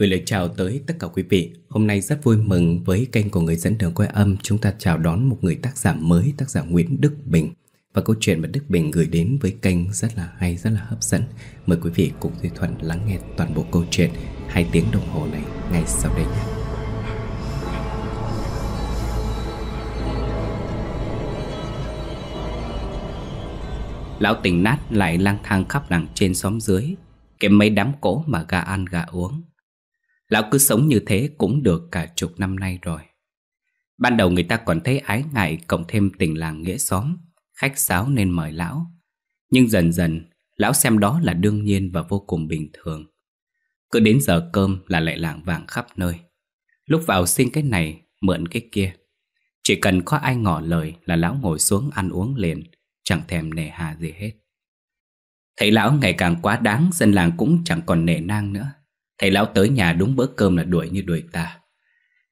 Gửi lời chào tới tất cả quý vị Hôm nay rất vui mừng với kênh của người dẫn đường quay âm Chúng ta chào đón một người tác giả mới Tác giả Nguyễn Đức Bình Và câu chuyện mà Đức Bình gửi đến với kênh rất là hay, rất là hấp dẫn Mời quý vị cùng Duy Thuận lắng nghe toàn bộ câu chuyện hai tiếng đồng hồ này ngay sau đây nhé Lão tình nát lại lang thang khắp làng trên xóm dưới Kiếm mấy đám cỗ mà gà ăn gà uống Lão cứ sống như thế cũng được cả chục năm nay rồi Ban đầu người ta còn thấy ái ngại cộng thêm tình làng nghĩa xóm Khách sáo nên mời lão Nhưng dần dần Lão xem đó là đương nhiên và vô cùng bình thường Cứ đến giờ cơm là lại lạng vàng khắp nơi Lúc vào xin cái này Mượn cái kia Chỉ cần có ai ngỏ lời là lão ngồi xuống ăn uống liền Chẳng thèm nề hà gì hết Thấy lão ngày càng quá đáng Dân làng cũng chẳng còn nề nang nữa Thầy lão tới nhà đúng bữa cơm là đuổi như đuổi ta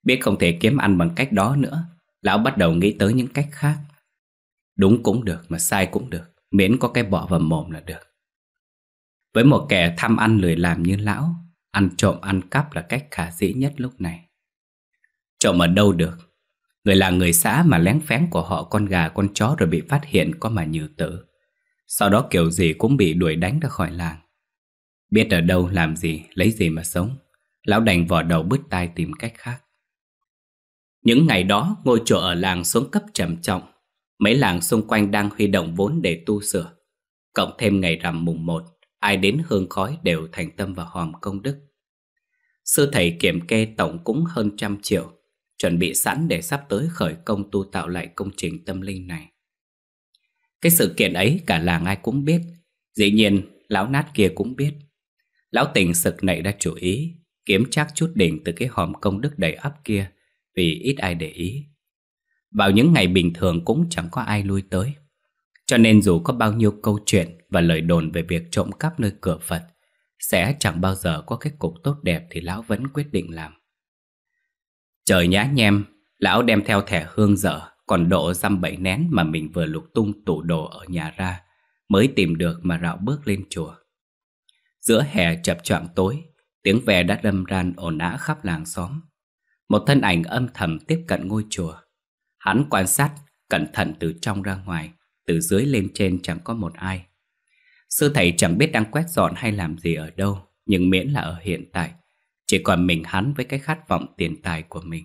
Biết không thể kiếm ăn bằng cách đó nữa Lão bắt đầu nghĩ tới những cách khác Đúng cũng được mà sai cũng được Miễn có cái bọ vào mồm là được Với một kẻ tham ăn lười làm như lão Ăn trộm ăn cắp là cách khả dĩ nhất lúc này Trộm ở đâu được Người là người xã mà lén phén của họ con gà con chó rồi bị phát hiện có mà nhừ tử Sau đó kiểu gì cũng bị đuổi đánh ra khỏi làng Biết ở đâu làm gì, lấy gì mà sống Lão đành vỏ đầu bứt tai tìm cách khác Những ngày đó ngôi chùa ở làng xuống cấp trầm trọng Mấy làng xung quanh đang huy động vốn để tu sửa Cộng thêm ngày rằm mùng một Ai đến hương khói đều thành tâm và hòm công đức Sư thầy kiểm kê tổng cúng hơn trăm triệu Chuẩn bị sẵn để sắp tới khởi công tu tạo lại công trình tâm linh này Cái sự kiện ấy cả làng ai cũng biết Dĩ nhiên lão nát kia cũng biết Lão tình sực nảy ra chủ ý, kiếm chắc chút đỉnh từ cái hòm công đức đầy ắp kia vì ít ai để ý. Vào những ngày bình thường cũng chẳng có ai lui tới. Cho nên dù có bao nhiêu câu chuyện và lời đồn về việc trộm cắp nơi cửa Phật, sẽ chẳng bao giờ có kết cục tốt đẹp thì lão vẫn quyết định làm. Trời nhá nhem, lão đem theo thẻ hương dở, còn độ dăm bảy nén mà mình vừa lục tung tủ đồ ở nhà ra, mới tìm được mà rạo bước lên chùa. Giữa hè chập choạng tối, tiếng ve đã đâm ran ồn ào khắp làng xóm. Một thân ảnh âm thầm tiếp cận ngôi chùa. Hắn quan sát, cẩn thận từ trong ra ngoài, từ dưới lên trên chẳng có một ai. Sư thầy chẳng biết đang quét dọn hay làm gì ở đâu, nhưng miễn là ở hiện tại, chỉ còn mình hắn với cái khát vọng tiền tài của mình.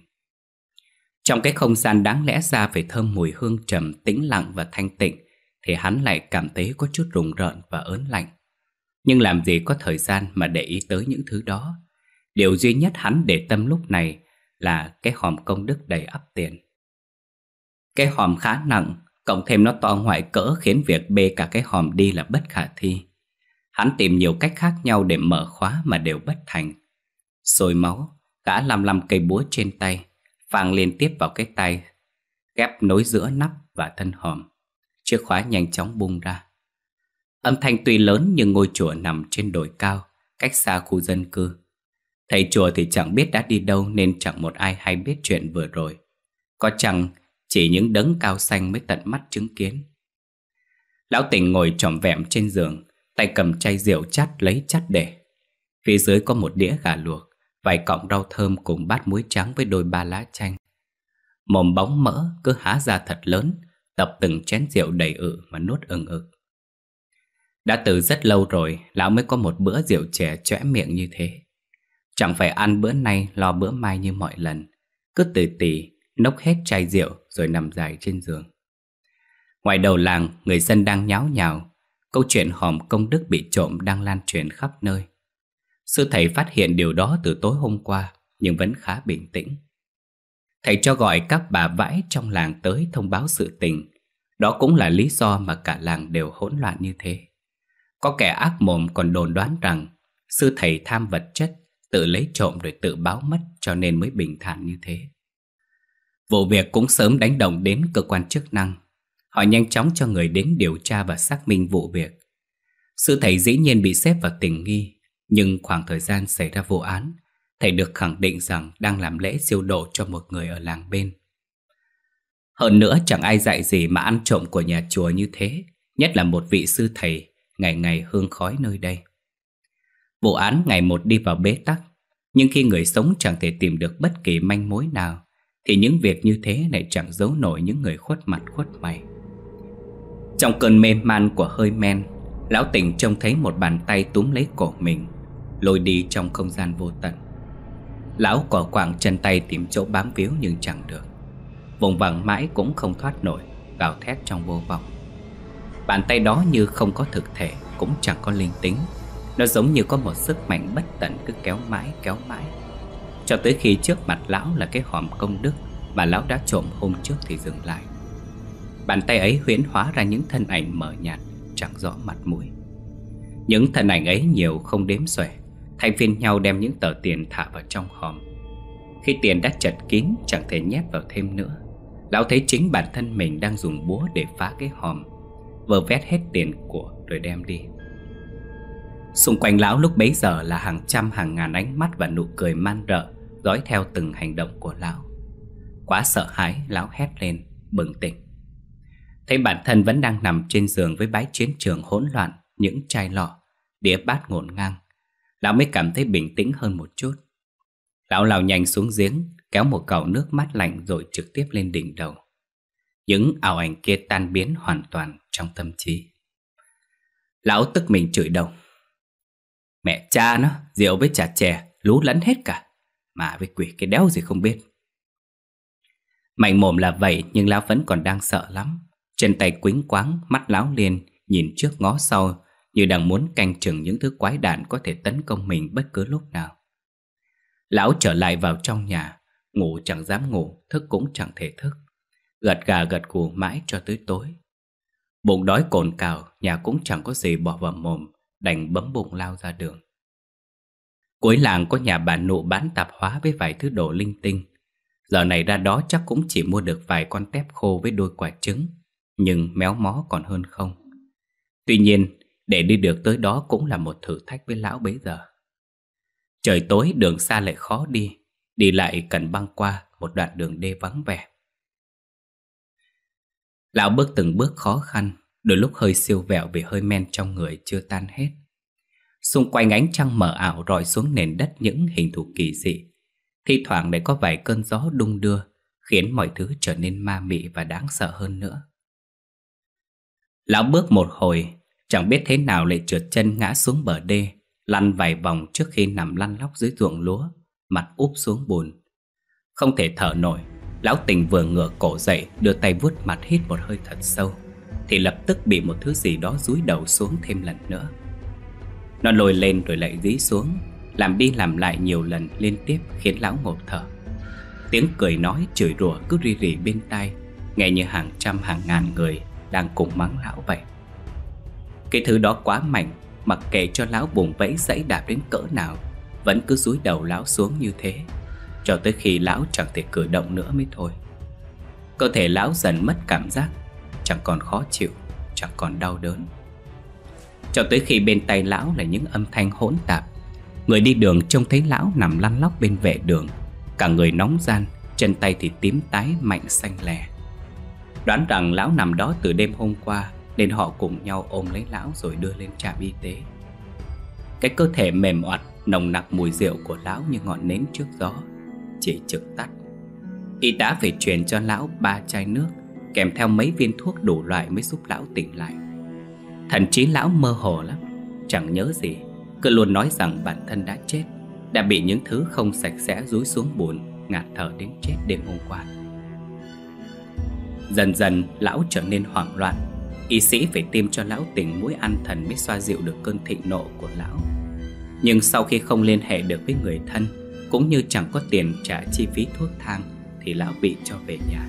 Trong cái không gian đáng lẽ ra phải thơm mùi hương trầm tĩnh lặng và thanh tịnh, thì hắn lại cảm thấy có chút rùng rợn và ớn lạnh. Nhưng làm gì có thời gian mà để ý tới những thứ đó Điều duy nhất hắn để tâm lúc này Là cái hòm công đức đầy ắp tiền Cái hòm khá nặng Cộng thêm nó to ngoại cỡ Khiến việc bê cả cái hòm đi là bất khả thi Hắn tìm nhiều cách khác nhau để mở khóa mà đều bất thành Sôi máu Gã lăm lăm cây búa trên tay Phang liên tiếp vào cái tay Ghép nối giữa nắp và thân hòm Chiếc khóa nhanh chóng bung ra Âm thanh tuy lớn nhưng ngôi chùa nằm trên đồi cao, cách xa khu dân cư. Thầy chùa thì chẳng biết đã đi đâu nên chẳng một ai hay biết chuyện vừa rồi. Có chăng chỉ những đấng cao xanh mới tận mắt chứng kiến. Lão tỉnh ngồi trỏm vẹm trên giường, tay cầm chai rượu chát lấy chát để. Phía dưới có một đĩa gà luộc, vài cọng rau thơm cùng bát muối trắng với đôi ba lá chanh. Mồm bóng mỡ cứ há ra thật lớn, tập từng chén rượu đầy ự mà nuốt ừng ực. Đã từ rất lâu rồi Lão mới có một bữa rượu chè chẽ miệng như thế Chẳng phải ăn bữa nay lo bữa mai như mọi lần Cứ từ tỉ Nốc hết chai rượu Rồi nằm dài trên giường Ngoài đầu làng Người dân đang nháo nhào Câu chuyện hòm công đức bị trộm Đang lan truyền khắp nơi Sư thầy phát hiện điều đó từ tối hôm qua Nhưng vẫn khá bình tĩnh Thầy cho gọi các bà vãi trong làng tới thông báo sự tình Đó cũng là lý do mà cả làng đều hỗn loạn như thế có kẻ ác mồm còn đồn đoán rằng sư thầy tham vật chất, tự lấy trộm rồi tự báo mất cho nên mới bình thản như thế. Vụ việc cũng sớm đánh động đến cơ quan chức năng. Họ nhanh chóng cho người đến điều tra và xác minh vụ việc. Sư thầy dĩ nhiên bị xếp vào tình nghi, nhưng khoảng thời gian xảy ra vụ án, thầy được khẳng định rằng đang làm lễ siêu độ cho một người ở làng bên. Hơn nữa chẳng ai dạy gì mà ăn trộm của nhà chùa như thế, nhất là một vị sư thầy ngày ngày hương khói nơi đây. Vụ án ngày một đi vào bế tắc, nhưng khi người sống chẳng thể tìm được bất kỳ manh mối nào, thì những việc như thế lại chẳng giấu nổi những người khuất mặt khuất mày. Trong cơn mê man của hơi men, lão tỉnh trông thấy một bàn tay túm lấy cổ mình, lôi đi trong không gian vô tận. Lão cỏ quàng chân tay tìm chỗ bám víu nhưng chẳng được. Vùng vằng mãi cũng không thoát nổi, gào thét trong vô vọng. Bàn tay đó như không có thực thể Cũng chẳng có linh tính Nó giống như có một sức mạnh bất tận cứ kéo mãi kéo mãi Cho tới khi trước mặt lão là cái hòm công đức Mà lão đã trộm hôm trước thì dừng lại Bàn tay ấy huyễn hóa ra những thân ảnh mờ nhạt Chẳng rõ mặt mũi Những thân ảnh ấy nhiều không đếm xuể Thay phiên nhau đem những tờ tiền thả vào trong hòm Khi tiền đã chật kín chẳng thể nhét vào thêm nữa Lão thấy chính bản thân mình đang dùng búa để phá cái hòm vơ vét hết tiền của rồi đem đi Xung quanh lão lúc bấy giờ là hàng trăm hàng ngàn ánh mắt và nụ cười man rợ Dõi theo từng hành động của lão Quá sợ hãi lão hét lên bừng tỉnh Thấy bản thân vẫn đang nằm trên giường với bãi chiến trường hỗn loạn Những chai lọ, đĩa bát ngổn ngang Lão mới cảm thấy bình tĩnh hơn một chút Lão lao nhanh xuống giếng Kéo một cầu nước mát lạnh rồi trực tiếp lên đỉnh đầu những ảo ảnh kia tan biến hoàn toàn trong tâm trí Lão tức mình chửi đồng Mẹ cha nó, rượu với trà chè, lú lẫn hết cả Mà với quỷ cái đéo gì không biết Mạnh mồm là vậy nhưng lão vẫn còn đang sợ lắm Trên tay quính quáng, mắt lão liền Nhìn trước ngó sau Như đang muốn canh chừng những thứ quái đản Có thể tấn công mình bất cứ lúc nào Lão trở lại vào trong nhà Ngủ chẳng dám ngủ, thức cũng chẳng thể thức Gật gà gật gù mãi cho tới tối Bụng đói cồn cào Nhà cũng chẳng có gì bỏ vào mồm Đành bấm bụng lao ra đường Cuối làng có nhà bà nụ bán tạp hóa Với vài thứ đồ linh tinh Giờ này ra đó chắc cũng chỉ mua được Vài con tép khô với đôi quả trứng Nhưng méo mó còn hơn không Tuy nhiên để đi được tới đó cũng là một thử thách với lão bấy giờ Trời tối đường xa lại khó đi Đi lại cần băng qua một đoạn đường đê vắng vẻ Lão bước từng bước khó khăn, đôi lúc hơi siêu vẹo vì hơi men trong người chưa tan hết. Xung quanh ánh trăng mờ ảo rọi xuống nền đất những hình thù kỳ dị. Thì thoảng lại có vài cơn gió đung đưa, khiến mọi thứ trở nên ma mị và đáng sợ hơn nữa. Lão bước một hồi, chẳng biết thế nào lại trượt chân ngã xuống bờ đê, lăn vài vòng trước khi nằm lăn lóc dưới ruộng lúa, mặt úp xuống bùn. Không thể thở nổi, Lão tình vừa ngửa cổ dậy Đưa tay vuốt mặt hít một hơi thật sâu Thì lập tức bị một thứ gì đó Rúi đầu xuống thêm lần nữa Nó lồi lên rồi lại dí xuống Làm đi làm lại nhiều lần liên tiếp Khiến lão ngột thở Tiếng cười nói chửi rủa cứ ri rỉ bên tai Nghe như hàng trăm hàng ngàn người Đang cùng mắng lão vậy Cái thứ đó quá mạnh Mặc kệ cho lão vùng vẫy dãy đạp đến cỡ nào Vẫn cứ rúi đầu lão xuống như thế cho tới khi lão chẳng thể cử động nữa mới thôi Cơ thể lão dần mất cảm giác Chẳng còn khó chịu Chẳng còn đau đớn Cho tới khi bên tay lão là những âm thanh hỗn tạp Người đi đường trông thấy lão nằm lăn lóc bên vệ đường Cả người nóng gian Chân tay thì tím tái mạnh xanh lè Đoán rằng lão nằm đó từ đêm hôm qua Nên họ cùng nhau ôm lấy lão rồi đưa lên trạm y tế Cái cơ thể mềm oặt Nồng nặc mùi rượu của lão như ngọn nến trước gió chỉ trực tắt Y tá phải truyền cho lão ba chai nước Kèm theo mấy viên thuốc đủ loại mới giúp lão tỉnh lại Thậm chí lão mơ hồ lắm Chẳng nhớ gì Cứ luôn nói rằng bản thân đã chết Đã bị những thứ không sạch sẽ rúi xuống buồn Ngạt thở đến chết đêm hôm qua Dần dần lão trở nên hoảng loạn Y sĩ phải tiêm cho lão tỉnh mũi an thần Mới xoa dịu được cơn thịnh nộ của lão Nhưng sau khi không liên hệ được với người thân cũng như chẳng có tiền trả chi phí thuốc thang Thì lão bị cho về nhà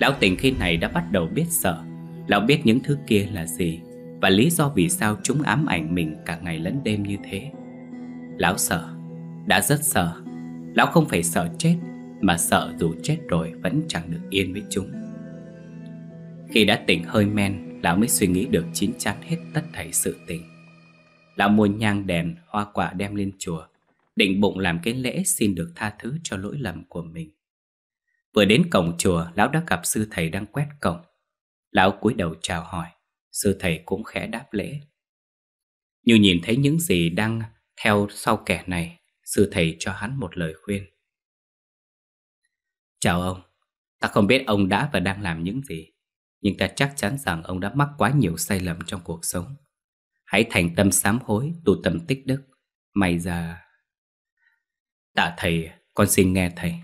Lão tỉnh khi này đã bắt đầu biết sợ Lão biết những thứ kia là gì Và lý do vì sao chúng ám ảnh mình cả ngày lẫn đêm như thế Lão sợ Đã rất sợ Lão không phải sợ chết Mà sợ dù chết rồi vẫn chẳng được yên với chúng Khi đã tỉnh hơi men Lão mới suy nghĩ được chín chắn hết tất thảy sự tình Lão mua nhang đèn Hoa quả đem lên chùa định bụng làm cái lễ xin được tha thứ cho lỗi lầm của mình. Vừa đến cổng chùa, lão đã gặp sư thầy đang quét cổng. Lão cúi đầu chào hỏi, sư thầy cũng khẽ đáp lễ. Như nhìn thấy những gì đang theo sau kẻ này, sư thầy cho hắn một lời khuyên. Chào ông, ta không biết ông đã và đang làm những gì, nhưng ta chắc chắn rằng ông đã mắc quá nhiều sai lầm trong cuộc sống. Hãy thành tâm sám hối, tụ tâm tích đức. May ra Tạ thầy, con xin nghe thầy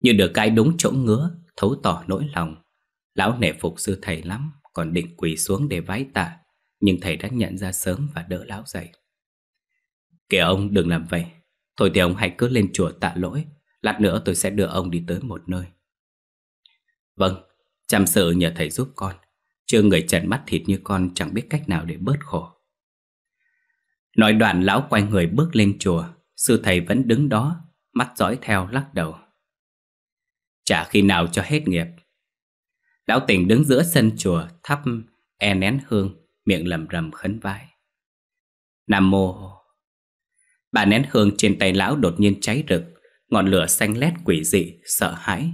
Như được cái đúng chỗ ngứa Thấu tỏ nỗi lòng Lão nể phục sư thầy lắm Còn định quỳ xuống để vái tạ Nhưng thầy đã nhận ra sớm và đỡ lão dậy Kể ông đừng làm vậy Thôi thì ông hãy cứ lên chùa tạ lỗi Lát nữa tôi sẽ đưa ông đi tới một nơi Vâng, chăm sự nhờ thầy giúp con chưa người trần mắt thịt như con chẳng biết cách nào để bớt khổ Nói đoạn lão quay người bước lên chùa Sư thầy vẫn đứng đó Mắt dõi theo lắc đầu Chả khi nào cho hết nghiệp Lão tỉnh đứng giữa sân chùa Thắp e nén hương Miệng lầm rầm khấn vai Nam mô Bà nén hương trên tay lão đột nhiên cháy rực Ngọn lửa xanh lét quỷ dị Sợ hãi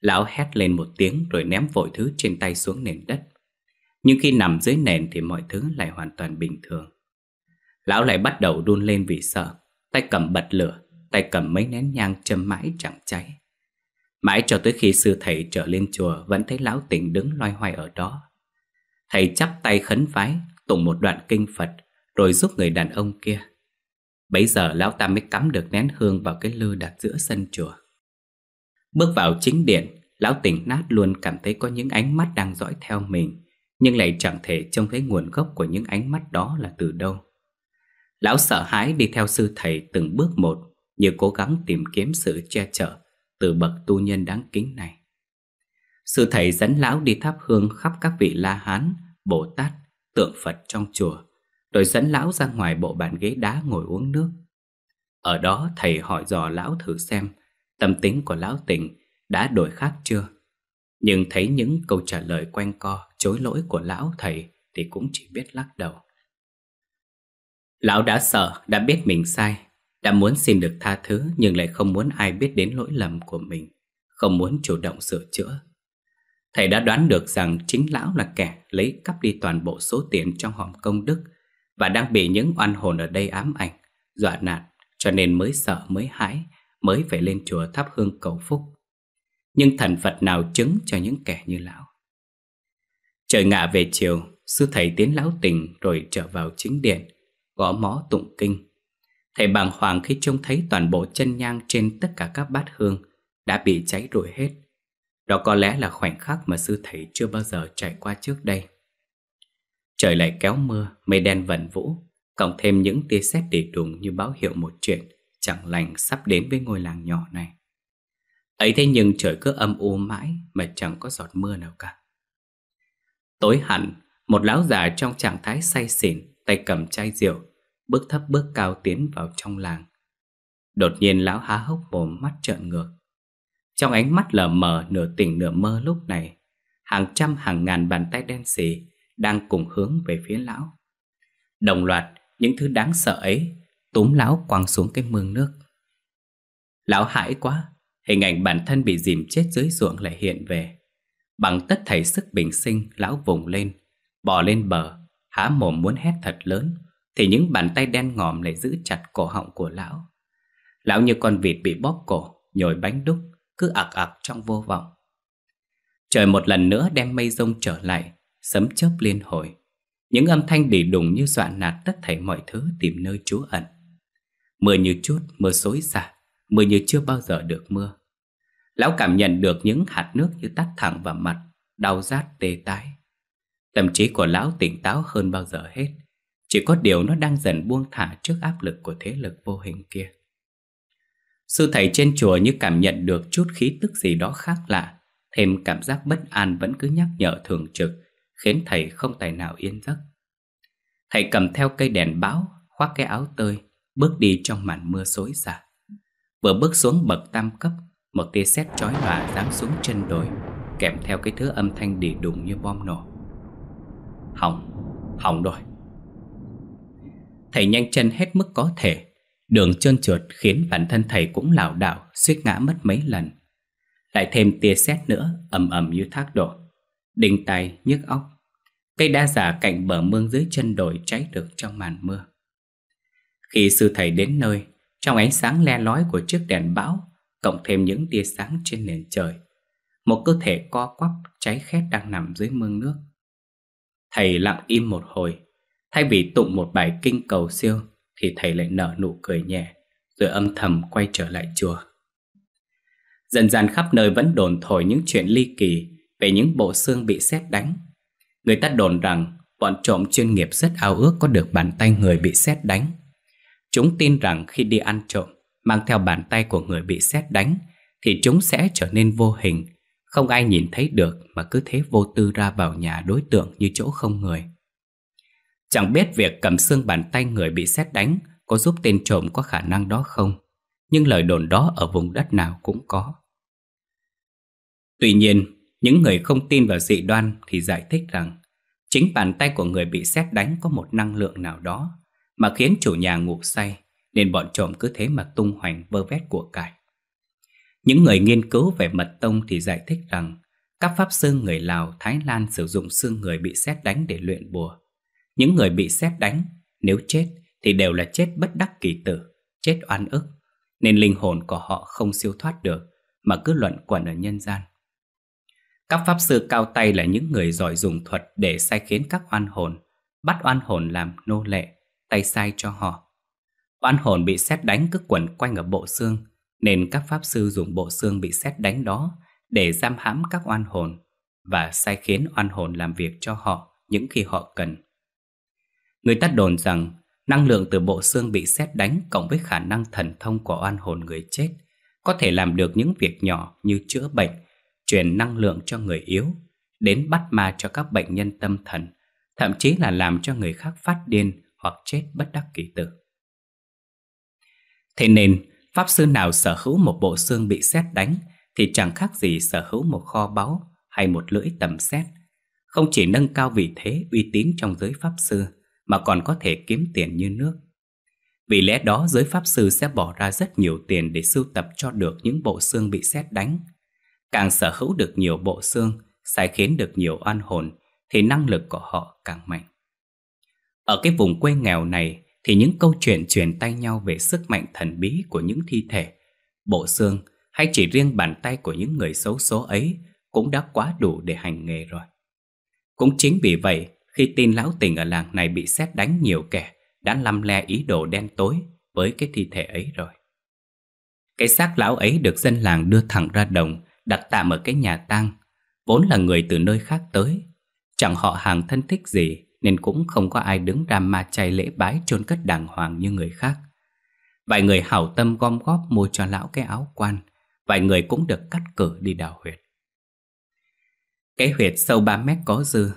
Lão hét lên một tiếng rồi ném vội thứ trên tay xuống nền đất Nhưng khi nằm dưới nền thì mọi thứ lại hoàn toàn bình thường Lão lại bắt đầu đun lên vì sợ Tay cầm bật lửa Tay cầm mấy nén nhang châm mãi chẳng cháy Mãi cho tới khi sư thầy trở lên chùa Vẫn thấy lão tỉnh đứng loay hoay ở đó Thầy chắp tay khấn vái Tụng một đoạn kinh Phật Rồi giúp người đàn ông kia bây giờ lão ta mới cắm được nén hương Vào cái lư đặt giữa sân chùa Bước vào chính điện Lão tỉnh nát luôn cảm thấy có những ánh mắt đang dõi theo mình Nhưng lại chẳng thể trông thấy nguồn gốc của những ánh mắt đó là từ đâu Lão sợ hãi đi theo sư thầy từng bước một Như cố gắng tìm kiếm sự che chở Từ bậc tu nhân đáng kính này Sư thầy dẫn lão đi thắp hương khắp các vị La Hán, Bồ Tát, tượng Phật trong chùa Rồi dẫn lão ra ngoài bộ bàn ghế đá ngồi uống nước Ở đó thầy hỏi dò lão thử xem Tâm tính của lão tình đã đổi khác chưa Nhưng thấy những câu trả lời quanh co, chối lỗi của lão thầy Thì cũng chỉ biết lắc đầu Lão đã sợ, đã biết mình sai, đã muốn xin được tha thứ nhưng lại không muốn ai biết đến lỗi lầm của mình, không muốn chủ động sửa chữa. Thầy đã đoán được rằng chính lão là kẻ lấy cắp đi toàn bộ số tiền trong hòm công đức và đang bị những oan hồn ở đây ám ảnh, dọa nạt cho nên mới sợ mới hãi, mới phải lên chùa thắp hương cầu phúc. Nhưng thần Phật nào chứng cho những kẻ như lão? Trời ngạ về chiều, sư thầy tiến lão tình rồi trở vào chính điện gõ mõ tụng kinh. Thầy bàng hoàng khi trông thấy toàn bộ chân nhang trên tất cả các bát hương đã bị cháy rụi hết. Đó có lẽ là khoảnh khắc mà sư thầy chưa bao giờ trải qua trước đây. Trời lại kéo mưa, mây đen vẩn vũ, cộng thêm những tia sét để đùng như báo hiệu một chuyện chẳng lành sắp đến với ngôi làng nhỏ này. Ấy thế nhưng trời cứ âm u mãi mà chẳng có giọt mưa nào cả. Tối hẳn, một lão già trong trạng thái say xỉn, tay cầm chai rượu, bước thấp bước cao tiến vào trong làng. Đột nhiên lão há hốc mồm mắt trợn ngược. Trong ánh mắt lờ mờ nửa tỉnh nửa mơ lúc này, hàng trăm hàng ngàn bàn tay đen xì đang cùng hướng về phía lão. Đồng loạt, những thứ đáng sợ ấy túm lão quăng xuống cái mương nước. Lão hãi quá, hình ảnh bản thân bị dìm chết dưới ruộng lại hiện về. Bằng tất thảy sức bình sinh, lão vùng lên, bò lên bờ, há mồm muốn hét thật lớn thì những bàn tay đen ngòm lại giữ chặt cổ họng của lão Lão như con vịt bị bóp cổ Nhồi bánh đúc Cứ ạc ạc trong vô vọng Trời một lần nữa đem mây rông trở lại Sấm chớp liên hồi Những âm thanh đỉ đùng như dọa nạt Tất thảy mọi thứ tìm nơi trú ẩn Mưa như chút, mưa xối xả Mưa như chưa bao giờ được mưa Lão cảm nhận được những hạt nước như tắt thẳng vào mặt Đau rát tê tái Tâm trí của lão tỉnh táo hơn bao giờ hết chỉ có điều nó đang dần buông thả trước áp lực của thế lực vô hình kia. Sư thầy trên chùa như cảm nhận được chút khí tức gì đó khác lạ, thêm cảm giác bất an vẫn cứ nhắc nhở thường trực, khiến thầy không tài nào yên giấc. Thầy cầm theo cây đèn báo, khoác cái áo tơi, bước đi trong màn mưa xối xả. Vừa bước xuống bậc tam cấp, một tia sét chói lòa giáng xuống chân đồi, kèm theo cái thứ âm thanh đỉ đùng như bom nổ. Hỏng, hỏng rồi. Thầy nhanh chân hết mức có thể Đường trơn trượt khiến bản thân thầy cũng lảo đảo suýt ngã mất mấy lần Lại thêm tia sét nữa ầm ầm như thác đổ Đinh tai nhức óc Cây đa giả cạnh bờ mương dưới chân đồi cháy được trong màn mưa Khi sư thầy đến nơi Trong ánh sáng le lói của chiếc đèn bão Cộng thêm những tia sáng trên nền trời Một cơ thể co quắp cháy khét đang nằm dưới mương nước Thầy lặng im một hồi Thay vì tụng một bài kinh cầu siêu Thì thầy lại nở nụ cười nhẹ Rồi âm thầm quay trở lại chùa Dần dần khắp nơi vẫn đồn thổi những chuyện ly kỳ Về những bộ xương bị xét đánh Người ta đồn rằng Bọn trộm chuyên nghiệp rất ao ước có được bàn tay người bị xét đánh Chúng tin rằng khi đi ăn trộm Mang theo bàn tay của người bị xét đánh Thì chúng sẽ trở nên vô hình Không ai nhìn thấy được Mà cứ thế vô tư ra vào nhà đối tượng như chỗ không người Chẳng biết việc cầm xương bàn tay người bị xét đánh có giúp tên trộm có khả năng đó không, nhưng lời đồn đó ở vùng đất nào cũng có. Tuy nhiên, những người không tin vào dị đoan thì giải thích rằng chính bàn tay của người bị xét đánh có một năng lượng nào đó mà khiến chủ nhà ngủ say nên bọn trộm cứ thế mà tung hoành vơ vét của cải. Những người nghiên cứu về mật tông thì giải thích rằng các pháp sư người Lào, Thái Lan sử dụng xương người bị xét đánh để luyện bùa những người bị xét đánh, nếu chết thì đều là chết bất đắc kỳ tử, chết oan ức, nên linh hồn của họ không siêu thoát được mà cứ luẩn quẩn ở nhân gian. Các pháp sư cao tay là những người giỏi dùng thuật để sai khiến các oan hồn, bắt oan hồn làm nô lệ, tay sai cho họ. Oan hồn bị xét đánh cứ quẩn quanh ở bộ xương, nên các pháp sư dùng bộ xương bị xét đánh đó để giam hãm các oan hồn và sai khiến oan hồn làm việc cho họ những khi họ cần. Người ta đồn rằng năng lượng từ bộ xương bị sét đánh cộng với khả năng thần thông của oan hồn người chết có thể làm được những việc nhỏ như chữa bệnh, truyền năng lượng cho người yếu, đến bắt ma cho các bệnh nhân tâm thần, thậm chí là làm cho người khác phát điên hoặc chết bất đắc kỳ tử. Thế nên, pháp sư nào sở hữu một bộ xương bị sét đánh thì chẳng khác gì sở hữu một kho báu hay một lưỡi tầm xét không chỉ nâng cao vị thế uy tín trong giới pháp sư mà còn có thể kiếm tiền như nước. Vì lẽ đó giới pháp sư sẽ bỏ ra rất nhiều tiền để sưu tập cho được những bộ xương bị xét đánh. Càng sở hữu được nhiều bộ xương, sai khiến được nhiều oan hồn, thì năng lực của họ càng mạnh. Ở cái vùng quê nghèo này thì những câu chuyện truyền tay nhau về sức mạnh thần bí của những thi thể, bộ xương hay chỉ riêng bàn tay của những người xấu số ấy cũng đã quá đủ để hành nghề rồi. Cũng chính vì vậy khi tin lão tình ở làng này bị xét đánh nhiều kẻ đã lăm le ý đồ đen tối với cái thi thể ấy rồi. Cái xác lão ấy được dân làng đưa thẳng ra đồng, đặt tạm ở cái nhà tang, vốn là người từ nơi khác tới. Chẳng họ hàng thân thích gì nên cũng không có ai đứng ra ma chay lễ bái chôn cất đàng hoàng như người khác. Vài người hảo tâm gom góp mua cho lão cái áo quan, vài người cũng được cắt cử đi đào huyệt. Cái huyệt sâu 3 mét có dư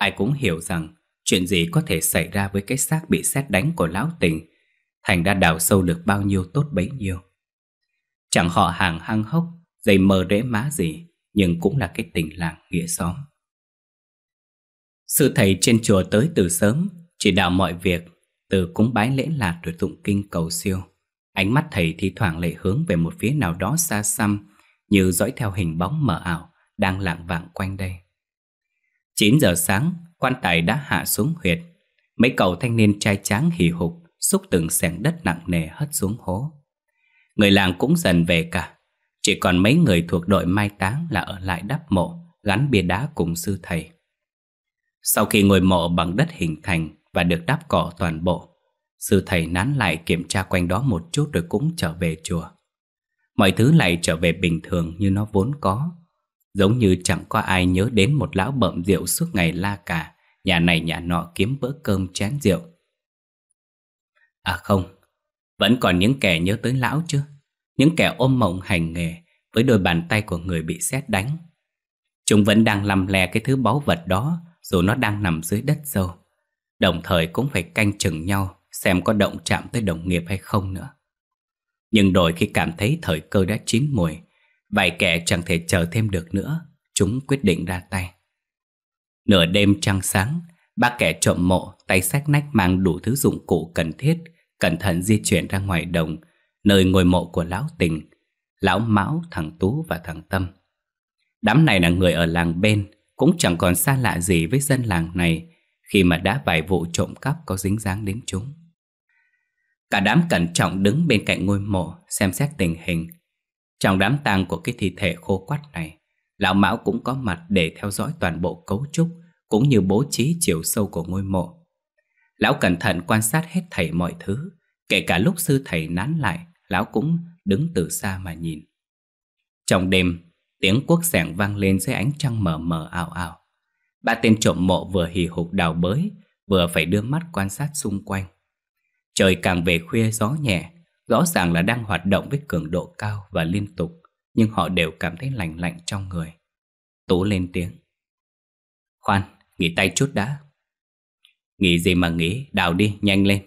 Ai cũng hiểu rằng chuyện gì có thể xảy ra với cái xác bị xét đánh của lão tình. Thành đã đào sâu được bao nhiêu tốt bấy nhiêu. Chẳng họ hàng hăng hốc, dày mờ rễ má gì, nhưng cũng là cái tình làng nghĩa xóm. Sư thầy trên chùa tới từ sớm, chỉ đạo mọi việc, từ cúng bái lễ lạt rồi tụng kinh cầu siêu. Ánh mắt thầy thì thoảng lệ hướng về một phía nào đó xa xăm, như dõi theo hình bóng mờ ảo đang lạng vạng quanh đây. 9 giờ sáng, quan tài đã hạ xuống huyệt. Mấy cậu thanh niên trai tráng hì hục, xúc từng sẻng đất nặng nề hất xuống hố. Người làng cũng dần về cả, chỉ còn mấy người thuộc đội mai táng là ở lại đắp mộ, gắn bia đá cùng sư thầy. Sau khi ngồi mộ bằng đất hình thành và được đắp cỏ toàn bộ, sư thầy nán lại kiểm tra quanh đó một chút rồi cũng trở về chùa. Mọi thứ lại trở về bình thường như nó vốn có. Giống như chẳng có ai nhớ đến một lão bậm rượu suốt ngày la cả Nhà này nhà nọ kiếm bữa cơm chén rượu À không, vẫn còn những kẻ nhớ tới lão chứ Những kẻ ôm mộng hành nghề Với đôi bàn tay của người bị sét đánh Chúng vẫn đang lăm le cái thứ báu vật đó Dù nó đang nằm dưới đất sâu Đồng thời cũng phải canh chừng nhau Xem có động chạm tới đồng nghiệp hay không nữa Nhưng rồi khi cảm thấy thời cơ đã chín mùi Vài kẻ chẳng thể chờ thêm được nữa Chúng quyết định ra tay Nửa đêm trăng sáng Ba kẻ trộm mộ tay sách nách mang đủ thứ dụng cụ cần thiết Cẩn thận di chuyển ra ngoài đồng Nơi ngôi mộ của lão tình Lão Mão, thằng Tú và thằng Tâm Đám này là người ở làng bên Cũng chẳng còn xa lạ gì với dân làng này Khi mà đã vài vụ trộm cắp có dính dáng đến chúng Cả đám cẩn trọng đứng bên cạnh ngôi mộ Xem xét tình hình trong đám tang của cái thi thể khô quắt này, Lão Mão cũng có mặt để theo dõi toàn bộ cấu trúc cũng như bố trí chiều sâu của ngôi mộ. Lão cẩn thận quan sát hết thảy mọi thứ, kể cả lúc sư thầy nán lại, lão cũng đứng từ xa mà nhìn. Trong đêm, tiếng cuốc sẻng vang lên dưới ánh trăng mờ mờ ảo ảo. Ba tên trộm mộ vừa hì hục đào bới, vừa phải đưa mắt quan sát xung quanh. Trời càng về khuya gió nhẹ, Rõ ràng là đang hoạt động với cường độ cao và liên tục Nhưng họ đều cảm thấy lạnh lạnh trong người Tú lên tiếng Khoan, nghỉ tay chút đã Nghỉ gì mà nghỉ, đào đi, nhanh lên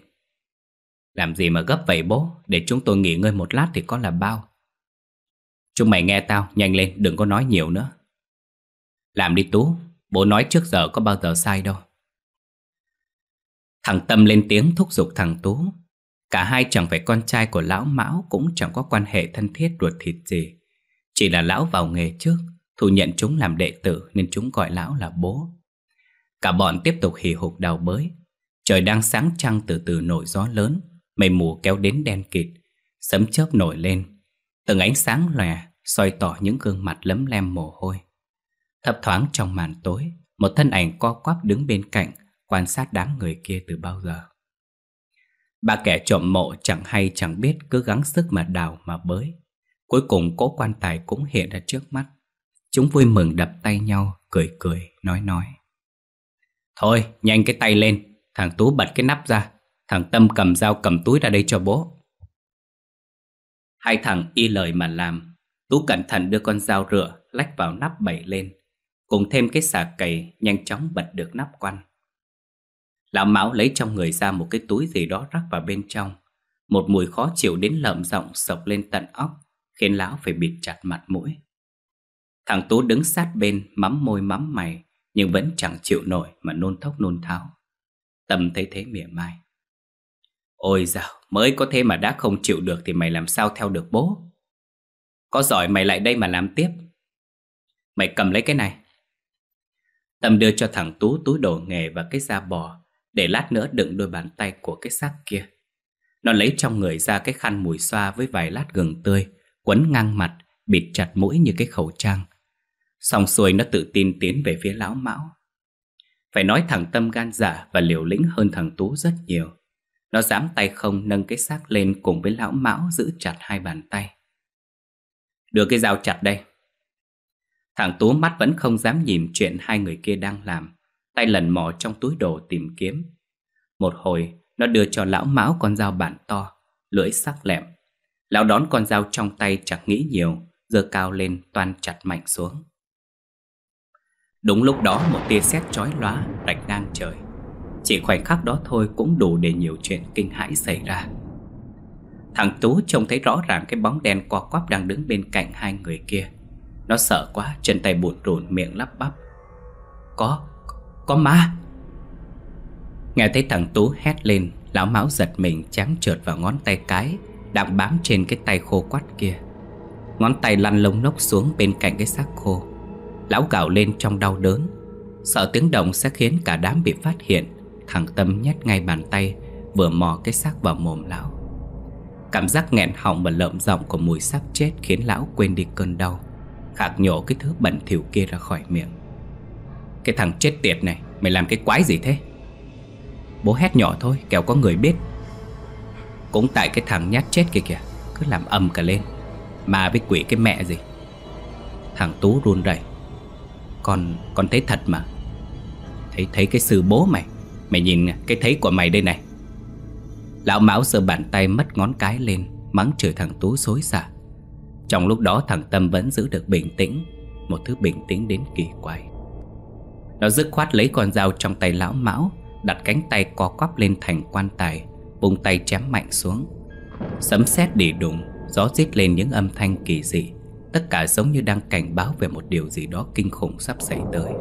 Làm gì mà gấp vậy bố Để chúng tôi nghỉ ngơi một lát thì có là bao Chúng mày nghe tao, nhanh lên, đừng có nói nhiều nữa Làm đi Tú, bố nói trước giờ có bao giờ sai đâu Thằng Tâm lên tiếng thúc giục thằng Tú Cả hai chẳng phải con trai của lão Mão Cũng chẳng có quan hệ thân thiết ruột thịt gì Chỉ là lão vào nghề trước Thu nhận chúng làm đệ tử Nên chúng gọi lão là bố Cả bọn tiếp tục hì hục đào bới Trời đang sáng trăng từ từ nổi gió lớn Mây mù kéo đến đen kịt Sấm chớp nổi lên Từng ánh sáng lòe soi tỏ những gương mặt lấm lem mồ hôi Thấp thoáng trong màn tối Một thân ảnh co quắp đứng bên cạnh Quan sát đám người kia từ bao giờ Ba kẻ trộm mộ chẳng hay chẳng biết cứ gắng sức mà đào mà bới. Cuối cùng cỗ quan tài cũng hiện ra trước mắt. Chúng vui mừng đập tay nhau, cười cười, nói nói. Thôi, nhanh cái tay lên, thằng Tú bật cái nắp ra. Thằng Tâm cầm dao cầm túi ra đây cho bố. Hai thằng y lời mà làm. Tú cẩn thận đưa con dao rửa, lách vào nắp bẩy lên. Cùng thêm cái xà cầy, nhanh chóng bật được nắp quanh. Lão Mão lấy trong người ra một cái túi gì đó rắc vào bên trong. Một mùi khó chịu đến lợm giọng sộc lên tận óc, khiến lão phải bịt chặt mặt mũi. Thằng Tú đứng sát bên, mắm môi mắm mày, nhưng vẫn chẳng chịu nổi mà nôn thốc nôn tháo. Tâm thấy thế mỉa mai. Ôi dào, mới có thế mà đã không chịu được thì mày làm sao theo được bố? Có giỏi mày lại đây mà làm tiếp. Mày cầm lấy cái này. Tâm đưa cho thằng Tú túi đồ nghề và cái da bò để lát nữa đựng đôi bàn tay của cái xác kia Nó lấy trong người ra cái khăn mùi xoa với vài lát gừng tươi Quấn ngang mặt, bịt chặt mũi như cái khẩu trang Xong xuôi nó tự tin tiến về phía lão mão Phải nói thằng Tâm gan giả dạ và liều lĩnh hơn thằng Tú rất nhiều Nó dám tay không nâng cái xác lên cùng với lão mão giữ chặt hai bàn tay Đưa cái dao chặt đây Thằng Tú mắt vẫn không dám nhìn chuyện hai người kia đang làm tay lần mò trong túi đồ tìm kiếm. Một hồi, nó đưa cho lão mão con dao bản to, lưỡi sắc lẹm. Lão đón con dao trong tay chẳng nghĩ nhiều, giơ cao lên toan chặt mạnh xuống. Đúng lúc đó một tia sét chói lóa rạch ngang trời. Chỉ khoảnh khắc đó thôi cũng đủ để nhiều chuyện kinh hãi xảy ra. Thằng Tú trông thấy rõ ràng cái bóng đen co quắp đang đứng bên cạnh hai người kia. Nó sợ quá, chân tay buồn rùn miệng lắp bắp. Có, có ma Nghe thấy thằng Tú hét lên Lão máu giật mình chán trượt vào ngón tay cái Đang bám trên cái tay khô quắt kia Ngón tay lăn lông lốc xuống bên cạnh cái xác khô Lão gào lên trong đau đớn Sợ tiếng động sẽ khiến cả đám bị phát hiện Thằng Tâm nhét ngay bàn tay Vừa mò cái xác vào mồm lão Cảm giác nghẹn họng và lợm giọng của mùi xác chết Khiến lão quên đi cơn đau Khạc nhổ cái thứ bẩn thỉu kia ra khỏi miệng cái thằng chết tiệt này Mày làm cái quái gì thế Bố hét nhỏ thôi kẻo có người biết Cũng tại cái thằng nhát chết kia kìa Cứ làm ầm cả lên Mà với quỷ cái mẹ gì Thằng Tú run rẩy Con, con thấy thật mà Thấy thấy cái sư bố mày Mày nhìn cái thấy của mày đây này Lão Mão sờ bàn tay mất ngón cái lên Mắng chửi thằng Tú xối xả Trong lúc đó thằng Tâm vẫn giữ được bình tĩnh Một thứ bình tĩnh đến kỳ quái nó dứt khoát lấy con dao trong tay lão mão Đặt cánh tay co quắp lên thành quan tài Vùng tay chém mạnh xuống Sấm sét đỉ đùng Gió rít lên những âm thanh kỳ dị Tất cả giống như đang cảnh báo về một điều gì đó kinh khủng sắp xảy tới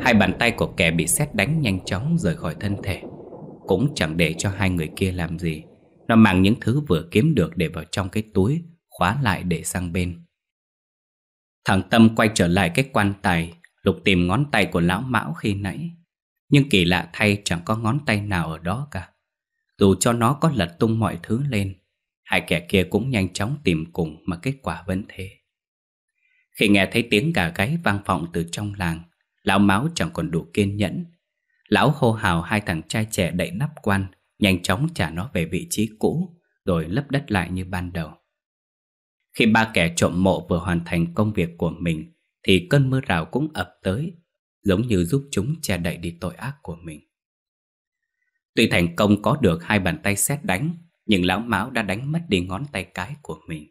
Hai bàn tay của kẻ bị sét đánh nhanh chóng rời khỏi thân thể Cũng chẳng để cho hai người kia làm gì Nó mang những thứ vừa kiếm được để vào trong cái túi Khóa lại để sang bên Thằng Tâm quay trở lại cái quan tài Lục tìm ngón tay của lão mão khi nãy Nhưng kỳ lạ thay chẳng có ngón tay nào ở đó cả Dù cho nó có lật tung mọi thứ lên Hai kẻ kia cũng nhanh chóng tìm cùng mà kết quả vẫn thế Khi nghe thấy tiếng gà gáy vang vọng từ trong làng Lão mão chẳng còn đủ kiên nhẫn Lão hô hào hai thằng trai trẻ đậy nắp quan Nhanh chóng trả nó về vị trí cũ Rồi lấp đất lại như ban đầu Khi ba kẻ trộm mộ vừa hoàn thành công việc của mình thì cơn mưa rào cũng ập tới, giống như giúp chúng che đậy đi tội ác của mình. Tuy thành công có được hai bàn tay xét đánh, nhưng lão máu đã đánh mất đi ngón tay cái của mình.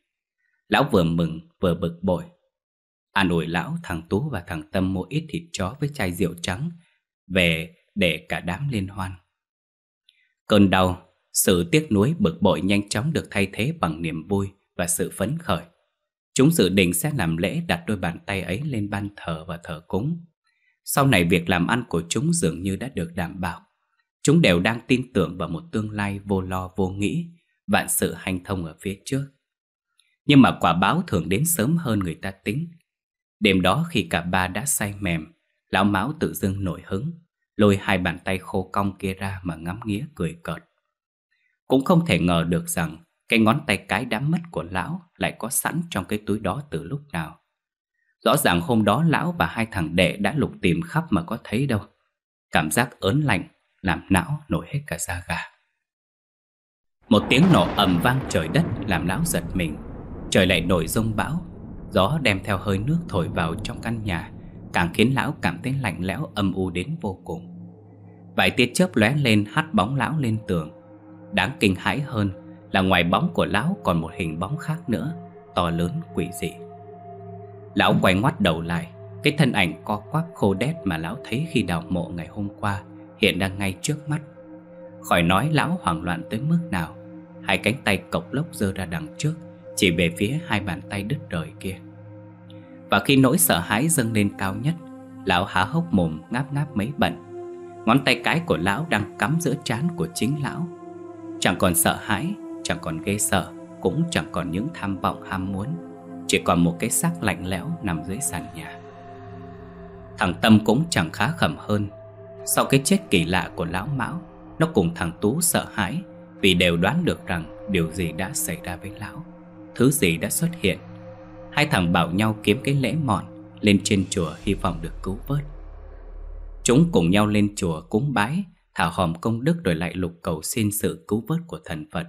Lão vừa mừng vừa bực bội. An à ủi lão thằng Tú và thằng Tâm mua ít thịt chó với chai rượu trắng về để cả đám liên hoan. Cơn đau, sự tiếc nuối bực bội nhanh chóng được thay thế bằng niềm vui và sự phấn khởi. Chúng dự định sẽ làm lễ đặt đôi bàn tay ấy lên ban thờ và thờ cúng. Sau này việc làm ăn của chúng dường như đã được đảm bảo. Chúng đều đang tin tưởng vào một tương lai vô lo vô nghĩ, vạn sự hành thông ở phía trước. Nhưng mà quả báo thường đến sớm hơn người ta tính. Đêm đó khi cả ba đã say mềm, lão máu tự dưng nổi hứng, lôi hai bàn tay khô cong kia ra mà ngắm nghía cười cợt. Cũng không thể ngờ được rằng cái ngón tay cái đã mất của lão lại có sẵn trong cái túi đó từ lúc nào. Rõ ràng hôm đó lão và hai thằng đệ đã lục tìm khắp mà có thấy đâu. Cảm giác ớn lạnh, làm não nổi hết cả da gà. Một tiếng nổ ầm vang trời đất làm lão giật mình. Trời lại nổi rông bão, gió đem theo hơi nước thổi vào trong căn nhà, càng khiến lão cảm thấy lạnh lẽo âm u đến vô cùng. Vài tia chớp lóe lên hắt bóng lão lên tường. Đáng kinh hãi hơn là ngoài bóng của lão còn một hình bóng khác nữa, to lớn quỷ dị. Lão quay ngoắt đầu lại, cái thân ảnh co quắp khô đét mà lão thấy khi đào mộ ngày hôm qua hiện đang ngay trước mắt. Khỏi nói lão hoảng loạn tới mức nào, hai cánh tay cộc lốc giơ ra đằng trước, chỉ về phía hai bàn tay đứt rời kia. Và khi nỗi sợ hãi dâng lên cao nhất, lão há hốc mồm ngáp ngáp mấy bận. Ngón tay cái của lão đang cắm giữa trán của chính lão. Chẳng còn sợ hãi chẳng còn ghê sợ Cũng chẳng còn những tham vọng ham muốn Chỉ còn một cái xác lạnh lẽo nằm dưới sàn nhà Thằng Tâm cũng chẳng khá khẩm hơn Sau cái chết kỳ lạ của lão mão Nó cùng thằng Tú sợ hãi Vì đều đoán được rằng điều gì đã xảy ra với lão Thứ gì đã xuất hiện Hai thằng bảo nhau kiếm cái lễ mọn Lên trên chùa hy vọng được cứu vớt Chúng cùng nhau lên chùa cúng bái Thả hòm công đức rồi lại lục cầu xin sự cứu vớt của thần Phật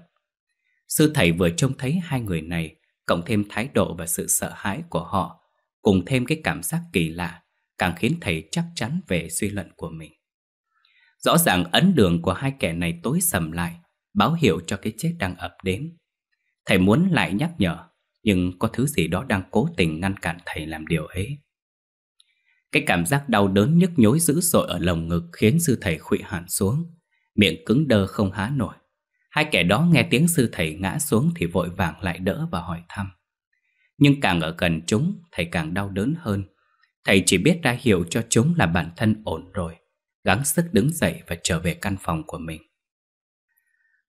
Sư thầy vừa trông thấy hai người này, cộng thêm thái độ và sự sợ hãi của họ, cùng thêm cái cảm giác kỳ lạ, càng khiến thầy chắc chắn về suy luận của mình. Rõ ràng ấn đường của hai kẻ này tối sầm lại, báo hiệu cho cái chết đang ập đến. Thầy muốn lại nhắc nhở, nhưng có thứ gì đó đang cố tình ngăn cản thầy làm điều ấy. Cái cảm giác đau đớn nhức nhối dữ dội ở lồng ngực khiến sư thầy khụy hẳn xuống, miệng cứng đơ không há nổi. Hai kẻ đó nghe tiếng sư thầy ngã xuống thì vội vàng lại đỡ và hỏi thăm. Nhưng càng ở gần chúng, thầy càng đau đớn hơn. Thầy chỉ biết ra hiệu cho chúng là bản thân ổn rồi, gắng sức đứng dậy và trở về căn phòng của mình.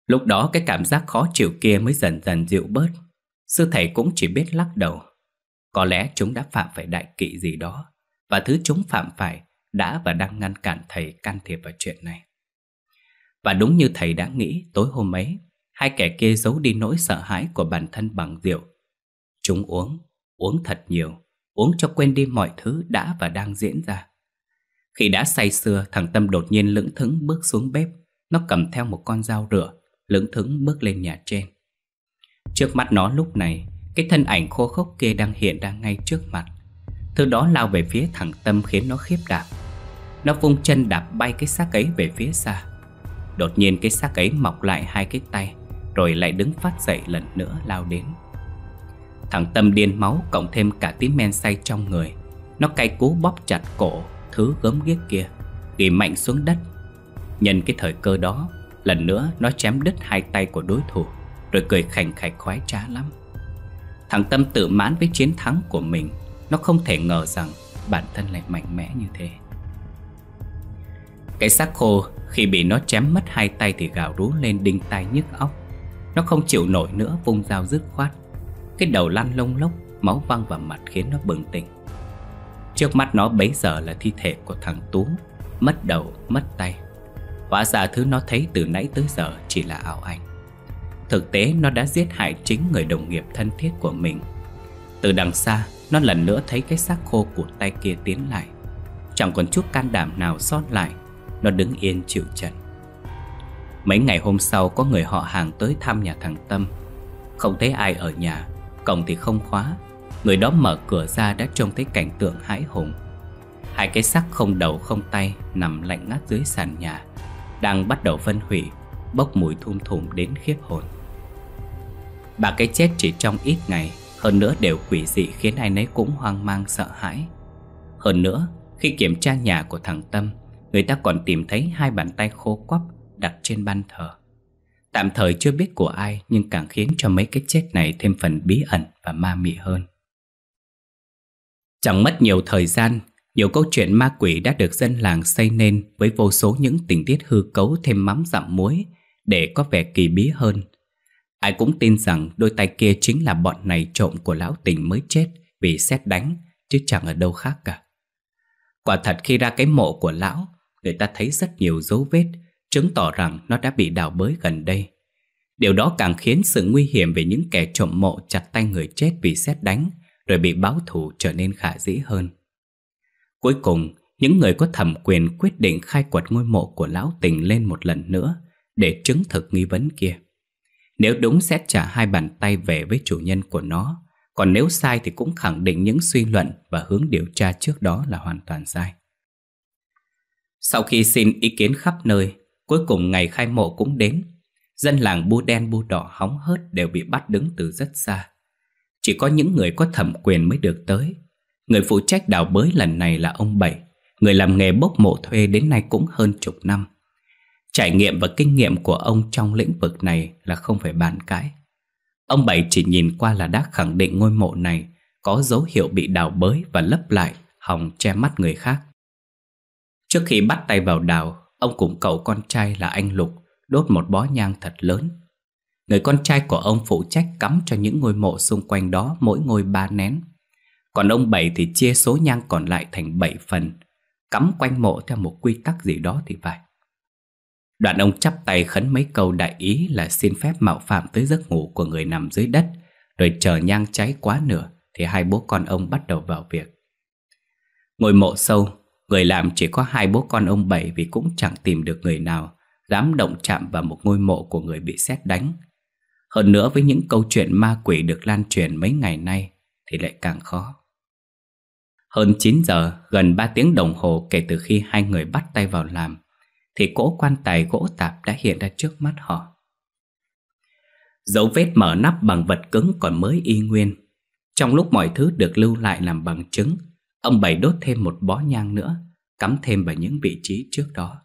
Lúc đó cái cảm giác khó chịu kia mới dần dần dịu bớt. Sư thầy cũng chỉ biết lắc đầu. Có lẽ chúng đã phạm phải đại kỵ gì đó, và thứ chúng phạm phải đã và đang ngăn cản thầy can thiệp vào chuyện này. Và đúng như thầy đã nghĩ tối hôm ấy Hai kẻ kia giấu đi nỗi sợ hãi của bản thân bằng rượu Chúng uống, uống thật nhiều Uống cho quên đi mọi thứ đã và đang diễn ra Khi đã say sưa thằng Tâm đột nhiên lững thững bước xuống bếp Nó cầm theo một con dao rửa Lững thững bước lên nhà trên Trước mắt nó lúc này Cái thân ảnh khô khốc kia đang hiện ra ngay trước mặt Thứ đó lao về phía thằng Tâm khiến nó khiếp đạp Nó vung chân đạp bay cái xác ấy về phía xa Đột nhiên cái xác ấy mọc lại hai cái tay Rồi lại đứng phát dậy lần nữa lao đến Thằng Tâm điên máu cộng thêm cả tí men say trong người Nó cay cú bóp chặt cổ Thứ gớm ghiếc kia Ghi mạnh xuống đất Nhân cái thời cơ đó Lần nữa nó chém đứt hai tay của đối thủ Rồi cười khành khạch khoái trá lắm Thằng Tâm tự mãn với chiến thắng của mình Nó không thể ngờ rằng bản thân lại mạnh mẽ như thế cái xác khô khi bị nó chém mất hai tay thì gào rú lên đinh tai nhức óc Nó không chịu nổi nữa vung dao dứt khoát Cái đầu lăn lông lốc, máu văng vào mặt khiến nó bừng tỉnh Trước mắt nó bấy giờ là thi thể của thằng Tú Mất đầu, mất tay Hóa ra thứ nó thấy từ nãy tới giờ chỉ là ảo ảnh Thực tế nó đã giết hại chính người đồng nghiệp thân thiết của mình Từ đằng xa Nó lần nữa thấy cái xác khô của tay kia tiến lại Chẳng còn chút can đảm nào sót lại nó đứng yên chịu trận Mấy ngày hôm sau có người họ hàng tới thăm nhà thằng Tâm Không thấy ai ở nhà Cổng thì không khóa Người đó mở cửa ra đã trông thấy cảnh tượng hãi hùng Hai cái xác không đầu không tay Nằm lạnh ngắt dưới sàn nhà Đang bắt đầu phân hủy Bốc mùi thum thùm đến khiếp hồn Ba cái chết chỉ trong ít ngày Hơn nữa đều quỷ dị khiến ai nấy cũng hoang mang sợ hãi Hơn nữa khi kiểm tra nhà của thằng Tâm Người ta còn tìm thấy hai bàn tay khô quắp đặt trên ban thờ Tạm thời chưa biết của ai nhưng càng khiến cho mấy cái chết này thêm phần bí ẩn và ma mị hơn Chẳng mất nhiều thời gian, nhiều câu chuyện ma quỷ đã được dân làng xây nên với vô số những tình tiết hư cấu thêm mắm dặm muối để có vẻ kỳ bí hơn. Ai cũng tin rằng đôi tay kia chính là bọn này trộm của lão tình mới chết vì xét đánh, chứ chẳng ở đâu khác cả. Quả thật khi ra cái mộ của lão, người ta thấy rất nhiều dấu vết, chứng tỏ rằng nó đã bị đào bới gần đây. Điều đó càng khiến sự nguy hiểm về những kẻ trộm mộ chặt tay người chết vì xét đánh, rồi bị báo thù trở nên khả dĩ hơn. Cuối cùng, những người có thẩm quyền quyết định khai quật ngôi mộ của lão tình lên một lần nữa để chứng thực nghi vấn kia. Nếu đúng sẽ trả hai bàn tay về với chủ nhân của nó, còn nếu sai thì cũng khẳng định những suy luận và hướng điều tra trước đó là hoàn toàn sai. Sau khi xin ý kiến khắp nơi, cuối cùng ngày khai mộ cũng đến. Dân làng bu đen bu đỏ hóng hớt đều bị bắt đứng từ rất xa. Chỉ có những người có thẩm quyền mới được tới. Người phụ trách đào bới lần này là ông Bảy, người làm nghề bốc mộ thuê đến nay cũng hơn chục năm. Trải nghiệm và kinh nghiệm của ông trong lĩnh vực này là không phải bàn cãi. Ông Bảy chỉ nhìn qua là đã khẳng định ngôi mộ này có dấu hiệu bị đào bới và lấp lại, hòng che mắt người khác. Trước khi bắt tay vào đào Ông cùng cậu con trai là anh Lục Đốt một bó nhang thật lớn Người con trai của ông phụ trách cắm cho những ngôi mộ xung quanh đó mỗi ngôi ba nén Còn ông Bảy thì chia số nhang còn lại thành bảy phần Cắm quanh mộ theo một quy tắc gì đó thì phải Đoạn ông chắp tay khấn mấy câu đại ý là xin phép mạo phạm tới giấc ngủ của người nằm dưới đất Rồi chờ nhang cháy quá nửa thì hai bố con ông bắt đầu vào việc Ngôi mộ sâu Người làm chỉ có hai bố con ông Bảy vì cũng chẳng tìm được người nào dám động chạm vào một ngôi mộ của người bị xét đánh. Hơn nữa với những câu chuyện ma quỷ được lan truyền mấy ngày nay thì lại càng khó. Hơn 9 giờ, gần 3 tiếng đồng hồ kể từ khi hai người bắt tay vào làm, thì cỗ quan tài gỗ tạp đã hiện ra trước mắt họ. Dấu vết mở nắp bằng vật cứng còn mới y nguyên. Trong lúc mọi thứ được lưu lại làm bằng chứng, Ông bày đốt thêm một bó nhang nữa Cắm thêm vào những vị trí trước đó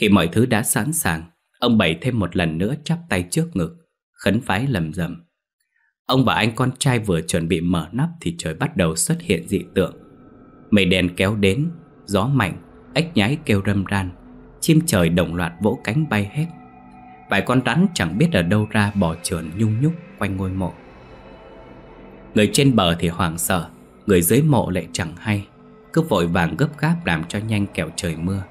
Khi mọi thứ đã sẵn sàng Ông bày thêm một lần nữa chắp tay trước ngực Khấn phái lầm rầm Ông và anh con trai vừa chuẩn bị mở nắp Thì trời bắt đầu xuất hiện dị tượng Mây đen kéo đến Gió mạnh, ếch nhái kêu râm ran Chim trời đồng loạt vỗ cánh bay hết Vài con rắn chẳng biết ở đâu ra bò trườn nhung nhúc quanh ngôi mộ Người trên bờ thì hoảng sợ Người dưới mộ lại chẳng hay Cứ vội vàng gấp gáp làm cho nhanh kẹo trời mưa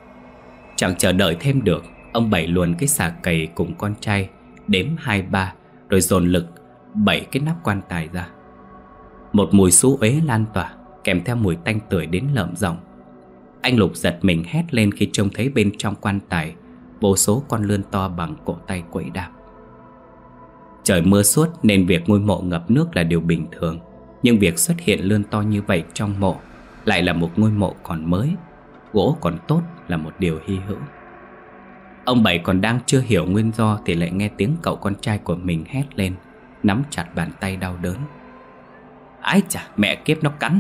Chẳng chờ đợi thêm được Ông Bảy luồn cái xà cầy cùng con trai Đếm hai ba Rồi dồn lực Bảy cái nắp quan tài ra Một mùi xú uế lan tỏa Kèm theo mùi tanh tưởi đến lợm rộng Anh Lục giật mình hét lên khi trông thấy bên trong quan tài Vô số con lươn to bằng cổ tay quẫy đạp Trời mưa suốt nên việc ngôi mộ ngập nước là điều bình thường nhưng việc xuất hiện lươn to như vậy trong mộ Lại là một ngôi mộ còn mới Gỗ còn tốt là một điều hy hữu Ông Bảy còn đang chưa hiểu nguyên do Thì lại nghe tiếng cậu con trai của mình hét lên Nắm chặt bàn tay đau đớn Ái chà mẹ kiếp nó cắn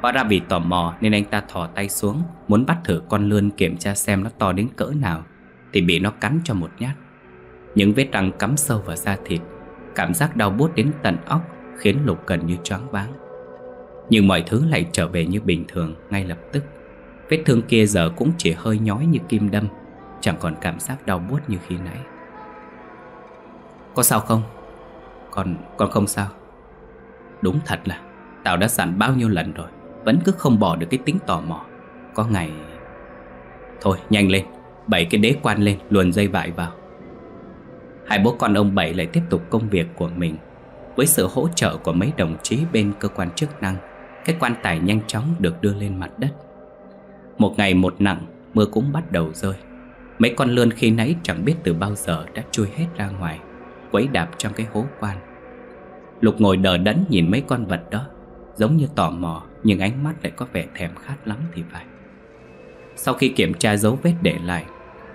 Hóa ra vì tò mò nên anh ta thò tay xuống Muốn bắt thử con lươn kiểm tra xem nó to đến cỡ nào Thì bị nó cắn cho một nhát Những vết răng cắm sâu vào da thịt Cảm giác đau buốt đến tận óc khiến Lục gần như choáng váng. Nhưng mọi thứ lại trở về như bình thường ngay lập tức. Vết thương kia giờ cũng chỉ hơi nhói như kim đâm, chẳng còn cảm giác đau buốt như khi nãy. Có sao không? Còn còn không sao. Đúng thật là tao đã dặn bao nhiêu lần rồi, vẫn cứ không bỏ được cái tính tò mò. Có ngày Thôi nhanh lên, bảy cái đế quan lên luồn dây vải vào. Hai bố con ông bảy lại tiếp tục công việc của mình với sự hỗ trợ của mấy đồng chí bên cơ quan chức năng Cái quan tài nhanh chóng được đưa lên mặt đất Một ngày một nặng Mưa cũng bắt đầu rơi Mấy con lươn khi nãy chẳng biết từ bao giờ Đã chui hết ra ngoài Quấy đạp trong cái hố quan Lục ngồi đờ đẫn nhìn mấy con vật đó Giống như tò mò Nhưng ánh mắt lại có vẻ thèm khát lắm thì phải Sau khi kiểm tra dấu vết để lại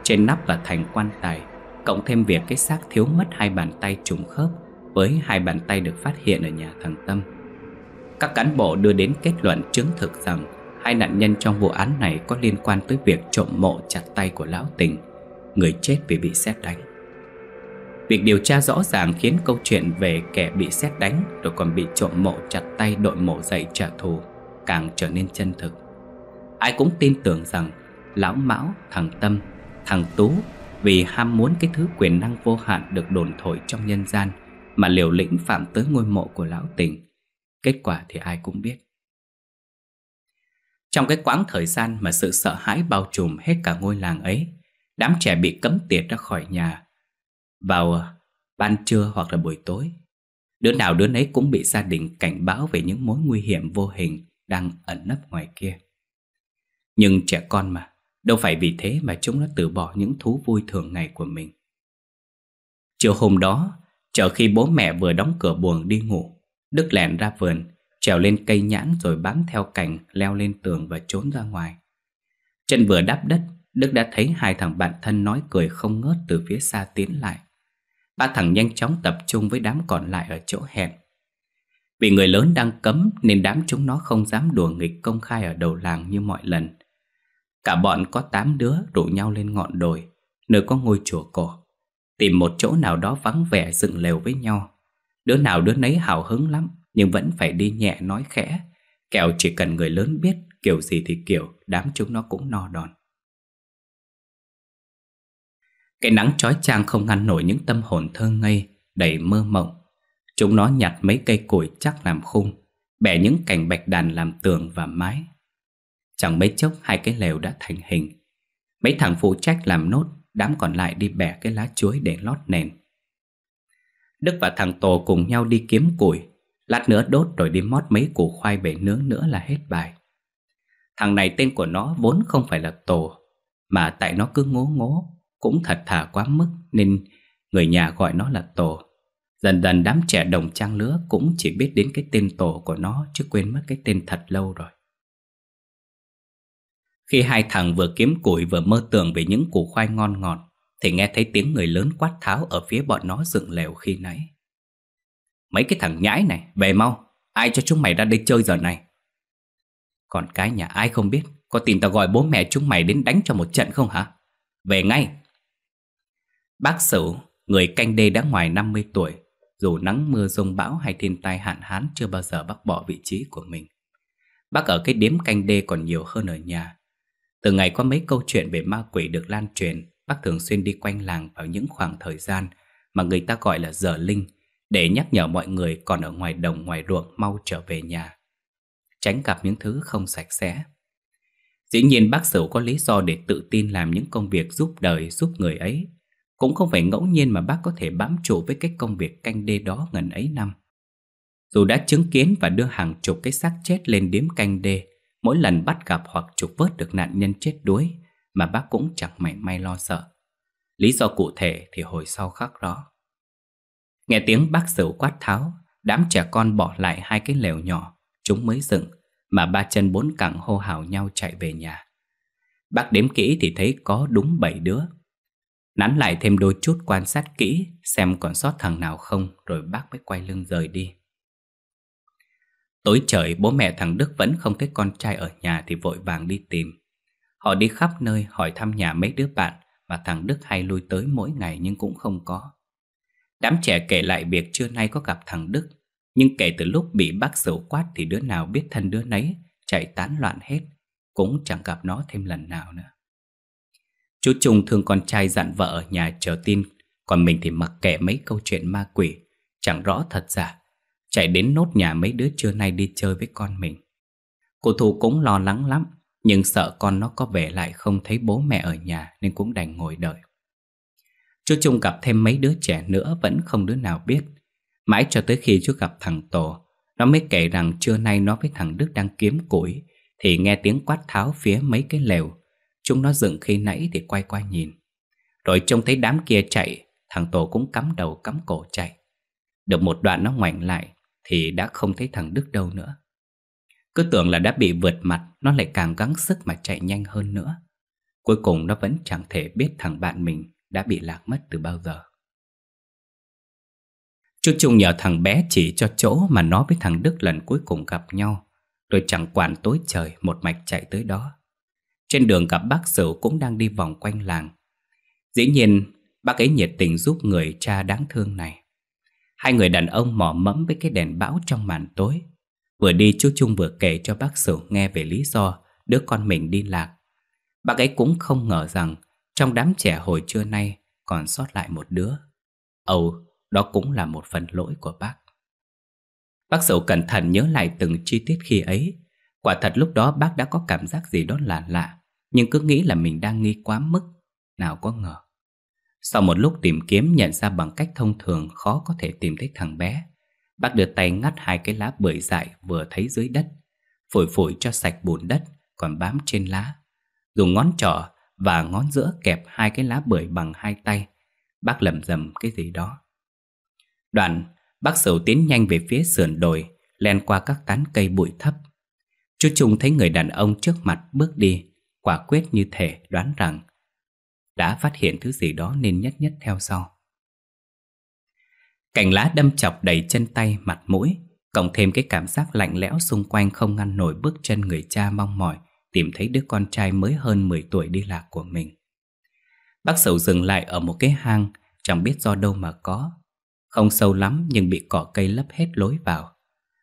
Trên nắp và thành quan tài Cộng thêm việc cái xác thiếu mất hai bàn tay trùng khớp với hai bàn tay được phát hiện ở nhà thằng Tâm. Các cán bộ đưa đến kết luận chứng thực rằng hai nạn nhân trong vụ án này có liên quan tới việc trộm mộ chặt tay của lão tình, người chết vì bị xét đánh. Việc điều tra rõ ràng khiến câu chuyện về kẻ bị xét đánh rồi còn bị trộm mộ chặt tay đội mộ dậy trả thù càng trở nên chân thực. Ai cũng tin tưởng rằng lão Mão, thằng Tâm, thằng Tú vì ham muốn cái thứ quyền năng vô hạn được đồn thổi trong nhân gian – mà liều lĩnh phạm tới ngôi mộ của lão tình. Kết quả thì ai cũng biết. Trong cái quãng thời gian mà sự sợ hãi bao trùm hết cả ngôi làng ấy, đám trẻ bị cấm tiệt ra khỏi nhà. Vào ờ, ban trưa hoặc là buổi tối, đứa nào đứa nấy cũng bị gia đình cảnh báo về những mối nguy hiểm vô hình đang ẩn nấp ngoài kia. Nhưng trẻ con mà, đâu phải vì thế mà chúng nó từ bỏ những thú vui thường ngày của mình. Chiều hôm đó, Chờ khi bố mẹ vừa đóng cửa buồng đi ngủ, Đức lẻn ra vườn, trèo lên cây nhãn rồi bám theo cành, leo lên tường và trốn ra ngoài. Chân vừa đáp đất, Đức đã thấy hai thằng bạn thân nói cười không ngớt từ phía xa tiến lại. Ba thằng nhanh chóng tập trung với đám còn lại ở chỗ hẹn. Vì người lớn đang cấm nên đám chúng nó không dám đùa nghịch công khai ở đầu làng như mọi lần. Cả bọn có 8 đứa rủ nhau lên ngọn đồi, nơi có ngôi chùa cổ. Tìm một chỗ nào đó vắng vẻ dựng lều với nhau Đứa nào đứa nấy hào hứng lắm Nhưng vẫn phải đi nhẹ nói khẽ Kẻo chỉ cần người lớn biết Kiểu gì thì kiểu Đám chúng nó cũng no đòn Cái nắng chói chang không ngăn nổi những tâm hồn thơ ngây Đầy mơ mộng Chúng nó nhặt mấy cây củi chắc làm khung Bẻ những cành bạch đàn làm tường và mái Chẳng mấy chốc hai cái lều đã thành hình Mấy thằng phụ trách làm nốt Đám còn lại đi bẻ cái lá chuối để lót nền Đức và thằng Tổ cùng nhau đi kiếm củi Lát nữa đốt rồi đi mót mấy củ khoai về nướng nữa là hết bài Thằng này tên của nó vốn không phải là Tổ Mà tại nó cứ ngố ngố Cũng thật thà quá mức Nên người nhà gọi nó là Tổ Dần dần đám trẻ đồng trang lứa Cũng chỉ biết đến cái tên Tổ của nó Chứ quên mất cái tên thật lâu rồi khi hai thằng vừa kiếm củi vừa mơ tưởng về những củ khoai ngon ngọt Thì nghe thấy tiếng người lớn quát tháo ở phía bọn nó dựng lều khi nãy Mấy cái thằng nhãi này, về mau Ai cho chúng mày ra đây chơi giờ này Còn cái nhà ai không biết Có tin tao gọi bố mẹ chúng mày đến đánh cho một trận không hả Về ngay Bác Sửu, người canh đê đã ngoài 50 tuổi Dù nắng mưa rông bão hay thiên tai hạn hán Chưa bao giờ bác bỏ vị trí của mình Bác ở cái điếm canh đê còn nhiều hơn ở nhà từ ngày có mấy câu chuyện về ma quỷ được lan truyền, bác thường xuyên đi quanh làng vào những khoảng thời gian mà người ta gọi là giờ linh để nhắc nhở mọi người còn ở ngoài đồng ngoài ruộng mau trở về nhà. Tránh gặp những thứ không sạch sẽ. Dĩ nhiên bác Sửu có lý do để tự tin làm những công việc giúp đời giúp người ấy. Cũng không phải ngẫu nhiên mà bác có thể bám trụ với cái công việc canh đê đó ngần ấy năm. Dù đã chứng kiến và đưa hàng chục cái xác chết lên điếm canh đê, Mỗi lần bắt gặp hoặc trục vớt được nạn nhân chết đuối mà bác cũng chẳng mảy may lo sợ. Lý do cụ thể thì hồi sau khắc rõ. Nghe tiếng bác sửu quát tháo, đám trẻ con bỏ lại hai cái lều nhỏ, chúng mới dựng, mà ba chân bốn cẳng hô hào nhau chạy về nhà. Bác đếm kỹ thì thấy có đúng bảy đứa. Nắn lại thêm đôi chút quan sát kỹ, xem còn sót thằng nào không, rồi bác mới quay lưng rời đi. Tối trời bố mẹ thằng Đức vẫn không thấy con trai ở nhà thì vội vàng đi tìm. Họ đi khắp nơi hỏi thăm nhà mấy đứa bạn mà thằng Đức hay lui tới mỗi ngày nhưng cũng không có. Đám trẻ kể lại việc trưa nay có gặp thằng Đức, nhưng kể từ lúc bị bác sửu quát thì đứa nào biết thân đứa nấy, chạy tán loạn hết, cũng chẳng gặp nó thêm lần nào nữa. Chú Trung thương con trai dặn vợ ở nhà chờ tin, còn mình thì mặc kệ mấy câu chuyện ma quỷ, chẳng rõ thật giả, Chạy đến nốt nhà mấy đứa trưa nay đi chơi với con mình Cô Thu cũng lo lắng lắm Nhưng sợ con nó có vẻ lại không thấy bố mẹ ở nhà Nên cũng đành ngồi đợi Chú Trung gặp thêm mấy đứa trẻ nữa Vẫn không đứa nào biết Mãi cho tới khi chú gặp thằng Tổ Nó mới kể rằng trưa nay nó với thằng Đức đang kiếm củi Thì nghe tiếng quát tháo phía mấy cái lều Chúng nó dựng khi nãy thì quay qua nhìn Rồi trông thấy đám kia chạy Thằng Tổ cũng cắm đầu cắm cổ chạy Được một đoạn nó ngoảnh lại thì đã không thấy thằng Đức đâu nữa. Cứ tưởng là đã bị vượt mặt, nó lại càng gắng sức mà chạy nhanh hơn nữa. Cuối cùng nó vẫn chẳng thể biết thằng bạn mình đã bị lạc mất từ bao giờ. Chú Trung nhờ thằng bé chỉ cho chỗ mà nó với thằng Đức lần cuối cùng gặp nhau, rồi chẳng quản tối trời một mạch chạy tới đó. Trên đường gặp bác Sửu cũng đang đi vòng quanh làng. Dĩ nhiên, bác ấy nhiệt tình giúp người cha đáng thương này. Hai người đàn ông mò mẫm với cái đèn bão trong màn tối Vừa đi chú Trung vừa kể cho bác Sửu nghe về lý do đứa con mình đi lạc Bác ấy cũng không ngờ rằng trong đám trẻ hồi trưa nay còn sót lại một đứa Âu, đó cũng là một phần lỗi của bác Bác Sửu cẩn thận nhớ lại từng chi tiết khi ấy Quả thật lúc đó bác đã có cảm giác gì đó là lạ Nhưng cứ nghĩ là mình đang nghi quá mức Nào có ngờ sau một lúc tìm kiếm nhận ra bằng cách thông thường khó có thể tìm thấy thằng bé Bác đưa tay ngắt hai cái lá bưởi dại vừa thấy dưới đất Phổi phổi cho sạch bùn đất còn bám trên lá Dùng ngón trỏ và ngón giữa kẹp hai cái lá bưởi bằng hai tay Bác lầm rầm cái gì đó Đoạn, bác sầu tiến nhanh về phía sườn đồi Len qua các tán cây bụi thấp Chú Trung thấy người đàn ông trước mặt bước đi Quả quyết như thể đoán rằng đã phát hiện thứ gì đó nên nhất nhất theo sau. Cành lá đâm chọc đầy chân tay, mặt mũi, cộng thêm cái cảm giác lạnh lẽo xung quanh không ngăn nổi bước chân người cha mong mỏi tìm thấy đứa con trai mới hơn 10 tuổi đi lạc của mình. Bác sầu dừng lại ở một cái hang, chẳng biết do đâu mà có. Không sâu lắm nhưng bị cỏ cây lấp hết lối vào.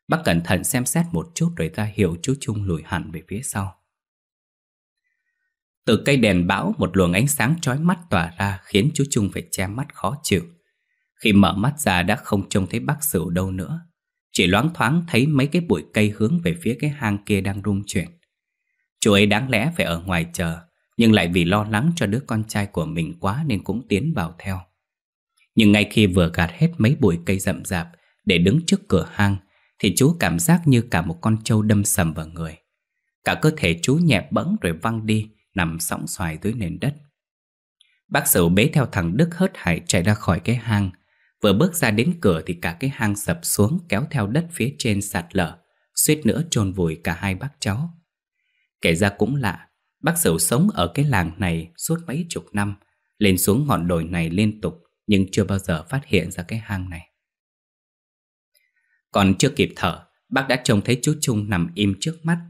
Bác cẩn thận xem xét một chút rồi ta hiểu chú Trung lùi hẳn về phía sau. Từ cây đèn bão một luồng ánh sáng chói mắt tỏa ra khiến chú Trung phải che mắt khó chịu. Khi mở mắt ra đã không trông thấy bác Sửu đâu nữa. Chỉ loáng thoáng thấy mấy cái bụi cây hướng về phía cái hang kia đang rung chuyển. Chú ấy đáng lẽ phải ở ngoài chờ, nhưng lại vì lo lắng cho đứa con trai của mình quá nên cũng tiến vào theo. Nhưng ngay khi vừa gạt hết mấy bụi cây rậm rạp để đứng trước cửa hang, thì chú cảm giác như cả một con trâu đâm sầm vào người. Cả cơ thể chú nhẹ bẫng rồi văng đi, nằm sóng xoài dưới nền đất. Bác sầu bế theo thằng Đức hớt hải chạy ra khỏi cái hang. Vừa bước ra đến cửa thì cả cái hang sập xuống kéo theo đất phía trên sạt lở, suýt nữa chôn vùi cả hai bác cháu. Kể ra cũng lạ, bác sầu sống ở cái làng này suốt mấy chục năm, lên xuống ngọn đồi này liên tục nhưng chưa bao giờ phát hiện ra cái hang này. Còn chưa kịp thở, bác đã trông thấy chú Trung nằm im trước mắt.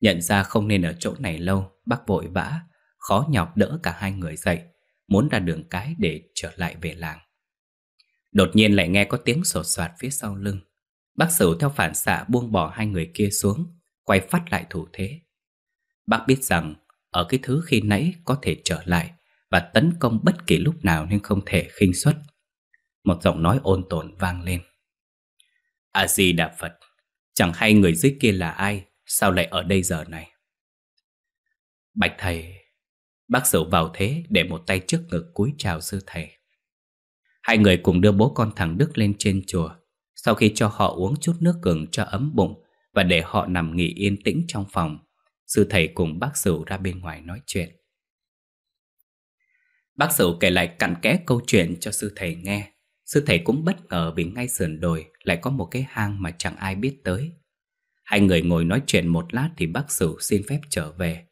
Nhận ra không nên ở chỗ này lâu, Bác vội vã, khó nhọc đỡ cả hai người dậy, muốn ra đường cái để trở lại về làng. Đột nhiên lại nghe có tiếng sột soạt phía sau lưng. Bác Sửu theo phản xạ buông bỏ hai người kia xuống, quay phát lại thủ thế. Bác biết rằng ở cái thứ khi nãy có thể trở lại và tấn công bất kỳ lúc nào nên không thể khinh suất. Một giọng nói ôn tồn vang lên. A Di Đà Phật, chẳng hay người dưới kia là ai, sao lại ở đây giờ này? Bạch thầy Bác sửu vào thế để một tay trước ngực cúi chào sư thầy Hai người cùng đưa bố con thằng Đức lên trên chùa Sau khi cho họ uống chút nước gừng cho ấm bụng Và để họ nằm nghỉ yên tĩnh trong phòng Sư thầy cùng bác sửu ra bên ngoài nói chuyện Bác sửu kể lại cặn kẽ câu chuyện cho sư thầy nghe Sư thầy cũng bất ngờ vì ngay sườn đồi Lại có một cái hang mà chẳng ai biết tới Hai người ngồi nói chuyện một lát thì bác sửu xin phép trở về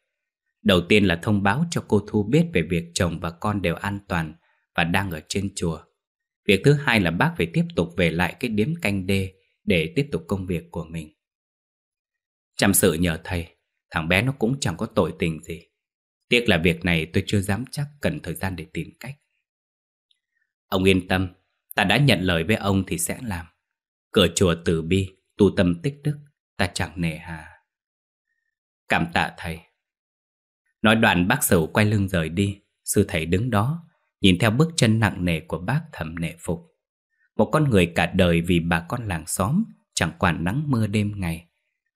Đầu tiên là thông báo cho cô Thu biết về việc chồng và con đều an toàn và đang ở trên chùa. Việc thứ hai là bác phải tiếp tục về lại cái điếm canh đê để tiếp tục công việc của mình. Chăm sự nhờ thầy, thằng bé nó cũng chẳng có tội tình gì. Tiếc là việc này tôi chưa dám chắc cần thời gian để tìm cách. Ông yên tâm, ta đã nhận lời với ông thì sẽ làm. Cửa chùa từ bi, tu tâm tích đức, ta chẳng nề hà. Cảm tạ thầy, Nói đoạn bác sửu quay lưng rời đi Sư thầy đứng đó Nhìn theo bước chân nặng nề của bác thầm nệ phục Một con người cả đời vì bà con làng xóm Chẳng quản nắng mưa đêm ngày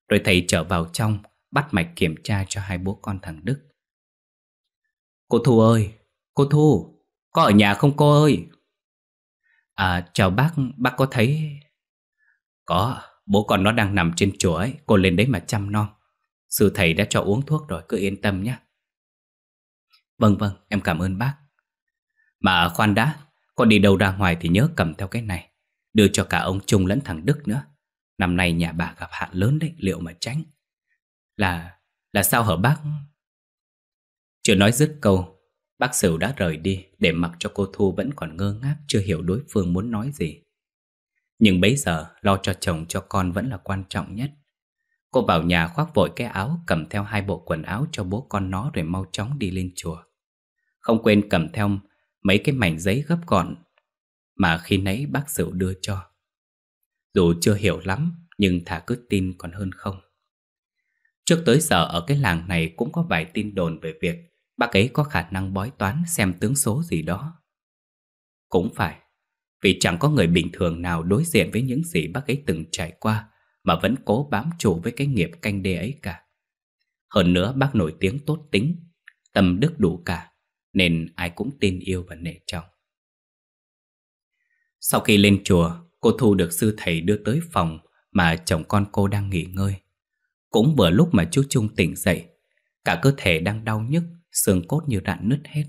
Rồi thầy trở vào trong Bắt mạch kiểm tra cho hai bố con thằng Đức Cô Thu ơi Cô Thu Có ở nhà không cô ơi À chào bác Bác có thấy Có Bố con nó đang nằm trên chùa ấy Cô lên đấy mà chăm non Sư thầy đã cho uống thuốc rồi cứ yên tâm nhé Vâng vâng, em cảm ơn bác. Mà khoan đã, con đi đâu ra ngoài thì nhớ cầm theo cái này. Đưa cho cả ông Trung lẫn thằng Đức nữa. Năm nay nhà bà gặp hạn lớn đấy, liệu mà tránh. Là, là sao hở bác? Chưa nói dứt câu, bác Sửu đã rời đi để mặc cho cô Thu vẫn còn ngơ ngác chưa hiểu đối phương muốn nói gì. Nhưng bấy giờ lo cho chồng cho con vẫn là quan trọng nhất. Cô vào nhà khoác vội cái áo cầm theo hai bộ quần áo cho bố con nó rồi mau chóng đi lên chùa. Không quên cầm theo mấy cái mảnh giấy gấp gọn Mà khi nãy bác Sửu đưa cho Dù chưa hiểu lắm Nhưng thà cứ tin còn hơn không Trước tới giờ ở cái làng này Cũng có vài tin đồn về việc Bác ấy có khả năng bói toán xem tướng số gì đó Cũng phải Vì chẳng có người bình thường nào đối diện với những gì bác ấy từng trải qua Mà vẫn cố bám trụ với cái nghiệp canh đê ấy cả Hơn nữa bác nổi tiếng tốt tính Tâm đức đủ cả nên ai cũng tin yêu và nể trọng. Sau khi lên chùa, cô Thu được sư thầy đưa tới phòng mà chồng con cô đang nghỉ ngơi. Cũng vừa lúc mà chú Trung tỉnh dậy, cả cơ thể đang đau nhức, xương cốt như rạn nứt hết.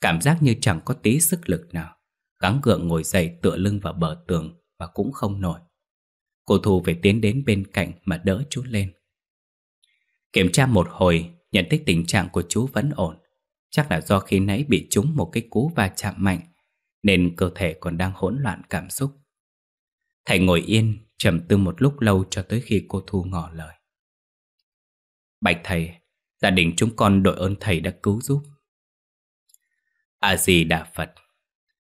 Cảm giác như chẳng có tí sức lực nào. Gắng gượng ngồi dậy tựa lưng vào bờ tường và cũng không nổi. Cô Thu phải tiến đến bên cạnh mà đỡ chú lên. Kiểm tra một hồi, nhận thấy tình trạng của chú vẫn ổn. Chắc là do khi nãy bị trúng một cái cú va chạm mạnh Nên cơ thể còn đang hỗn loạn cảm xúc Thầy ngồi yên trầm tư một lúc lâu cho tới khi cô Thu ngỏ lời Bạch thầy, gia đình chúng con đội ơn thầy đã cứu giúp A-di-đà Phật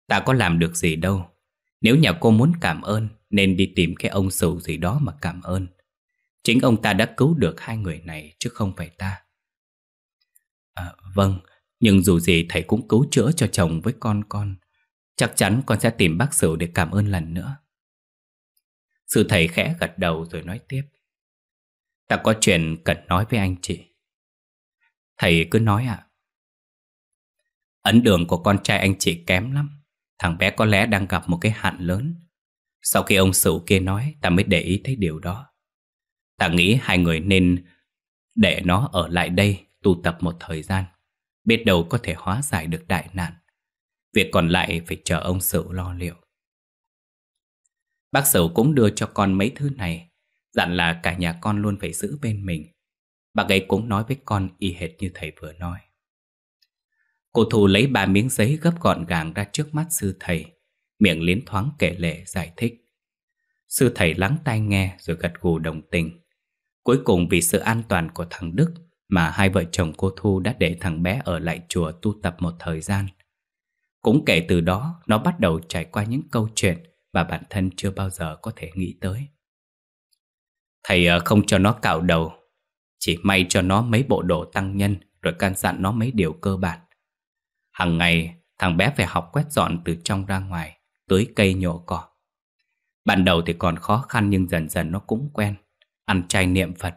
Ta có làm được gì đâu Nếu nhà cô muốn cảm ơn Nên đi tìm cái ông sầu gì đó mà cảm ơn Chính ông ta đã cứu được hai người này Chứ không phải ta à, Vâng nhưng dù gì thầy cũng cứu chữa cho chồng với con con Chắc chắn con sẽ tìm bác Sửu để cảm ơn lần nữa Sư thầy khẽ gật đầu rồi nói tiếp Ta có chuyện cần nói với anh chị Thầy cứ nói ạ Ấn đường của con trai anh chị kém lắm Thằng bé có lẽ đang gặp một cái hạn lớn Sau khi ông Sửu kia nói Ta mới để ý thấy điều đó Ta nghĩ hai người nên Để nó ở lại đây Tu tập một thời gian biết đâu có thể hóa giải được đại nạn. Việc còn lại phải chờ ông Sửu lo liệu. Bác Sửu cũng đưa cho con mấy thứ này, dặn là cả nhà con luôn phải giữ bên mình. Bác ấy cũng nói với con y hệt như thầy vừa nói. Cô Thù lấy ba miếng giấy gấp gọn gàng ra trước mắt sư thầy, miệng liến thoáng kể lệ giải thích. Sư thầy lắng tai nghe rồi gật gù đồng tình. Cuối cùng vì sự an toàn của thằng Đức mà hai vợ chồng cô Thu đã để thằng bé ở lại chùa tu tập một thời gian. Cũng kể từ đó, nó bắt đầu trải qua những câu chuyện mà bản thân chưa bao giờ có thể nghĩ tới. Thầy ờ, không cho nó cạo đầu, chỉ may cho nó mấy bộ đồ tăng nhân rồi can dặn nó mấy điều cơ bản. Hằng ngày, thằng bé phải học quét dọn từ trong ra ngoài, tưới cây nhổ cỏ. Ban đầu thì còn khó khăn nhưng dần dần nó cũng quen, ăn chay niệm Phật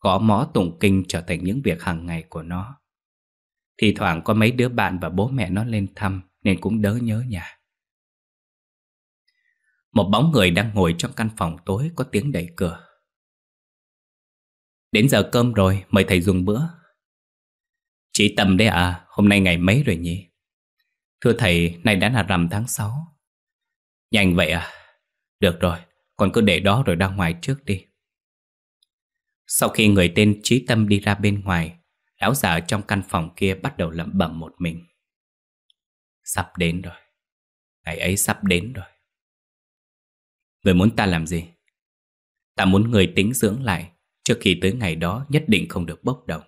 gõ mõ tụng kinh trở thành những việc hàng ngày của nó. Thì thoảng có mấy đứa bạn và bố mẹ nó lên thăm nên cũng đỡ nhớ nhà. Một bóng người đang ngồi trong căn phòng tối có tiếng đẩy cửa. Đến giờ cơm rồi, mời thầy dùng bữa. Chị Tâm đấy à, hôm nay ngày mấy rồi nhỉ? Thưa thầy, nay đã là rằm tháng 6. Nhanh vậy à? Được rồi, con cứ để đó rồi ra ngoài trước đi. Sau khi người tên Trí Tâm đi ra bên ngoài, lão già ở trong căn phòng kia bắt đầu lẩm bẩm một mình. Sắp đến rồi. Ngày ấy sắp đến rồi. Người muốn ta làm gì? Ta muốn người tính dưỡng lại trước khi tới ngày đó nhất định không được bốc đồng.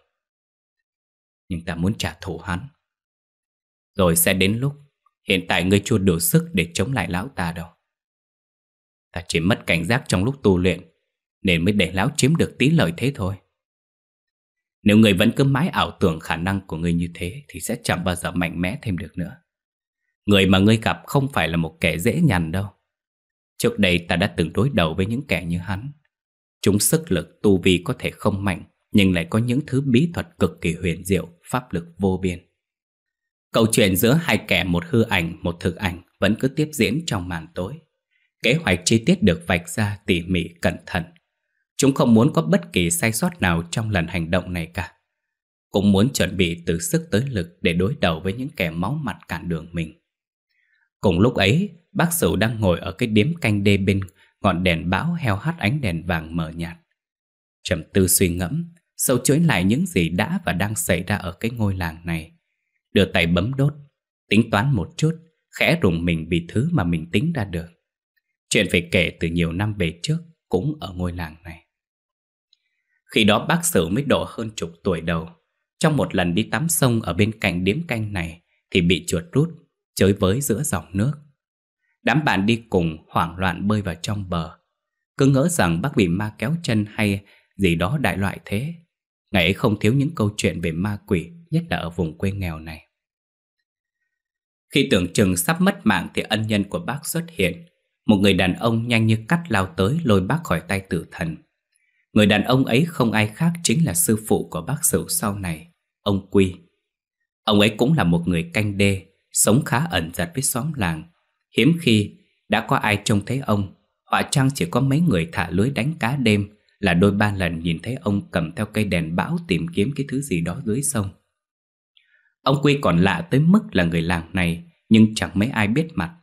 Nhưng ta muốn trả thù hắn. Rồi sẽ đến lúc hiện tại ngươi chưa đủ sức để chống lại lão ta đâu. Ta chỉ mất cảnh giác trong lúc tu luyện nên mới để lão chiếm được tí lợi thế thôi Nếu người vẫn cứ mãi ảo tưởng khả năng của người như thế Thì sẽ chẳng bao giờ mạnh mẽ thêm được nữa Người mà ngươi gặp không phải là một kẻ dễ nhằn đâu Trước đây ta đã từng đối đầu với những kẻ như hắn Chúng sức lực tu vi có thể không mạnh Nhưng lại có những thứ bí thuật cực kỳ huyền diệu Pháp lực vô biên Câu chuyện giữa hai kẻ một hư ảnh một thực ảnh Vẫn cứ tiếp diễn trong màn tối Kế hoạch chi tiết được vạch ra tỉ mỉ cẩn thận Chúng không muốn có bất kỳ sai sót nào trong lần hành động này cả. Cũng muốn chuẩn bị từ sức tới lực để đối đầu với những kẻ máu mặt cản đường mình. Cùng lúc ấy, bác Sửu đang ngồi ở cái điếm canh đê bên ngọn đèn bão heo hắt ánh đèn vàng mờ nhạt. Trầm tư suy ngẫm, sâu chuối lại những gì đã và đang xảy ra ở cái ngôi làng này. Đưa tay bấm đốt, tính toán một chút, khẽ rùng mình vì thứ mà mình tính ra được. Chuyện phải kể từ nhiều năm về trước cũng ở ngôi làng này. Khi đó bác Sửu mới độ hơn chục tuổi đầu. Trong một lần đi tắm sông ở bên cạnh điếm canh này thì bị chuột rút, chới với giữa dòng nước. Đám bạn đi cùng hoảng loạn bơi vào trong bờ. Cứ ngỡ rằng bác bị ma kéo chân hay gì đó đại loại thế. Ngày ấy không thiếu những câu chuyện về ma quỷ, nhất là ở vùng quê nghèo này. Khi tưởng chừng sắp mất mạng thì ân nhân của bác xuất hiện. Một người đàn ông nhanh như cắt lao tới lôi bác khỏi tay tử thần. Người đàn ông ấy không ai khác chính là sư phụ của bác Sửu sau này, ông Quy. Ông ấy cũng là một người canh đê, sống khá ẩn giật với xóm làng. Hiếm khi đã có ai trông thấy ông, họa trang chỉ có mấy người thả lưới đánh cá đêm là đôi ba lần nhìn thấy ông cầm theo cây đèn bão tìm kiếm cái thứ gì đó dưới sông. Ông Quy còn lạ tới mức là người làng này nhưng chẳng mấy ai biết mặt.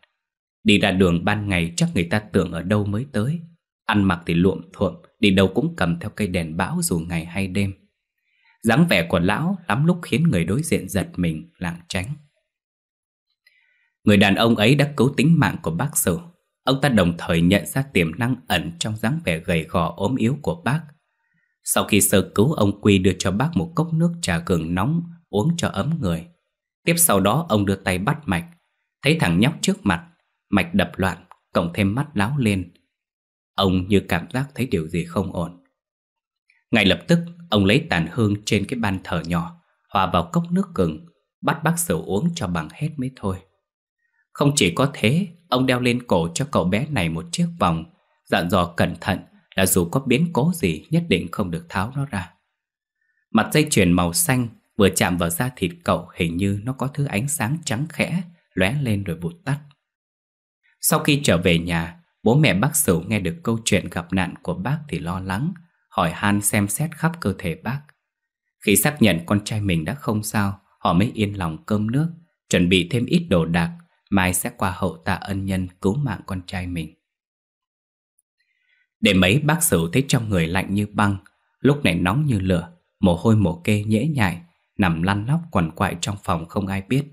Đi ra đường ban ngày chắc người ta tưởng ở đâu mới tới. Ăn mặc thì luộm thuộm, đi đâu cũng cầm theo cây đèn bão dù ngày hay đêm. dáng vẻ của lão lắm lúc khiến người đối diện giật mình, lảng tránh. Người đàn ông ấy đã cứu tính mạng của bác Sửu. Ông ta đồng thời nhận ra tiềm năng ẩn trong dáng vẻ gầy gò ốm yếu của bác. Sau khi sơ cứu ông Quy đưa cho bác một cốc nước trà gừng nóng uống cho ấm người. Tiếp sau đó ông đưa tay bắt mạch, thấy thằng nhóc trước mặt, mạch đập loạn, cộng thêm mắt láo lên, Ông như cảm giác thấy điều gì không ổn Ngay lập tức Ông lấy tàn hương trên cái ban thờ nhỏ Hòa vào cốc nước gừng Bắt bác sửu uống cho bằng hết mới thôi Không chỉ có thế Ông đeo lên cổ cho cậu bé này một chiếc vòng Dặn dò cẩn thận Là dù có biến cố gì Nhất định không được tháo nó ra Mặt dây chuyền màu xanh Vừa chạm vào da thịt cậu Hình như nó có thứ ánh sáng trắng khẽ lóe lên rồi vụt tắt Sau khi trở về nhà Bố mẹ bác Sửu nghe được câu chuyện gặp nạn của bác thì lo lắng, hỏi han xem xét khắp cơ thể bác. Khi xác nhận con trai mình đã không sao, họ mới yên lòng cơm nước, chuẩn bị thêm ít đồ đạc, mai sẽ qua hậu tạ ân nhân cứu mạng con trai mình. Để mấy bác Sửu thấy trong người lạnh như băng, lúc này nóng như lửa, mồ hôi mồ kê nhễ nhại, nằm lăn lóc quằn quại trong phòng không ai biết.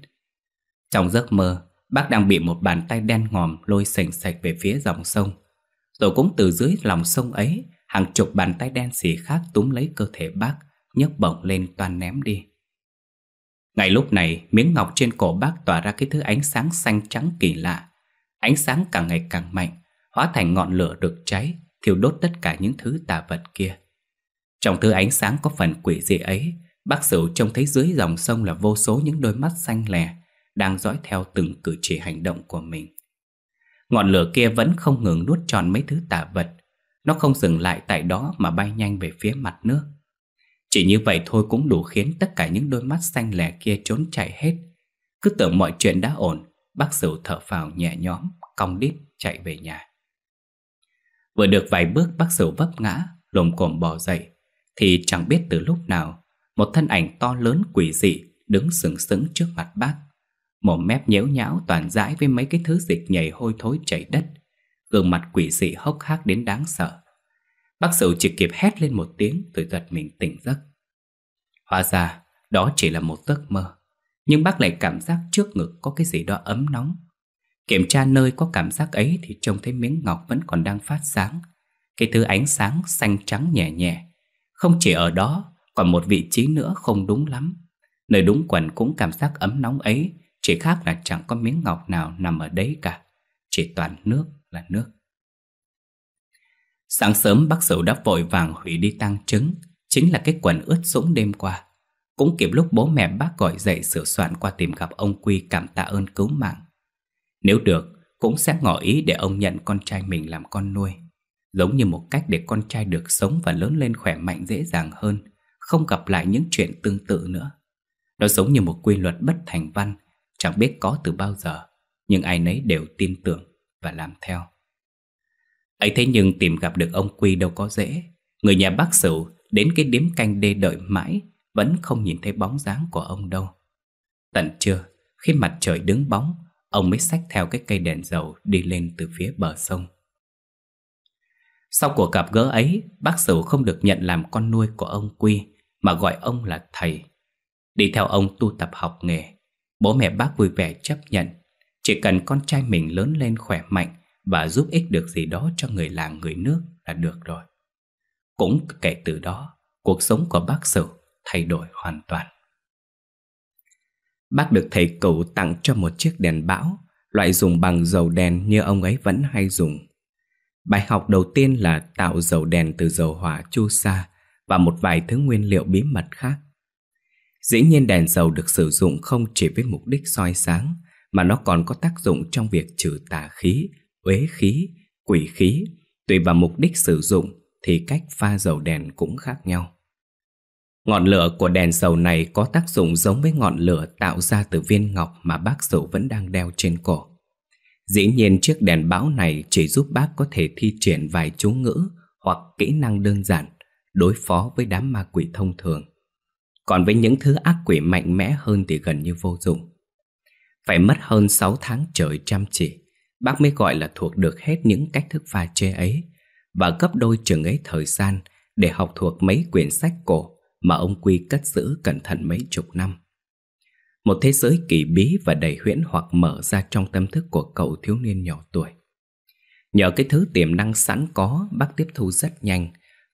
Trong giấc mơ, Bác đang bị một bàn tay đen ngòm lôi sành sạch về phía dòng sông Rồi cũng từ dưới lòng sông ấy Hàng chục bàn tay đen xì khác túm lấy cơ thể bác nhấc bổng lên toàn ném đi Ngay lúc này miếng ngọc trên cổ bác tỏa ra cái thứ ánh sáng xanh trắng kỳ lạ Ánh sáng càng ngày càng mạnh Hóa thành ngọn lửa được cháy Thiêu đốt tất cả những thứ tà vật kia Trong thứ ánh sáng có phần quỷ dị ấy Bác Sửu trông thấy dưới dòng sông là vô số những đôi mắt xanh lè đang dõi theo từng cử chỉ hành động của mình. Ngọn lửa kia vẫn không ngừng nuốt tròn mấy thứ tả vật. Nó không dừng lại tại đó mà bay nhanh về phía mặt nước. Chỉ như vậy thôi cũng đủ khiến tất cả những đôi mắt xanh lẻ kia trốn chạy hết. Cứ tưởng mọi chuyện đã ổn, bác Sửu thở phào nhẹ nhõm, cong đít chạy về nhà. Vừa được vài bước bác Sửu vấp ngã, lồm cồm bò dậy, thì chẳng biết từ lúc nào, một thân ảnh to lớn quỷ dị đứng sừng sững trước mặt bác. Mồm mép nhếu nhão toàn dãi với mấy cái thứ dịch nhầy hôi thối chảy đất Gương mặt quỷ dị hốc hác đến đáng sợ Bác Sửu chỉ kịp hét lên một tiếng rồi giật mình tỉnh giấc Hóa ra đó chỉ là một giấc mơ Nhưng bác lại cảm giác trước ngực có cái gì đó ấm nóng Kiểm tra nơi có cảm giác ấy thì trông thấy miếng ngọc vẫn còn đang phát sáng Cái thứ ánh sáng xanh trắng nhẹ nhẹ Không chỉ ở đó còn một vị trí nữa không đúng lắm Nơi đúng quần cũng cảm giác ấm nóng ấy chỉ khác là chẳng có miếng ngọc nào nằm ở đấy cả Chỉ toàn nước là nước Sáng sớm bác Sửu đã vội vàng hủy đi tang trứng Chính là cái quần ướt sũng đêm qua Cũng kịp lúc bố mẹ bác gọi dậy sửa soạn qua tìm gặp ông Quy cảm tạ ơn cứu mạng Nếu được, cũng sẽ ngỏ ý để ông nhận con trai mình làm con nuôi Giống như một cách để con trai được sống và lớn lên khỏe mạnh dễ dàng hơn Không gặp lại những chuyện tương tự nữa Nó giống như một quy luật bất thành văn Chẳng biết có từ bao giờ Nhưng ai nấy đều tin tưởng và làm theo ấy thế nhưng tìm gặp được ông Quy đâu có dễ Người nhà bác sửu đến cái điếm canh đê đợi mãi Vẫn không nhìn thấy bóng dáng của ông đâu Tận trưa, khi mặt trời đứng bóng Ông mới xách theo cái cây đèn dầu đi lên từ phía bờ sông Sau cuộc gặp gỡ ấy, bác sửu không được nhận làm con nuôi của ông Quy Mà gọi ông là thầy Đi theo ông tu tập học nghề Bố mẹ bác vui vẻ chấp nhận Chỉ cần con trai mình lớn lên khỏe mạnh Và giúp ích được gì đó cho người làng người nước là được rồi Cũng kể từ đó Cuộc sống của bác Sửu thay đổi hoàn toàn Bác được thầy cửu tặng cho một chiếc đèn bão Loại dùng bằng dầu đèn như ông ấy vẫn hay dùng Bài học đầu tiên là tạo dầu đèn từ dầu hỏa chu sa Và một vài thứ nguyên liệu bí mật khác Dĩ nhiên đèn dầu được sử dụng không chỉ với mục đích soi sáng, mà nó còn có tác dụng trong việc trừ tà khí, uế khí, quỷ khí. Tùy vào mục đích sử dụng thì cách pha dầu đèn cũng khác nhau. Ngọn lửa của đèn dầu này có tác dụng giống với ngọn lửa tạo ra từ viên ngọc mà bác Dụ vẫn đang đeo trên cổ. Dĩ nhiên chiếc đèn báo này chỉ giúp bác có thể thi triển vài chú ngữ hoặc kỹ năng đơn giản đối phó với đám ma quỷ thông thường. Còn với những thứ ác quỷ mạnh mẽ hơn thì gần như vô dụng Phải mất hơn 6 tháng trời chăm chỉ Bác mới gọi là thuộc được hết những cách thức pha chế ấy Và gấp đôi chừng ấy thời gian Để học thuộc mấy quyển sách cổ Mà ông Quy cất giữ cẩn thận mấy chục năm Một thế giới kỳ bí và đầy huyễn hoặc mở ra trong tâm thức của cậu thiếu niên nhỏ tuổi Nhờ cái thứ tiềm năng sẵn có Bác tiếp thu rất nhanh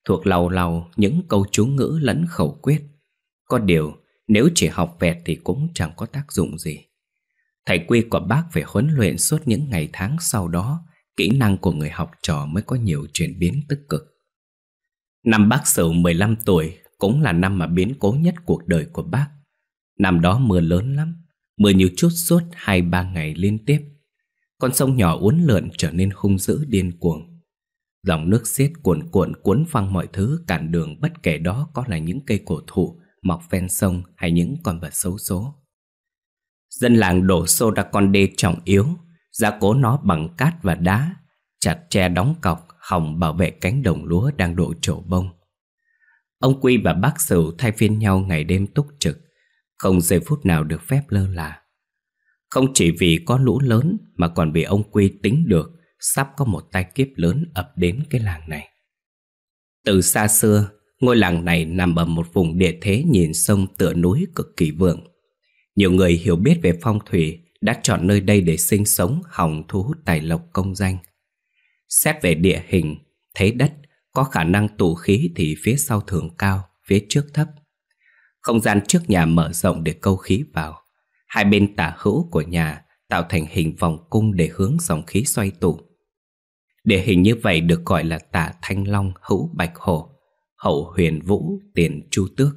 Thuộc lầu lầu những câu chú ngữ lẫn khẩu quyết có điều, nếu chỉ học vẹt thì cũng chẳng có tác dụng gì. Thầy quy của bác phải huấn luyện suốt những ngày tháng sau đó, kỹ năng của người học trò mới có nhiều chuyển biến tích cực. Năm bác Sửu 15 tuổi cũng là năm mà biến cố nhất cuộc đời của bác. Năm đó mưa lớn lắm, mưa nhiều chút suốt 2-3 ngày liên tiếp. Con sông nhỏ uốn lượn trở nên hung dữ điên cuồng. Dòng nước xiết cuộn cuộn cuốn phăng mọi thứ cản đường bất kể đó có là những cây cổ thụ mọc ven sông hay những con vật xấu số. Dân làng đổ xô ra con đê trọng yếu, gia cố nó bằng cát và đá, chặt tre đóng cọc, hỏng bảo vệ cánh đồng lúa đang độ trổ bông. Ông Quy và bác Sửu thay phiên nhau ngày đêm túc trực, không giây phút nào được phép lơ là. Không chỉ vì có lũ lớn mà còn vì ông Quy tính được sắp có một tai kiếp lớn ập đến cái làng này. Từ xa xưa, Ngôi làng này nằm ở một vùng địa thế nhìn sông tựa núi cực kỳ vượng. Nhiều người hiểu biết về phong thủy đã chọn nơi đây để sinh sống hòng thu hút tài lộc công danh. Xét về địa hình, thấy đất có khả năng tụ khí thì phía sau thường cao, phía trước thấp. Không gian trước nhà mở rộng để câu khí vào. Hai bên tả hữu của nhà tạo thành hình vòng cung để hướng dòng khí xoay tụ. Địa hình như vậy được gọi là tả thanh long hữu bạch hồ hậu huyền vũ, tiền chu tước.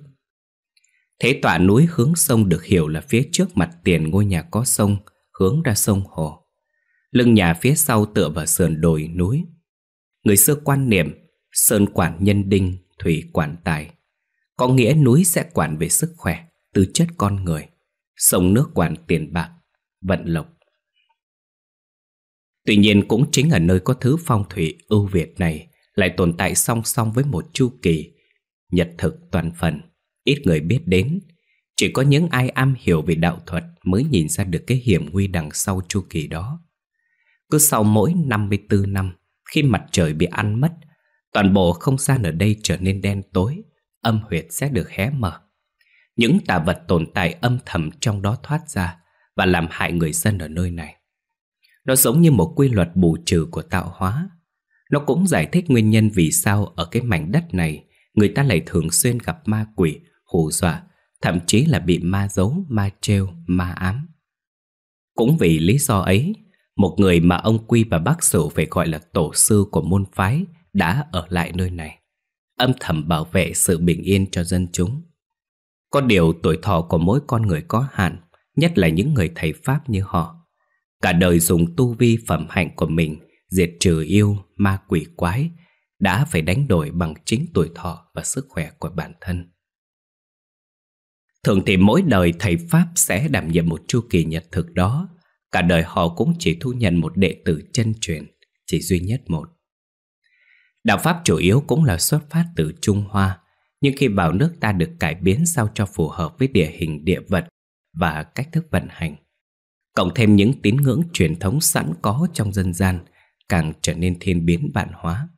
Thế tọa núi hướng sông được hiểu là phía trước mặt tiền ngôi nhà có sông, hướng ra sông hồ. Lưng nhà phía sau tựa vào sườn đồi núi. Người xưa quan niệm, sơn quản nhân đinh, thủy quản tài. Có nghĩa núi sẽ quản về sức khỏe, tư chất con người. Sông nước quản tiền bạc, vận lộc. Tuy nhiên cũng chính ở nơi có thứ phong thủy ưu việt này lại tồn tại song song với một chu kỳ nhật thực toàn phần, ít người biết đến. Chỉ có những ai am hiểu về đạo thuật mới nhìn ra được cái hiểm nguy đằng sau chu kỳ đó. Cứ sau mỗi 54 năm, khi mặt trời bị ăn mất, toàn bộ không gian ở đây trở nên đen tối, âm huyệt sẽ được hé mở. Những tà vật tồn tại âm thầm trong đó thoát ra và làm hại người dân ở nơi này. Nó giống như một quy luật bù trừ của tạo hóa, nó cũng giải thích nguyên nhân vì sao ở cái mảnh đất này người ta lại thường xuyên gặp ma quỷ, hù dọa, thậm chí là bị ma giấu, ma trêu, ma ám. Cũng vì lý do ấy, một người mà ông Quy và bác Sửu phải gọi là tổ sư của môn phái đã ở lại nơi này, âm thầm bảo vệ sự bình yên cho dân chúng. Có điều tuổi thọ của mỗi con người có hạn, nhất là những người thầy Pháp như họ. Cả đời dùng tu vi phẩm hạnh của mình diệt trừ yêu, ma quỷ quái, đã phải đánh đổi bằng chính tuổi thọ và sức khỏe của bản thân. Thường thì mỗi đời thầy Pháp sẽ đảm nhiệm một chu kỳ nhật thực đó, cả đời họ cũng chỉ thu nhận một đệ tử chân truyền, chỉ duy nhất một. Đạo Pháp chủ yếu cũng là xuất phát từ Trung Hoa, nhưng khi vào nước ta được cải biến sao cho phù hợp với địa hình địa vật và cách thức vận hành. Cộng thêm những tín ngưỡng truyền thống sẵn có trong dân gian càng trở nên thiên biến vạn hóa.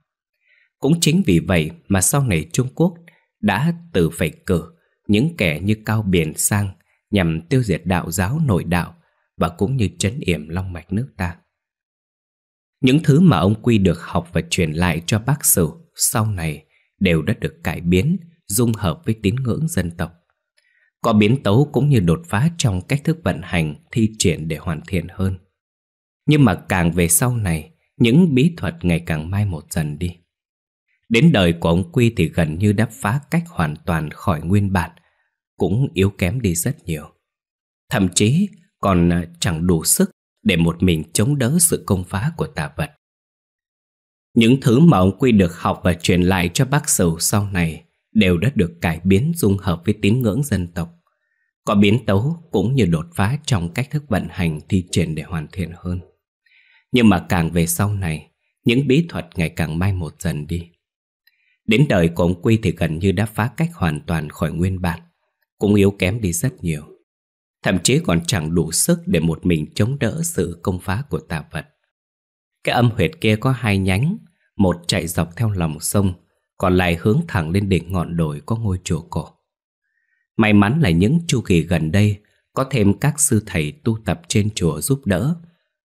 Cũng chính vì vậy mà sau này Trung Quốc đã từ phải cử những kẻ như Cao Biển sang nhằm tiêu diệt đạo giáo nội đạo và cũng như trấn yểm long mạch nước ta. Những thứ mà ông Quy được học và truyền lại cho bác sử sau này đều đã được cải biến, dung hợp với tín ngưỡng dân tộc. Có biến tấu cũng như đột phá trong cách thức vận hành, thi triển để hoàn thiện hơn. Nhưng mà càng về sau này, những bí thuật ngày càng mai một dần đi. Đến đời của ông Quy thì gần như đã phá cách hoàn toàn khỏi nguyên bản, cũng yếu kém đi rất nhiều. Thậm chí còn à, chẳng đủ sức để một mình chống đỡ sự công phá của tà vật. Những thứ mà ông Quy được học và truyền lại cho bác sầu sau này đều đã được cải biến dung hợp với tín ngưỡng dân tộc. Có biến tấu cũng như đột phá trong cách thức vận hành thi triển để hoàn thiện hơn. Nhưng mà càng về sau này, những bí thuật ngày càng mai một dần đi. Đến đời của ông Quy thì gần như đã phá cách hoàn toàn khỏi nguyên bản, cũng yếu kém đi rất nhiều. Thậm chí còn chẳng đủ sức để một mình chống đỡ sự công phá của tà vật. Cái âm huyệt kia có hai nhánh, một chạy dọc theo lòng sông, còn lại hướng thẳng lên đỉnh ngọn đồi có ngôi chùa cổ. May mắn là những chu kỳ gần đây có thêm các sư thầy tu tập trên chùa giúp đỡ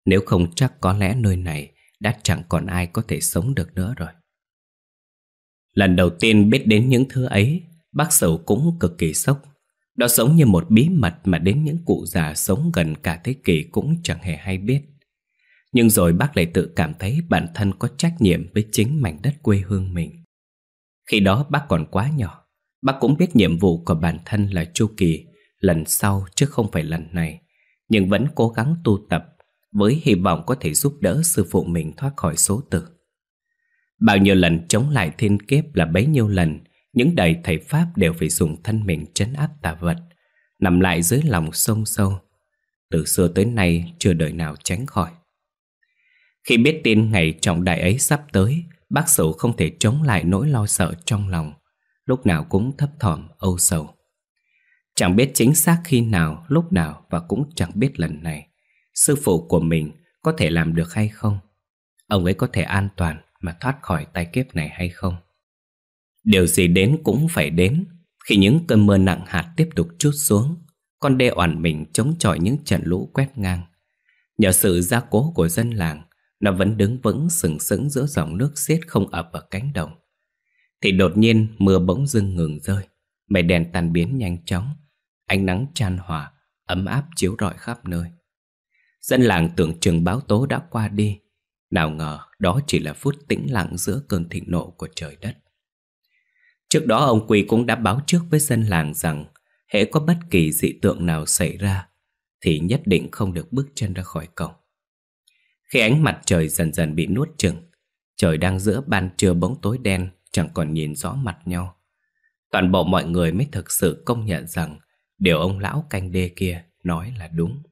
nếu không chắc có lẽ nơi này đã chẳng còn ai có thể sống được nữa rồi. Lần đầu tiên biết đến những thứ ấy, bác sầu cũng cực kỳ sốc. Đó giống như một bí mật mà đến những cụ già sống gần cả thế kỷ cũng chẳng hề hay biết. Nhưng rồi bác lại tự cảm thấy bản thân có trách nhiệm với chính mảnh đất quê hương mình. Khi đó bác còn quá nhỏ, bác cũng biết nhiệm vụ của bản thân là chu kỳ lần sau chứ không phải lần này, nhưng vẫn cố gắng tu tập với hy vọng có thể giúp đỡ sư phụ mình thoát khỏi số tử. Bao nhiêu lần chống lại thiên kiếp là bấy nhiêu lần, những đời thầy Pháp đều phải dùng thân mình trấn áp tà vật, nằm lại dưới lòng sông sâu. Từ xưa tới nay chưa đời nào tránh khỏi. Khi biết tin ngày trọng đại ấy sắp tới, bác sửu không thể chống lại nỗi lo sợ trong lòng, lúc nào cũng thấp thỏm âu sầu. Chẳng biết chính xác khi nào, lúc nào và cũng chẳng biết lần này sư phụ của mình có thể làm được hay không? Ông ấy có thể an toàn mà thoát khỏi tai kiếp này hay không? Điều gì đến cũng phải đến Khi những cơn mưa nặng hạt tiếp tục chút xuống Con đê oản mình chống chọi những trận lũ quét ngang Nhờ sự gia cố của dân làng Nó vẫn đứng vững sừng sững giữa dòng nước xiết không ập ở cánh đồng Thì đột nhiên mưa bỗng dưng ngừng rơi Mây đèn tan biến nhanh chóng Ánh nắng tràn hòa Ấm áp chiếu rọi khắp nơi Dân làng tưởng chừng báo tố đã qua đi Nào ngờ đó chỉ là phút tĩnh lặng giữa cơn thịnh nộ của trời đất Trước đó ông Quỳ cũng đã báo trước với dân làng rằng hễ có bất kỳ dị tượng nào xảy ra Thì nhất định không được bước chân ra khỏi cổng Khi ánh mặt trời dần dần bị nuốt chừng Trời đang giữa ban trưa bóng tối đen Chẳng còn nhìn rõ mặt nhau Toàn bộ mọi người mới thực sự công nhận rằng Điều ông lão canh đê kia nói là đúng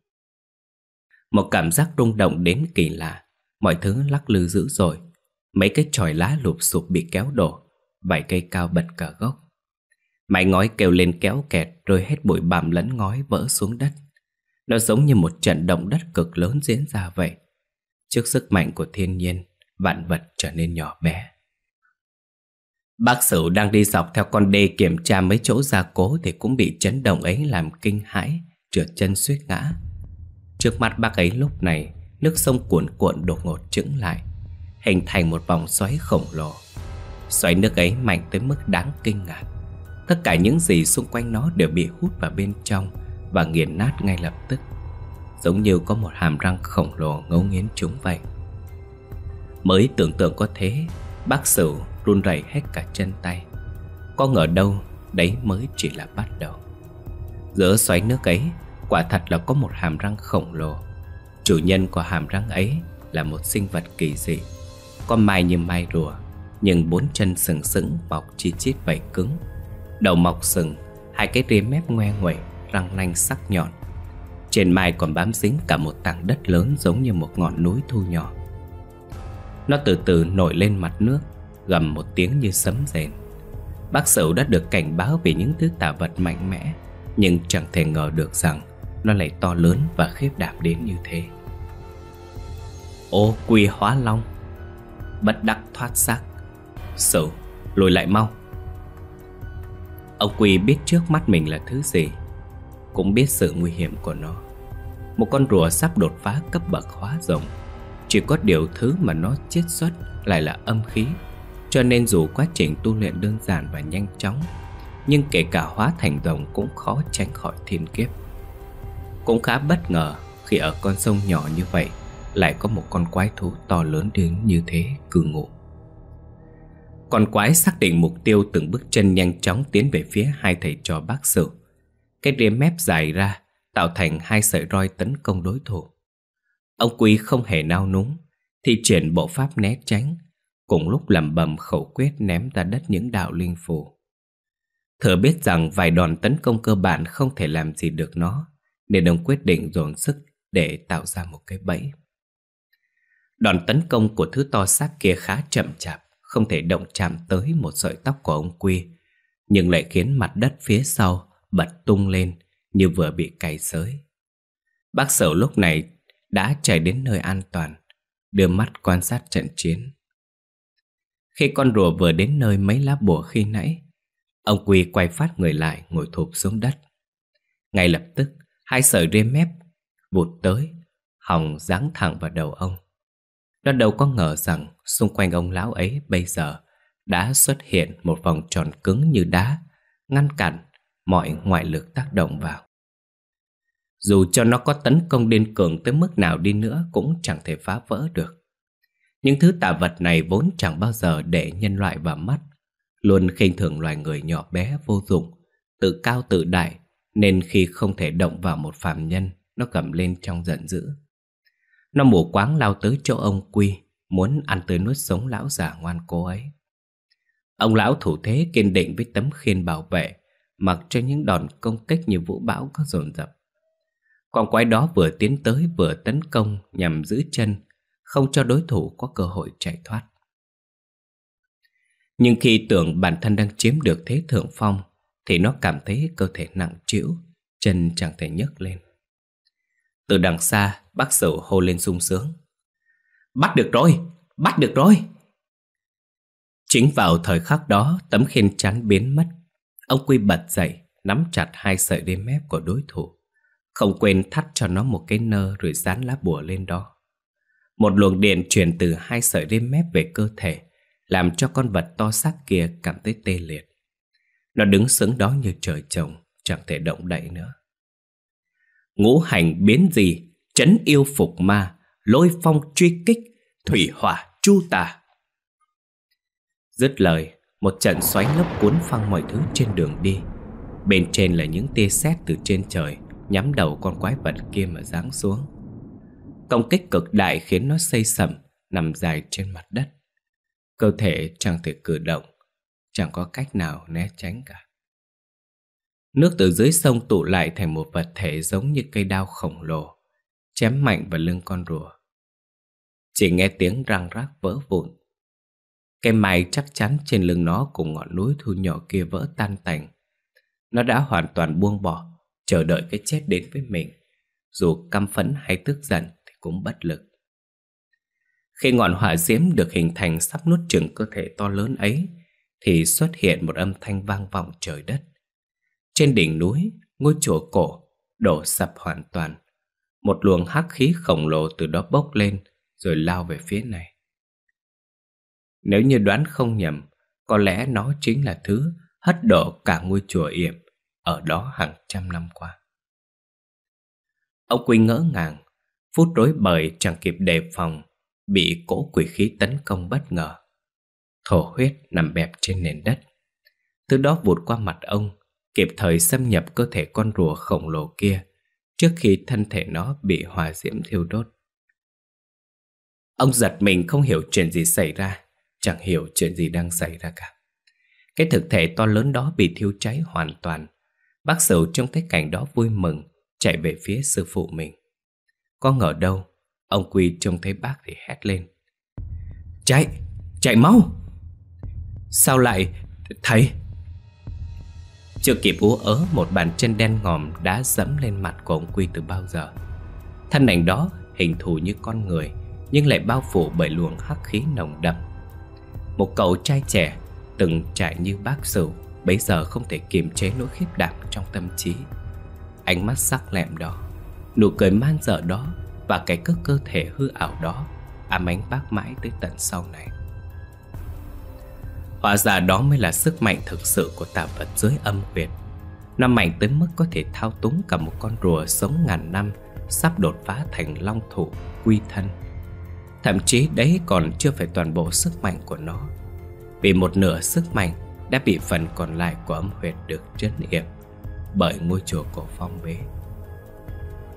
một cảm giác rung động đến kỳ lạ Mọi thứ lắc lư dữ dội Mấy cái chòi lá lụp sụp bị kéo đổ Vài cây cao bật cả gốc Mái ngói kêu lên kéo kẹt Rồi hết bụi bằm lẫn ngói vỡ xuống đất Nó giống như một trận động đất cực lớn diễn ra vậy Trước sức mạnh của thiên nhiên Vạn vật trở nên nhỏ bé Bác Sửu đang đi dọc theo con đê kiểm tra mấy chỗ gia cố Thì cũng bị chấn động ấy làm kinh hãi Trượt chân suýt ngã Trước mặt bác ấy lúc này Nước sông cuộn cuộn đột ngột trứng lại Hình thành một vòng xoáy khổng lồ Xoáy nước ấy mạnh tới mức đáng kinh ngạc Tất cả những gì xung quanh nó đều bị hút vào bên trong Và nghiền nát ngay lập tức Giống như có một hàm răng khổng lồ ngấu nghiến chúng vậy Mới tưởng tượng có thế Bác Sửu run rẩy hết cả chân tay Có ngờ đâu Đấy mới chỉ là bắt đầu Giữa xoáy nước ấy quả thật là có một hàm răng khổng lồ Chủ nhân của hàm răng ấy là một sinh vật kỳ dị Có mai như mai rùa Nhưng bốn chân sừng sững mọc chi chít vảy cứng Đầu mọc sừng Hai cái riem mép ngoe nguẩy Răng nanh sắc nhọn Trên mai còn bám dính cả một tảng đất lớn Giống như một ngọn núi thu nhỏ Nó từ từ nổi lên mặt nước Gầm một tiếng như sấm rền Bác Sửu đã được cảnh báo về những thứ tạo vật mạnh mẽ Nhưng chẳng thể ngờ được rằng nó lại to lớn và khiếp đạp đến như thế ô quy hóa long bất đắc thoát xác sở lùi lại mau ông quy biết trước mắt mình là thứ gì cũng biết sự nguy hiểm của nó một con rùa sắp đột phá cấp bậc hóa rồng chỉ có điều thứ mà nó chiết xuất lại là âm khí cho nên dù quá trình tu luyện đơn giản và nhanh chóng nhưng kể cả hóa thành rồng cũng khó tránh khỏi thiên kiếp cũng khá bất ngờ khi ở con sông nhỏ như vậy lại có một con quái thú to lớn đến như thế cư ngụ. Con quái xác định mục tiêu từng bước chân nhanh chóng tiến về phía hai thầy trò bác sử. Cái rìa mép dài ra tạo thành hai sợi roi tấn công đối thủ. Ông Quý không hề nao núng, thì chuyển bộ pháp né tránh, cùng lúc lẩm bầm khẩu quyết ném ra đất những đạo linh phù. Thừa biết rằng vài đòn tấn công cơ bản không thể làm gì được nó, nên ông quyết định dồn sức để tạo ra một cái bẫy. Đòn tấn công của thứ to xác kia khá chậm chạp, không thể động chạm tới một sợi tóc của ông Quy, nhưng lại khiến mặt đất phía sau bật tung lên như vừa bị cày xới. Bác sở lúc này đã chạy đến nơi an toàn, đưa mắt quan sát trận chiến. Khi con rùa vừa đến nơi mấy lá bùa khi nãy, ông Quy quay phát người lại ngồi thụp xuống đất. Ngay lập tức, Hai sợi rê mép vụt tới, hòng giáng thẳng vào đầu ông. Nó đâu có ngờ rằng xung quanh ông lão ấy bây giờ đã xuất hiện một vòng tròn cứng như đá, ngăn cản mọi ngoại lực tác động vào. Dù cho nó có tấn công điên cường tới mức nào đi nữa cũng chẳng thể phá vỡ được. Những thứ tạ vật này vốn chẳng bao giờ để nhân loại vào mắt, luôn khinh thường loài người nhỏ bé vô dụng, tự cao tự đại nên khi không thể động vào một phàm nhân, nó cầm lên trong giận dữ. Nó mù quáng lao tới chỗ ông Quy, muốn ăn tới nuốt sống lão già ngoan cố ấy. Ông lão thủ thế kiên định với tấm khiên bảo vệ, mặc cho những đòn công kích như vũ bão có dồn dập. Con quái đó vừa tiến tới vừa tấn công nhằm giữ chân, không cho đối thủ có cơ hội chạy thoát. Nhưng khi tưởng bản thân đang chiếm được thế thượng phong, thì nó cảm thấy cơ thể nặng trĩu, chân chẳng thể nhấc lên. Từ đằng xa, bác sầu hô lên sung sướng. Bắt được rồi, bắt được rồi. Chính vào thời khắc đó, tấm khiên chắn biến mất. Ông Quy bật dậy, nắm chặt hai sợi đêm mép của đối thủ. Không quên thắt cho nó một cái nơ rồi dán lá bùa lên đó. Một luồng điện truyền từ hai sợi đêm mép về cơ thể, làm cho con vật to xác kia cảm thấy tê liệt. Nó đứng sững đó như trời trồng Chẳng thể động đậy nữa Ngũ hành biến gì chấn yêu phục ma Lôi phong truy kích Thủy hỏa chu tà Dứt lời Một trận xoáy lốc cuốn phăng mọi thứ trên đường đi Bên trên là những tia sét từ trên trời Nhắm đầu con quái vật kia mà giáng xuống Công kích cực đại khiến nó xây sầm Nằm dài trên mặt đất Cơ thể chẳng thể cử động chẳng có cách nào né tránh cả. Nước từ dưới sông tụ lại thành một vật thể giống như cây đao khổng lồ, chém mạnh vào lưng con rùa. Chỉ nghe tiếng răng rác vỡ vụn. Cái mài chắc chắn trên lưng nó cùng ngọn núi thu nhỏ kia vỡ tan tành. Nó đã hoàn toàn buông bỏ, chờ đợi cái chết đến với mình. Dù căm phẫn hay tức giận thì cũng bất lực. Khi ngọn hỏa diễm được hình thành sắp nuốt chừng cơ thể to lớn ấy, thì xuất hiện một âm thanh vang vọng trời đất. Trên đỉnh núi, ngôi chùa cổ đổ sập hoàn toàn. Một luồng hắc khí khổng lồ từ đó bốc lên rồi lao về phía này. Nếu như đoán không nhầm, có lẽ nó chính là thứ hất đổ cả ngôi chùa yểm ở đó hàng trăm năm qua. Ông Quy ngỡ ngàng, phút rối bời chẳng kịp đề phòng, bị cỗ quỷ khí tấn công bất ngờ thổ huyết nằm bẹp trên nền đất. Từ đó vụt qua mặt ông, kịp thời xâm nhập cơ thể con rùa khổng lồ kia trước khi thân thể nó bị hòa diễm thiêu đốt. Ông giật mình không hiểu chuyện gì xảy ra, chẳng hiểu chuyện gì đang xảy ra cả. Cái thực thể to lớn đó bị thiêu cháy hoàn toàn. Bác Sửu trong thấy cảnh đó vui mừng, chạy về phía sư phụ mình. Có ngờ đâu, ông Quy trông thấy bác thì hét lên. Chạy, chạy mau! Sao lại Thầy Chưa kịp ú ớ Một bàn chân đen ngòm đã dẫm lên mặt của ông Quy từ bao giờ Thân ảnh đó hình thù như con người Nhưng lại bao phủ bởi luồng hắc khí nồng đậm Một cậu trai trẻ Từng trải như bác sửu Bây giờ không thể kiềm chế nỗi khiếp đảm trong tâm trí Ánh mắt sắc lẹm đó Nụ cười man dở đó Và cái cước cơ thể hư ảo đó Ám ánh bác mãi tới tận sau này Hóa ra đó mới là sức mạnh thực sự của tà vật dưới âm huyệt Nó mạnh tới mức có thể thao túng cả một con rùa sống ngàn năm Sắp đột phá thành long thủ, quy thân Thậm chí đấy còn chưa phải toàn bộ sức mạnh của nó Vì một nửa sức mạnh đã bị phần còn lại của âm huyệt được trấn yểm Bởi ngôi chùa cổ phong bế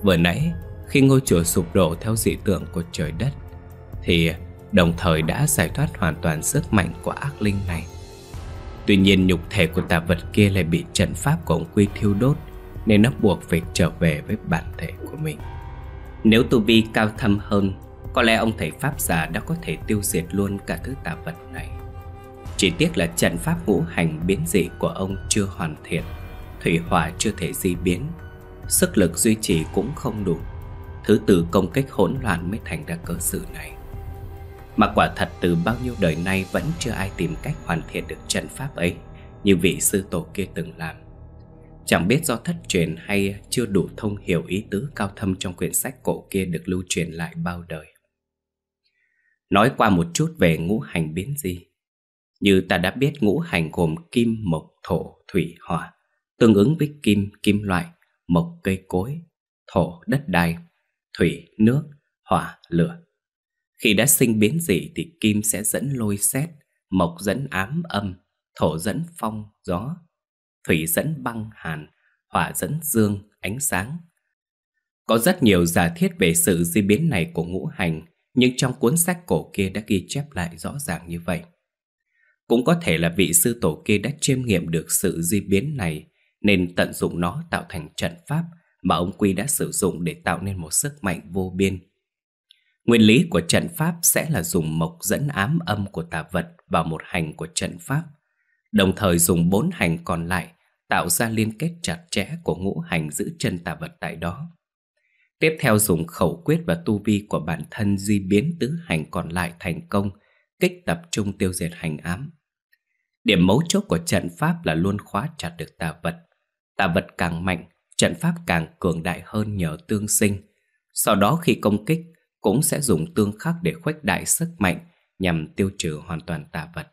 Vừa nãy khi ngôi chùa sụp đổ theo dị tượng của trời đất Thì đồng thời đã giải thoát hoàn toàn sức mạnh của ác linh này. Tuy nhiên nhục thể của tà vật kia lại bị trận pháp của ông Quy thiêu đốt nên nó buộc phải trở về với bản thể của mình. Nếu tu vi cao thâm hơn, có lẽ ông thầy Pháp già đã có thể tiêu diệt luôn cả thứ tà vật này. Chỉ tiếc là trận pháp ngũ hành biến dị của ông chưa hoàn thiện, thủy hỏa chưa thể di biến, sức lực duy trì cũng không đủ. Thứ tự công kích hỗn loạn mới thành ra cớ sự này mà quả thật từ bao nhiêu đời nay vẫn chưa ai tìm cách hoàn thiện được trận pháp ấy như vị sư tổ kia từng làm. Chẳng biết do thất truyền hay chưa đủ thông hiểu ý tứ cao thâm trong quyển sách cổ kia được lưu truyền lại bao đời. Nói qua một chút về ngũ hành biến di. Như ta đã biết ngũ hành gồm kim, mộc, thổ, thủy, hỏa, tương ứng với kim, kim loại, mộc, cây cối, thổ, đất đai, thủy, nước, hỏa, lửa, khi đã sinh biến gì thì kim sẽ dẫn lôi xét, mộc dẫn ám âm, thổ dẫn phong, gió, thủy dẫn băng, hàn, hỏa dẫn dương, ánh sáng. Có rất nhiều giả thiết về sự di biến này của ngũ hành, nhưng trong cuốn sách cổ kia đã ghi chép lại rõ ràng như vậy. Cũng có thể là vị sư tổ kia đã chiêm nghiệm được sự di biến này nên tận dụng nó tạo thành trận pháp mà ông Quy đã sử dụng để tạo nên một sức mạnh vô biên Nguyên lý của trận pháp sẽ là dùng mộc dẫn ám âm của tà vật vào một hành của trận pháp, đồng thời dùng bốn hành còn lại tạo ra liên kết chặt chẽ của ngũ hành giữ chân tà vật tại đó. Tiếp theo dùng khẩu quyết và tu vi của bản thân di biến tứ hành còn lại thành công, kích tập trung tiêu diệt hành ám. Điểm mấu chốt của trận pháp là luôn khóa chặt được tà vật. Tà vật càng mạnh, trận pháp càng cường đại hơn nhờ tương sinh. Sau đó khi công kích, cũng sẽ dùng tương khắc để khuếch đại sức mạnh nhằm tiêu trừ hoàn toàn tà vật.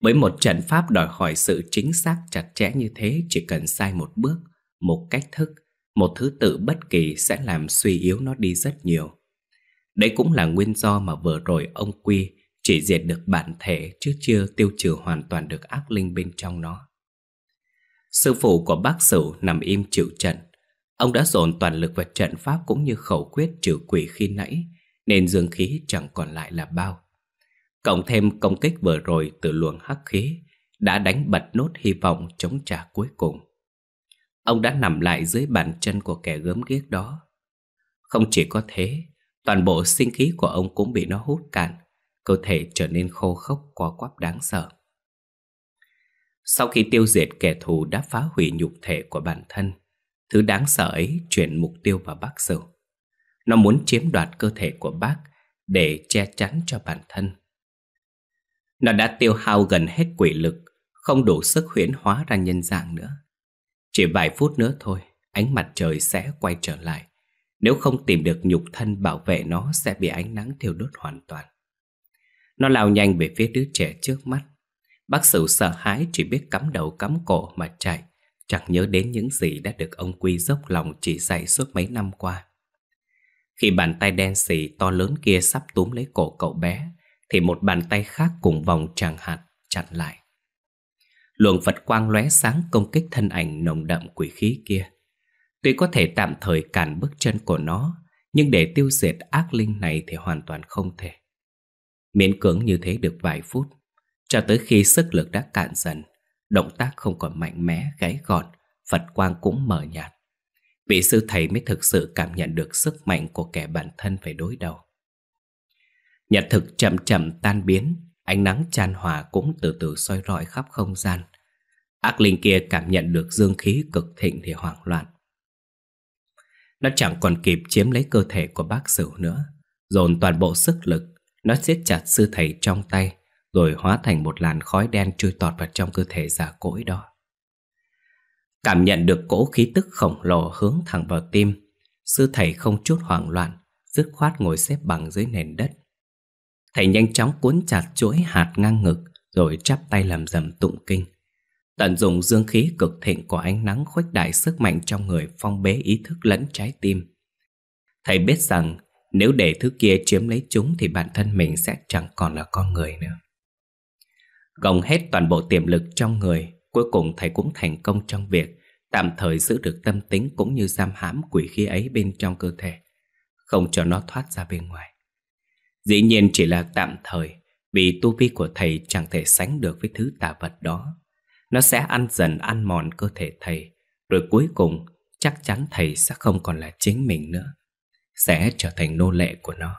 Với một trận pháp đòi hỏi sự chính xác chặt chẽ như thế chỉ cần sai một bước, một cách thức, một thứ tự bất kỳ sẽ làm suy yếu nó đi rất nhiều. Đấy cũng là nguyên do mà vừa rồi ông Quy chỉ diệt được bản thể chứ chưa tiêu trừ hoàn toàn được ác linh bên trong nó. Sư phụ của bác sử nằm im chịu trận, Ông đã dồn toàn lực vật trận pháp cũng như khẩu quyết trừ quỷ khi nãy, nên dương khí chẳng còn lại là bao. Cộng thêm công kích vừa rồi từ luồng hắc khí, đã đánh bật nốt hy vọng chống trả cuối cùng. Ông đã nằm lại dưới bàn chân của kẻ gớm ghiếc đó. Không chỉ có thế, toàn bộ sinh khí của ông cũng bị nó hút cạn, cơ thể trở nên khô khốc quá quắp đáng sợ. Sau khi tiêu diệt kẻ thù đã phá hủy nhục thể của bản thân, Thứ đáng sợ ấy chuyển mục tiêu vào bác Sửu. Nó muốn chiếm đoạt cơ thể của bác để che chắn cho bản thân. Nó đã tiêu hao gần hết quỷ lực, không đủ sức huyễn hóa ra nhân dạng nữa. Chỉ vài phút nữa thôi, ánh mặt trời sẽ quay trở lại. Nếu không tìm được nhục thân bảo vệ nó sẽ bị ánh nắng thiêu đốt hoàn toàn. Nó lao nhanh về phía đứa trẻ trước mắt. Bác Sửu sợ hãi chỉ biết cắm đầu cắm cổ mà chạy chẳng nhớ đến những gì đã được ông Quy dốc lòng chỉ dạy suốt mấy năm qua. Khi bàn tay đen sì to lớn kia sắp túm lấy cổ cậu bé, thì một bàn tay khác cùng vòng tràng hạt chặn lại. Luồng Phật quang lóe sáng công kích thân ảnh nồng đậm quỷ khí kia. Tuy có thể tạm thời cản bước chân của nó, nhưng để tiêu diệt ác linh này thì hoàn toàn không thể. Miễn cưỡng như thế được vài phút, cho tới khi sức lực đã cạn dần, động tác không còn mạnh mẽ, gáy gọn, Phật quang cũng mờ nhạt. Vị sư thầy mới thực sự cảm nhận được sức mạnh của kẻ bản thân phải đối đầu. Nhật thực chậm chậm tan biến, ánh nắng tràn hòa cũng từ từ soi rọi khắp không gian. Ác linh kia cảm nhận được dương khí cực thịnh thì hoảng loạn. Nó chẳng còn kịp chiếm lấy cơ thể của bác sửu nữa, dồn toàn bộ sức lực, nó siết chặt sư thầy trong tay, rồi hóa thành một làn khói đen trôi tọt vào trong cơ thể già cỗi đó. Cảm nhận được cỗ khí tức khổng lồ hướng thẳng vào tim, sư thầy không chút hoảng loạn, dứt khoát ngồi xếp bằng dưới nền đất. Thầy nhanh chóng cuốn chặt chuỗi hạt ngang ngực rồi chắp tay làm dầm tụng kinh. Tận dụng dương khí cực thịnh của ánh nắng khuếch đại sức mạnh trong người phong bế ý thức lẫn trái tim. Thầy biết rằng nếu để thứ kia chiếm lấy chúng thì bản thân mình sẽ chẳng còn là con người nữa. Gồng hết toàn bộ tiềm lực trong người Cuối cùng thầy cũng thành công trong việc Tạm thời giữ được tâm tính cũng như giam hãm quỷ khí ấy bên trong cơ thể Không cho nó thoát ra bên ngoài Dĩ nhiên chỉ là tạm thời Vì tu vi của thầy chẳng thể sánh được với thứ tà vật đó Nó sẽ ăn dần ăn mòn cơ thể thầy Rồi cuối cùng chắc chắn thầy sẽ không còn là chính mình nữa Sẽ trở thành nô lệ của nó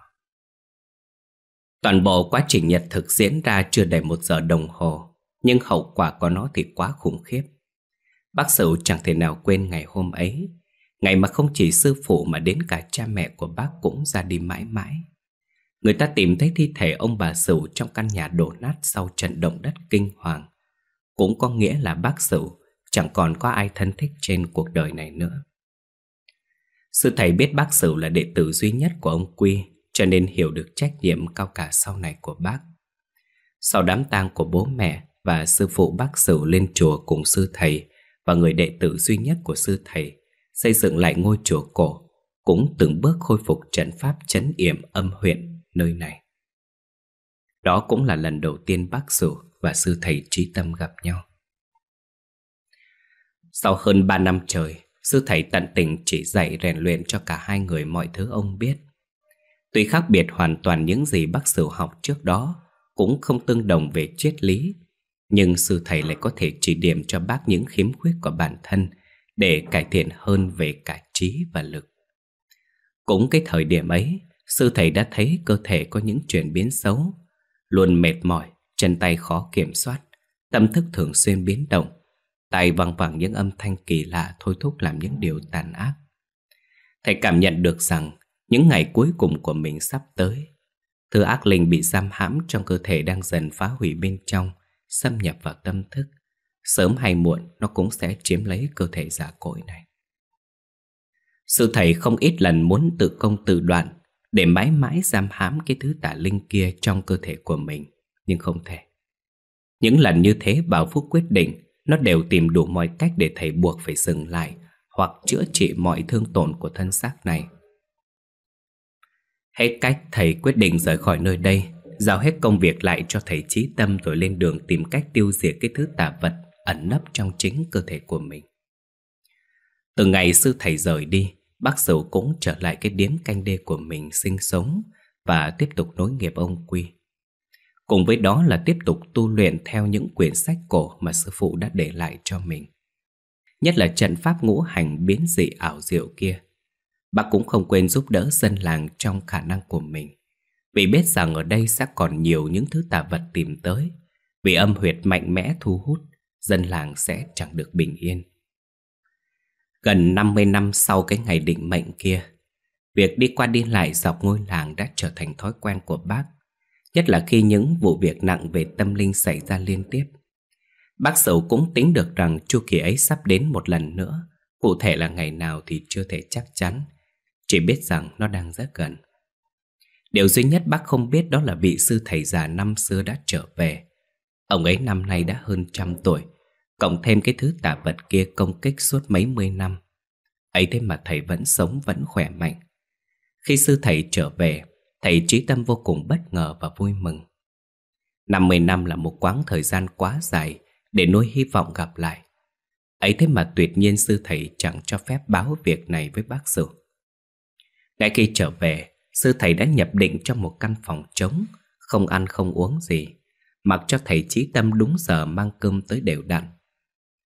Toàn bộ quá trình nhật thực diễn ra chưa đầy một giờ đồng hồ, nhưng hậu quả của nó thì quá khủng khiếp. Bác Sửu chẳng thể nào quên ngày hôm ấy, ngày mà không chỉ sư phụ mà đến cả cha mẹ của bác cũng ra đi mãi mãi. Người ta tìm thấy thi thể ông bà Sửu trong căn nhà đổ nát sau trận động đất kinh hoàng. Cũng có nghĩa là bác Sửu chẳng còn có ai thân thích trên cuộc đời này nữa. Sư thầy biết bác Sửu là đệ tử duy nhất của ông Quy cho nên hiểu được trách nhiệm cao cả sau này của bác Sau đám tang của bố mẹ Và sư phụ bác Sửu lên chùa cùng sư thầy Và người đệ tử duy nhất của sư thầy Xây dựng lại ngôi chùa cổ Cũng từng bước khôi phục trận pháp chấn yểm âm huyện nơi này Đó cũng là lần đầu tiên bác Sửu và sư thầy trí tâm gặp nhau Sau hơn 3 năm trời Sư thầy tận tình chỉ dạy rèn luyện cho cả hai người mọi thứ ông biết Tuy khác biệt hoàn toàn những gì bác sử học trước đó Cũng không tương đồng về triết lý Nhưng sư thầy lại có thể chỉ điểm cho bác những khiếm khuyết của bản thân Để cải thiện hơn về cả trí và lực Cũng cái thời điểm ấy Sư thầy đã thấy cơ thể có những chuyển biến xấu Luôn mệt mỏi, chân tay khó kiểm soát Tâm thức thường xuyên biến động Tai văng vẳng những âm thanh kỳ lạ thôi thúc làm những điều tàn ác Thầy cảm nhận được rằng những ngày cuối cùng của mình sắp tới. Thứ ác linh bị giam hãm trong cơ thể đang dần phá hủy bên trong, xâm nhập vào tâm thức. Sớm hay muộn nó cũng sẽ chiếm lấy cơ thể giả cỗi này. Sư thầy không ít lần muốn tự công tự đoạn để mãi mãi giam hãm cái thứ tà linh kia trong cơ thể của mình, nhưng không thể. Những lần như thế Bảo Phúc quyết định nó đều tìm đủ mọi cách để thầy buộc phải dừng lại hoặc chữa trị mọi thương tổn của thân xác này Hết cách thầy quyết định rời khỏi nơi đây Giao hết công việc lại cho thầy trí tâm Rồi lên đường tìm cách tiêu diệt cái thứ tà vật Ẩn nấp trong chính cơ thể của mình Từ ngày sư thầy rời đi Bác Sửu cũng trở lại cái điếm canh đê của mình sinh sống Và tiếp tục nối nghiệp ông Quy Cùng với đó là tiếp tục tu luyện theo những quyển sách cổ mà sư phụ đã để lại cho mình Nhất là trận pháp ngũ hành biến dị ảo diệu kia Bà cũng không quên giúp đỡ dân làng trong khả năng của mình Vì biết rằng ở đây sẽ còn nhiều những thứ tà vật tìm tới Vì âm huyệt mạnh mẽ thu hút Dân làng sẽ chẳng được bình yên Gần 50 năm sau cái ngày định mệnh kia Việc đi qua đi lại dọc ngôi làng đã trở thành thói quen của bác Nhất là khi những vụ việc nặng về tâm linh xảy ra liên tiếp Bác Sửu cũng tính được rằng chu kỳ ấy sắp đến một lần nữa Cụ thể là ngày nào thì chưa thể chắc chắn chỉ biết rằng nó đang rất gần Điều duy nhất bác không biết đó là vị sư thầy già năm xưa đã trở về Ông ấy năm nay đã hơn trăm tuổi Cộng thêm cái thứ tả vật kia công kích suốt mấy mươi năm ấy thế mà thầy vẫn sống vẫn khỏe mạnh Khi sư thầy trở về Thầy trí tâm vô cùng bất ngờ và vui mừng 50 năm là một quãng thời gian quá dài Để nuôi hy vọng gặp lại ấy thế mà tuyệt nhiên sư thầy chẳng cho phép báo việc này với bác sử ngay khi trở về, sư thầy đã nhập định trong một căn phòng trống, không ăn không uống gì, mặc cho thầy trí tâm đúng giờ mang cơm tới đều đặn.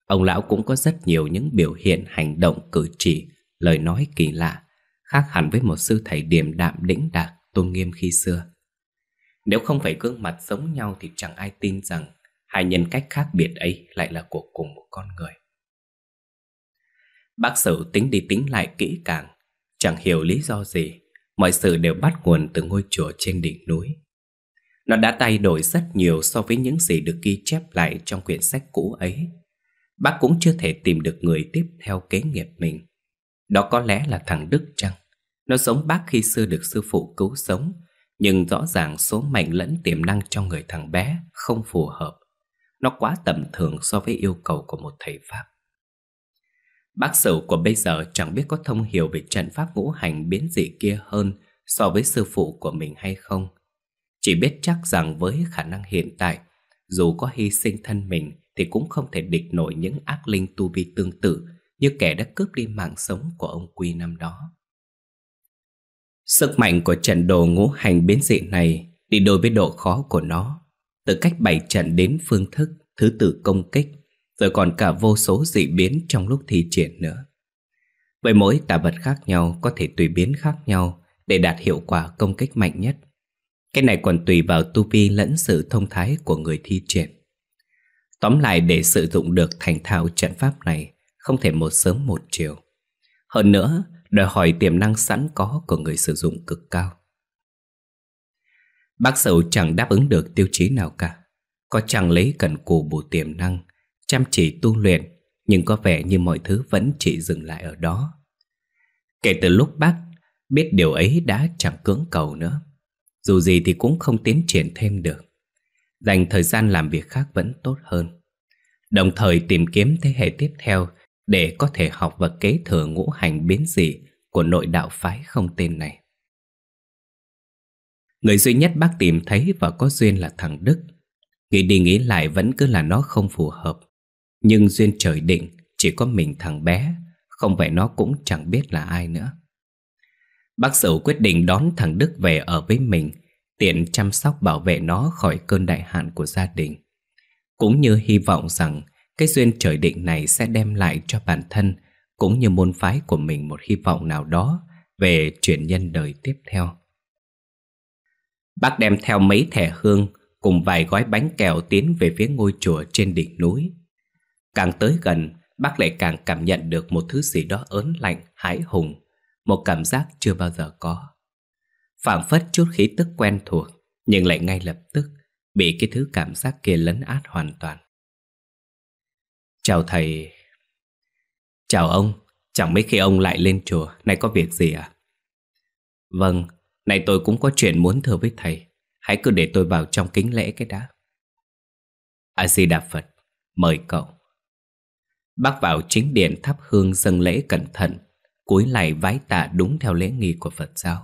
Ông lão cũng có rất nhiều những biểu hiện hành động cử chỉ, lời nói kỳ lạ, khác hẳn với một sư thầy điềm đạm đĩnh đạc, tôn nghiêm khi xưa. Nếu không phải gương mặt giống nhau thì chẳng ai tin rằng hai nhân cách khác biệt ấy lại là của cùng một con người. Bác sử tính đi tính lại kỹ càng, Chẳng hiểu lý do gì Mọi sự đều bắt nguồn từ ngôi chùa trên đỉnh núi Nó đã thay đổi rất nhiều so với những gì được ghi chép lại trong quyển sách cũ ấy Bác cũng chưa thể tìm được người tiếp theo kế nghiệp mình Đó có lẽ là thằng Đức chăng Nó giống bác khi xưa được sư phụ cứu sống Nhưng rõ ràng số mệnh lẫn tiềm năng cho người thằng bé không phù hợp Nó quá tầm thường so với yêu cầu của một thầy Pháp Bác sửu của bây giờ chẳng biết có thông hiểu về trận pháp ngũ hành biến dị kia hơn so với sư phụ của mình hay không. Chỉ biết chắc rằng với khả năng hiện tại, dù có hy sinh thân mình thì cũng không thể địch nổi những ác linh tu vi tương tự như kẻ đã cướp đi mạng sống của ông Quy năm đó. Sức mạnh của trận đồ ngũ hành biến dị này đi đối với độ khó của nó, từ cách bày trận đến phương thức, thứ tự công kích rồi còn cả vô số dị biến trong lúc thi triển nữa. Với mỗi tà vật khác nhau có thể tùy biến khác nhau để đạt hiệu quả công kích mạnh nhất. Cái này còn tùy vào tu vi lẫn sự thông thái của người thi triển. Tóm lại để sử dụng được thành thạo trận pháp này không thể một sớm một chiều. Hơn nữa, đòi hỏi tiềm năng sẵn có của người sử dụng cực cao. Bác sầu chẳng đáp ứng được tiêu chí nào cả, có chẳng lấy cần cù bù tiềm năng chăm chỉ tu luyện, nhưng có vẻ như mọi thứ vẫn chỉ dừng lại ở đó. Kể từ lúc bác biết điều ấy đã chẳng cưỡng cầu nữa, dù gì thì cũng không tiến triển thêm được. Dành thời gian làm việc khác vẫn tốt hơn. Đồng thời tìm kiếm thế hệ tiếp theo để có thể học và kế thừa ngũ hành biến dị của nội đạo phái không tên này. Người duy nhất bác tìm thấy và có duyên là thằng Đức. Nghĩ đi nghĩ lại vẫn cứ là nó không phù hợp nhưng duyên trời định Chỉ có mình thằng bé Không phải nó cũng chẳng biết là ai nữa Bác Sửu quyết định đón thằng Đức về ở với mình Tiện chăm sóc bảo vệ nó khỏi cơn đại hạn của gia đình Cũng như hy vọng rằng Cái duyên trời định này sẽ đem lại cho bản thân Cũng như môn phái của mình một hy vọng nào đó Về chuyển nhân đời tiếp theo Bác đem theo mấy thẻ hương Cùng vài gói bánh kẹo tiến về phía ngôi chùa trên đỉnh núi Càng tới gần, bác lại càng cảm nhận được một thứ gì đó ớn lạnh, hãi hùng, một cảm giác chưa bao giờ có. Phảng phất chút khí tức quen thuộc, nhưng lại ngay lập tức bị cái thứ cảm giác kia lấn át hoàn toàn. Chào thầy. Chào ông, chẳng mấy khi ông lại lên chùa, nay có việc gì à? Vâng, nay tôi cũng có chuyện muốn thưa với thầy, hãy cứ để tôi vào trong kính lễ cái đã. A-di-đà Phật, mời cậu. Bác vào chính điện thắp hương dâng lễ cẩn thận, cúi lại vái tạ đúng theo lễ nghi của Phật giáo.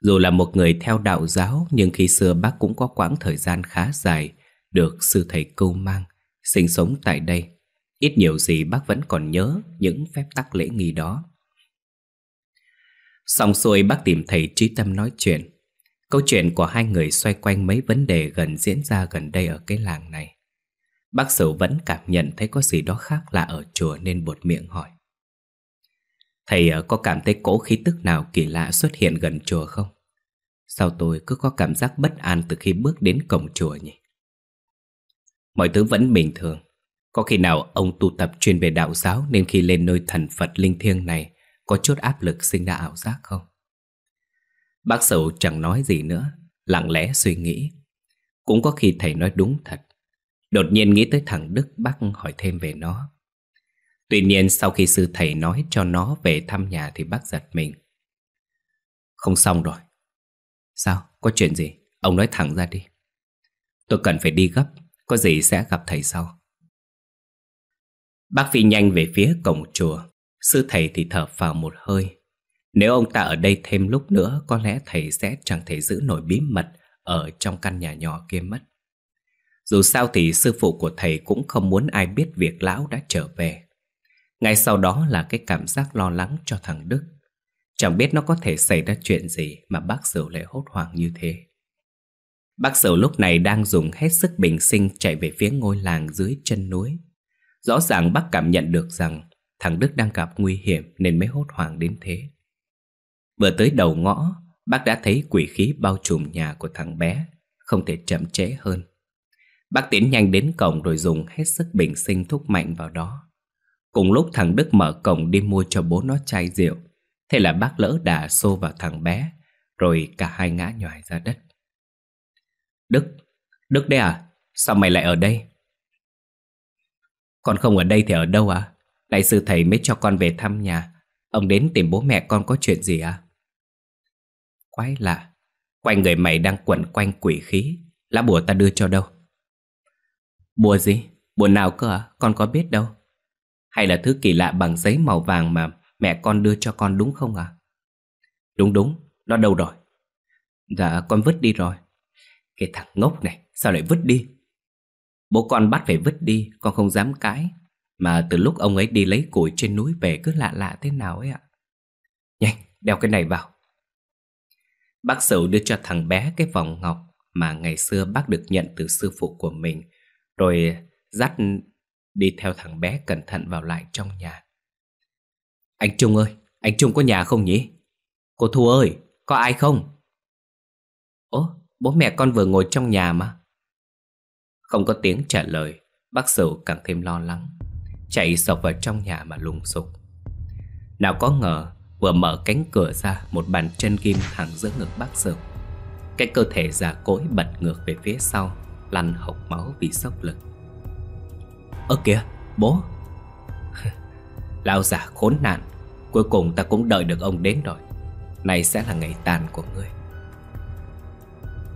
Dù là một người theo đạo giáo nhưng khi xưa bác cũng có quãng thời gian khá dài được sư thầy cưu mang, sinh sống tại đây. Ít nhiều gì bác vẫn còn nhớ những phép tắc lễ nghi đó. Xong xuôi bác tìm thầy trí tâm nói chuyện. Câu chuyện của hai người xoay quanh mấy vấn đề gần diễn ra gần đây ở cái làng này. Bác Sửu vẫn cảm nhận thấy có gì đó khác là ở chùa nên bột miệng hỏi. Thầy ờ, có cảm thấy cỗ khí tức nào kỳ lạ xuất hiện gần chùa không? Sao tôi cứ có cảm giác bất an từ khi bước đến cổng chùa nhỉ? Mọi thứ vẫn bình thường. Có khi nào ông tu tập chuyên về đạo giáo nên khi lên nơi thần Phật linh thiêng này có chút áp lực sinh ra ảo giác không? Bác Sửu chẳng nói gì nữa, lặng lẽ suy nghĩ. Cũng có khi thầy nói đúng thật. Đột nhiên nghĩ tới thằng Đức bác hỏi thêm về nó Tuy nhiên sau khi sư thầy nói cho nó về thăm nhà thì bác giật mình Không xong rồi Sao? Có chuyện gì? Ông nói thẳng ra đi Tôi cần phải đi gấp Có gì sẽ gặp thầy sau Bác phi nhanh về phía cổng chùa Sư thầy thì thở phào một hơi Nếu ông ta ở đây thêm lúc nữa Có lẽ thầy sẽ chẳng thể giữ nổi bí mật Ở trong căn nhà nhỏ kia mất dù sao thì sư phụ của thầy cũng không muốn ai biết việc lão đã trở về. Ngay sau đó là cái cảm giác lo lắng cho thằng Đức. Chẳng biết nó có thể xảy ra chuyện gì mà bác Sửu lại hốt hoảng như thế. Bác Sửu lúc này đang dùng hết sức bình sinh chạy về phía ngôi làng dưới chân núi. Rõ ràng bác cảm nhận được rằng thằng Đức đang gặp nguy hiểm nên mới hốt hoảng đến thế. Vừa tới đầu ngõ, bác đã thấy quỷ khí bao trùm nhà của thằng bé, không thể chậm trễ hơn. Bác tiến nhanh đến cổng rồi dùng hết sức bình sinh thúc mạnh vào đó. Cùng lúc thằng Đức mở cổng đi mua cho bố nó chai rượu. Thế là bác lỡ đà xô vào thằng bé, rồi cả hai ngã nhòi ra đất. Đức, Đức đây à? Sao mày lại ở đây? Con không ở đây thì ở đâu à? Đại sư thầy mới cho con về thăm nhà. Ông đến tìm bố mẹ con có chuyện gì à? Quái lạ, quanh người mày đang quẩn quanh quỷ khí, lá bùa ta đưa cho đâu? Bùa gì? Bùa nào cơ à? Con có biết đâu. Hay là thứ kỳ lạ bằng giấy màu vàng mà mẹ con đưa cho con đúng không à? Đúng đúng, nó đâu rồi? Dạ, con vứt đi rồi. Cái thằng ngốc này, sao lại vứt đi? Bố con bắt phải vứt đi, con không dám cãi. Mà từ lúc ông ấy đi lấy củi trên núi về cứ lạ lạ thế nào ấy ạ. Nhanh, đeo cái này vào. Bác Sửu đưa cho thằng bé cái vòng ngọc mà ngày xưa bác được nhận từ sư phụ của mình rồi dắt đi theo thằng bé cẩn thận vào lại trong nhà. Anh Trung ơi, anh Trung có nhà không nhỉ? Cô Thu ơi, có ai không? Ố, bố mẹ con vừa ngồi trong nhà mà. Không có tiếng trả lời, bác Sửu càng thêm lo lắng. Chạy sộc vào trong nhà mà lùng sục. Nào có ngờ, vừa mở cánh cửa ra một bàn chân kim thẳng giữa ngực bác Sửu. Cái cơ thể già cỗi bật ngược về phía sau lành hộc máu vì sốc lực Ơ kìa, bố Lão già khốn nạn Cuối cùng ta cũng đợi được ông đến rồi Này sẽ là ngày tàn của ngươi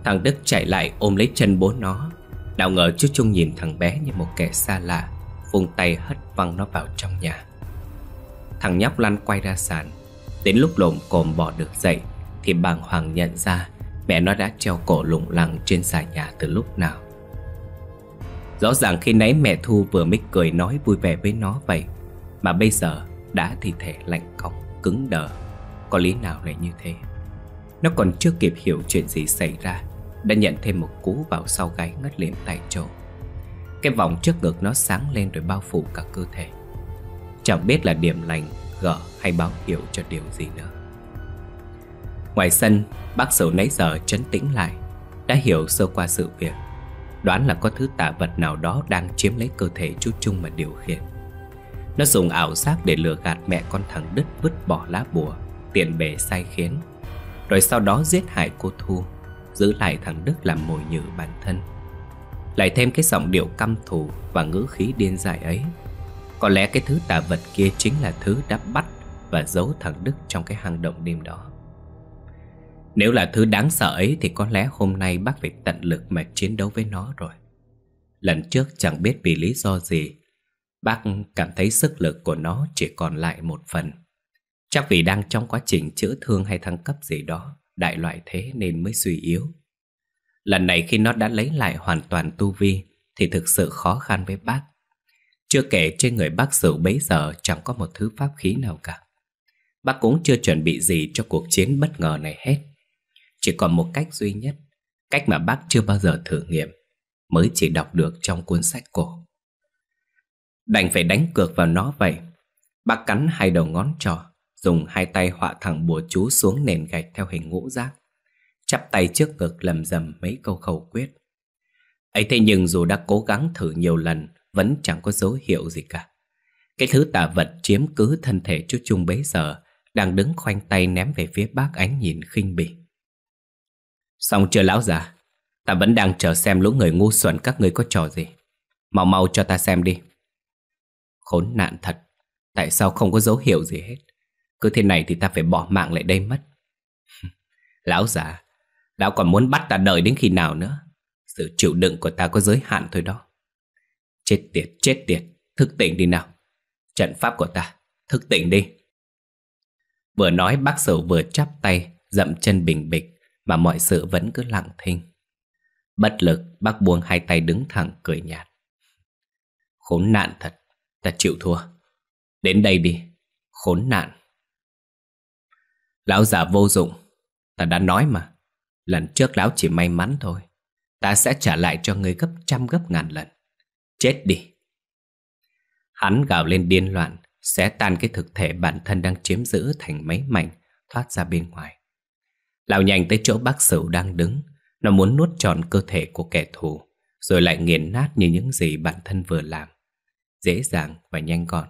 Thằng Đức chạy lại ôm lấy chân bố nó Nào ngờ chú Trung nhìn thằng bé như một kẻ xa lạ vung tay hất văng nó vào trong nhà Thằng nhóc lăn quay ra sàn Đến lúc lộm cồm bỏ được dậy Thì bàng hoàng nhận ra Mẹ nó đã treo cổ lủng lẳng trên xà nhà từ lúc nào Rõ ràng khi nãy mẹ Thu vừa mới cười nói vui vẻ với nó vậy Mà bây giờ đã thì thể lạnh cong, cứng đờ Có lý nào lại như thế Nó còn chưa kịp hiểu chuyện gì xảy ra Đã nhận thêm một cú vào sau gáy ngất liệm tại chỗ Cái vòng trước ngực nó sáng lên rồi bao phủ cả cơ thể Chẳng biết là điểm lành, gở hay báo hiệu cho điều gì nữa Ngoài sân, bác sầu nãy giờ chấn tĩnh lại Đã hiểu sơ qua sự việc Đoán là có thứ tà vật nào đó đang chiếm lấy cơ thể chú Trung mà điều khiển Nó dùng ảo giác để lừa gạt mẹ con thằng Đức vứt bỏ lá bùa Tiện bề sai khiến Rồi sau đó giết hại cô Thu Giữ lại thằng Đức làm mồi nhử bản thân Lại thêm cái giọng điệu căm thù và ngữ khí điên dại ấy Có lẽ cái thứ tà vật kia chính là thứ đã bắt và giấu thằng Đức trong cái hang động đêm đó nếu là thứ đáng sợ ấy thì có lẽ hôm nay bác phải tận lực mà chiến đấu với nó rồi. Lần trước chẳng biết vì lý do gì, bác cảm thấy sức lực của nó chỉ còn lại một phần. Chắc vì đang trong quá trình chữa thương hay thăng cấp gì đó, đại loại thế nên mới suy yếu. Lần này khi nó đã lấy lại hoàn toàn tu vi thì thực sự khó khăn với bác. Chưa kể trên người bác sử bấy giờ chẳng có một thứ pháp khí nào cả. Bác cũng chưa chuẩn bị gì cho cuộc chiến bất ngờ này hết. Chỉ còn một cách duy nhất Cách mà bác chưa bao giờ thử nghiệm Mới chỉ đọc được trong cuốn sách cổ Đành phải đánh cược vào nó vậy Bác cắn hai đầu ngón trỏ Dùng hai tay họa thẳng bùa chú xuống nền gạch theo hình ngũ giác Chắp tay trước ngực lầm rầm mấy câu khẩu quyết ấy thế nhưng dù đã cố gắng thử nhiều lần Vẫn chẳng có dấu hiệu gì cả Cái thứ tà vật chiếm cứ thân thể chú Trung bấy giờ Đang đứng khoanh tay ném về phía bác ánh nhìn khinh bỉ Xong chưa lão già Ta vẫn đang chờ xem lũ người ngu xuẩn các ngươi có trò gì Mau mau cho ta xem đi Khốn nạn thật Tại sao không có dấu hiệu gì hết Cứ thế này thì ta phải bỏ mạng lại đây mất Lão già Lão còn muốn bắt ta đợi đến khi nào nữa Sự chịu đựng của ta có giới hạn thôi đó Chết tiệt, chết tiệt Thức tỉnh đi nào Trận pháp của ta, thức tỉnh đi Vừa nói bác sửu vừa chắp tay Dậm chân bình bịch mà mọi sự vẫn cứ lặng thinh. Bất lực, bác buông hai tay đứng thẳng cười nhạt. Khốn nạn thật, ta chịu thua. Đến đây đi, khốn nạn. Lão già vô dụng, ta đã nói mà. Lần trước lão chỉ may mắn thôi. Ta sẽ trả lại cho người gấp trăm gấp ngàn lần. Chết đi. Hắn gào lên điên loạn, xé tan cái thực thể bản thân đang chiếm giữ thành mấy mảnh, thoát ra bên ngoài. Lao nhanh tới chỗ bác Sửu đang đứng Nó muốn nuốt tròn cơ thể của kẻ thù Rồi lại nghiền nát như những gì bản thân vừa làm Dễ dàng và nhanh gọn